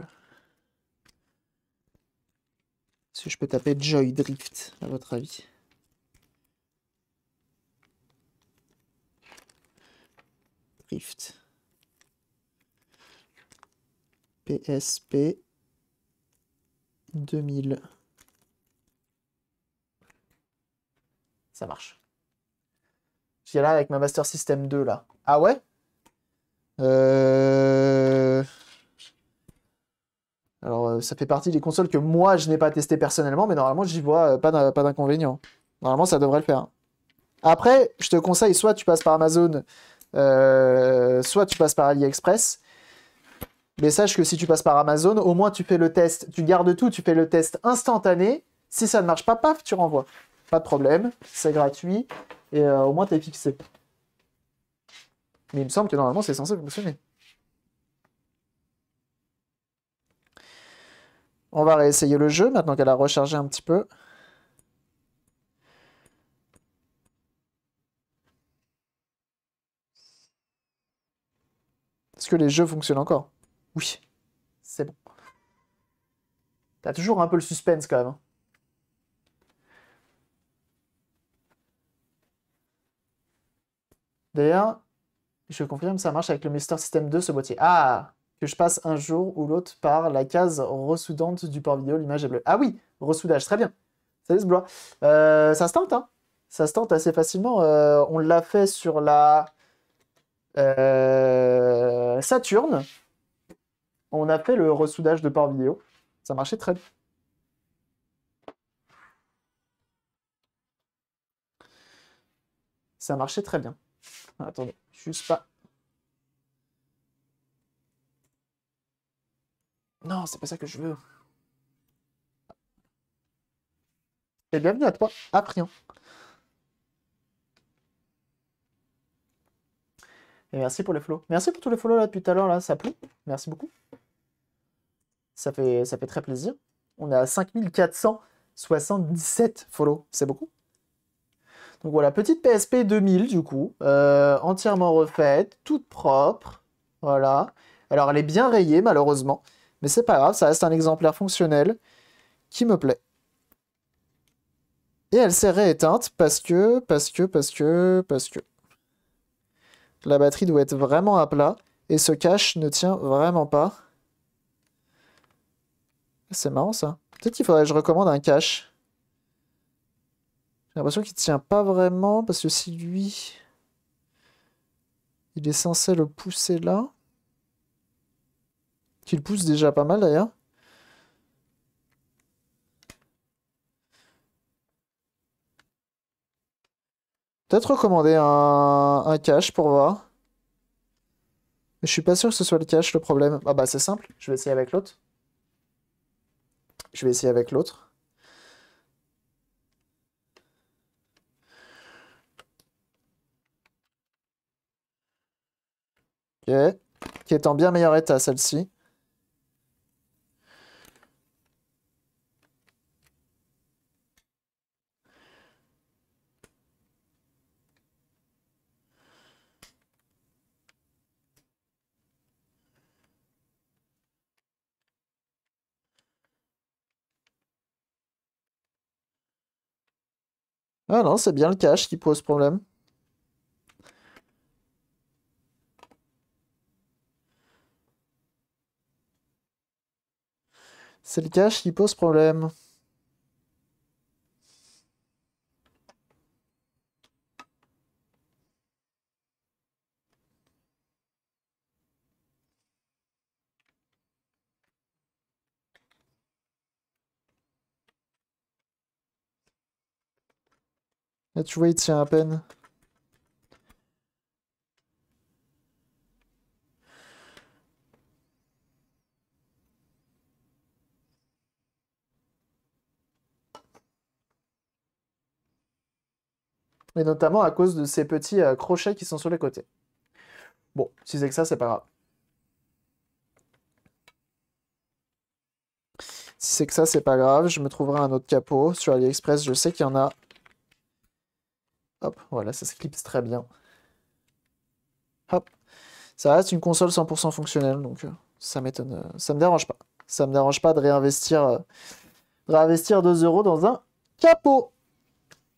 je peux taper Joy Drift, à votre avis Drift. PSP 2000. Ça marche. J'y là avec ma Master System 2 là. Ah ouais euh, Alors euh, ça fait partie des consoles que moi je n'ai pas testé personnellement, mais normalement j'y vois euh, pas d'inconvénient. Normalement ça devrait le faire. Après, je te conseille soit tu passes par Amazon, soit tu passes par AliExpress. Mais sache que si tu passes par Amazon, au moins tu fais le test, tu gardes tout, tu fais le test instantané. Si ça ne marche pas, paf, tu renvoies. Pas de problème, c'est gratuit et euh, au moins tu es fixé. Mais il me semble que normalement c'est censé fonctionner. On va réessayer le jeu maintenant qu'elle a rechargé un petit peu. Est-ce que les jeux fonctionnent encore oui, c'est bon. T'as toujours un peu le suspense quand même. Hein. D'ailleurs, je confirme, ça marche avec le Mr. System 2, ce boîtier. Ah Que je passe un jour ou l'autre par la case ressoudante du port vidéo, l'image est bleue. Ah oui Ressoudage, très bien. Salut ce euh, ça se tente, hein Ça se tente assez facilement. Euh, on l'a fait sur la... Euh, Saturne on a fait le ressoudage de port vidéo. Ça marchait très bien. Ça marchait très bien. Attendez, juste pas. Non, c'est pas ça que je veux. Et bienvenue à toi, Aprian. Et merci pour les follow. Merci pour tous les follow là depuis tout à l'heure, là, ça plie. Merci beaucoup. Ça fait, ça fait très plaisir. On est à 5477 follow. C'est beaucoup. Donc voilà, petite PSP 2000 du coup, euh, entièrement refaite, toute propre, voilà. Alors elle est bien rayée malheureusement, mais c'est pas grave, ça reste un exemplaire fonctionnel qui me plaît. Et elle s'est rééteinte parce que, parce que, parce que, parce que. La batterie doit être vraiment à plat. Et ce cache ne tient vraiment pas. C'est marrant ça. Peut-être qu'il faudrait que je recommande un cache. J'ai l'impression qu'il tient pas vraiment. Parce que si lui... Il est censé le pousser là. Qu'il pousse déjà pas mal d'ailleurs. Peut-être recommander un, un cache pour voir. Mais je suis pas sûr que ce soit le cache le problème. Ah bah c'est simple, je vais essayer avec l'autre. Je vais essayer avec l'autre. Ok. Qui est en bien meilleur état celle-ci. Ah non, c'est bien le cache qui pose problème. C'est le cache qui pose problème. Ah, tu vois, il tient à peine. Et notamment à cause de ces petits euh, crochets qui sont sur les côtés. Bon, si c'est que ça, c'est pas grave. Si c'est que ça, c'est pas grave. Je me trouverai un autre capot. Sur AliExpress, je sais qu'il y en a. Hop, voilà, ça se clipse très bien. Hop. Ça reste une console 100% fonctionnelle, donc euh, ça m'étonne. Euh, ça me dérange pas. Ça me dérange pas de réinvestir, euh, de 2 euros dans un capot.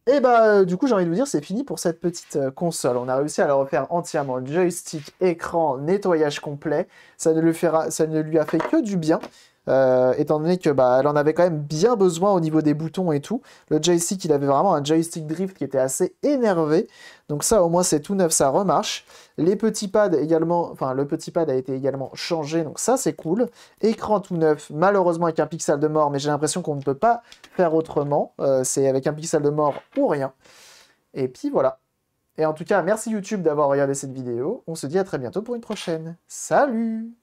Et eh bah, du coup, j'ai envie de vous dire, c'est fini pour cette petite console. On a réussi à la refaire entièrement. Joystick, écran, nettoyage complet. Ça ne, lui fera, ça ne lui a fait que du bien. Euh, étant donné que bah, elle en avait quand même bien besoin au niveau des boutons et tout. Le joystick, il avait vraiment un joystick drift qui était assez énervé. Donc ça, au moins, c'est tout neuf, ça remarche. Les petits pads également, enfin le petit pad a été également changé, donc ça c'est cool. Écran tout neuf, malheureusement avec un pixel de mort, mais j'ai l'impression qu'on ne peut pas faire autrement. Euh, c'est avec un pixel de mort ou rien. Et puis voilà. Et en tout cas, merci YouTube d'avoir regardé cette vidéo. On se dit à très bientôt pour une prochaine. Salut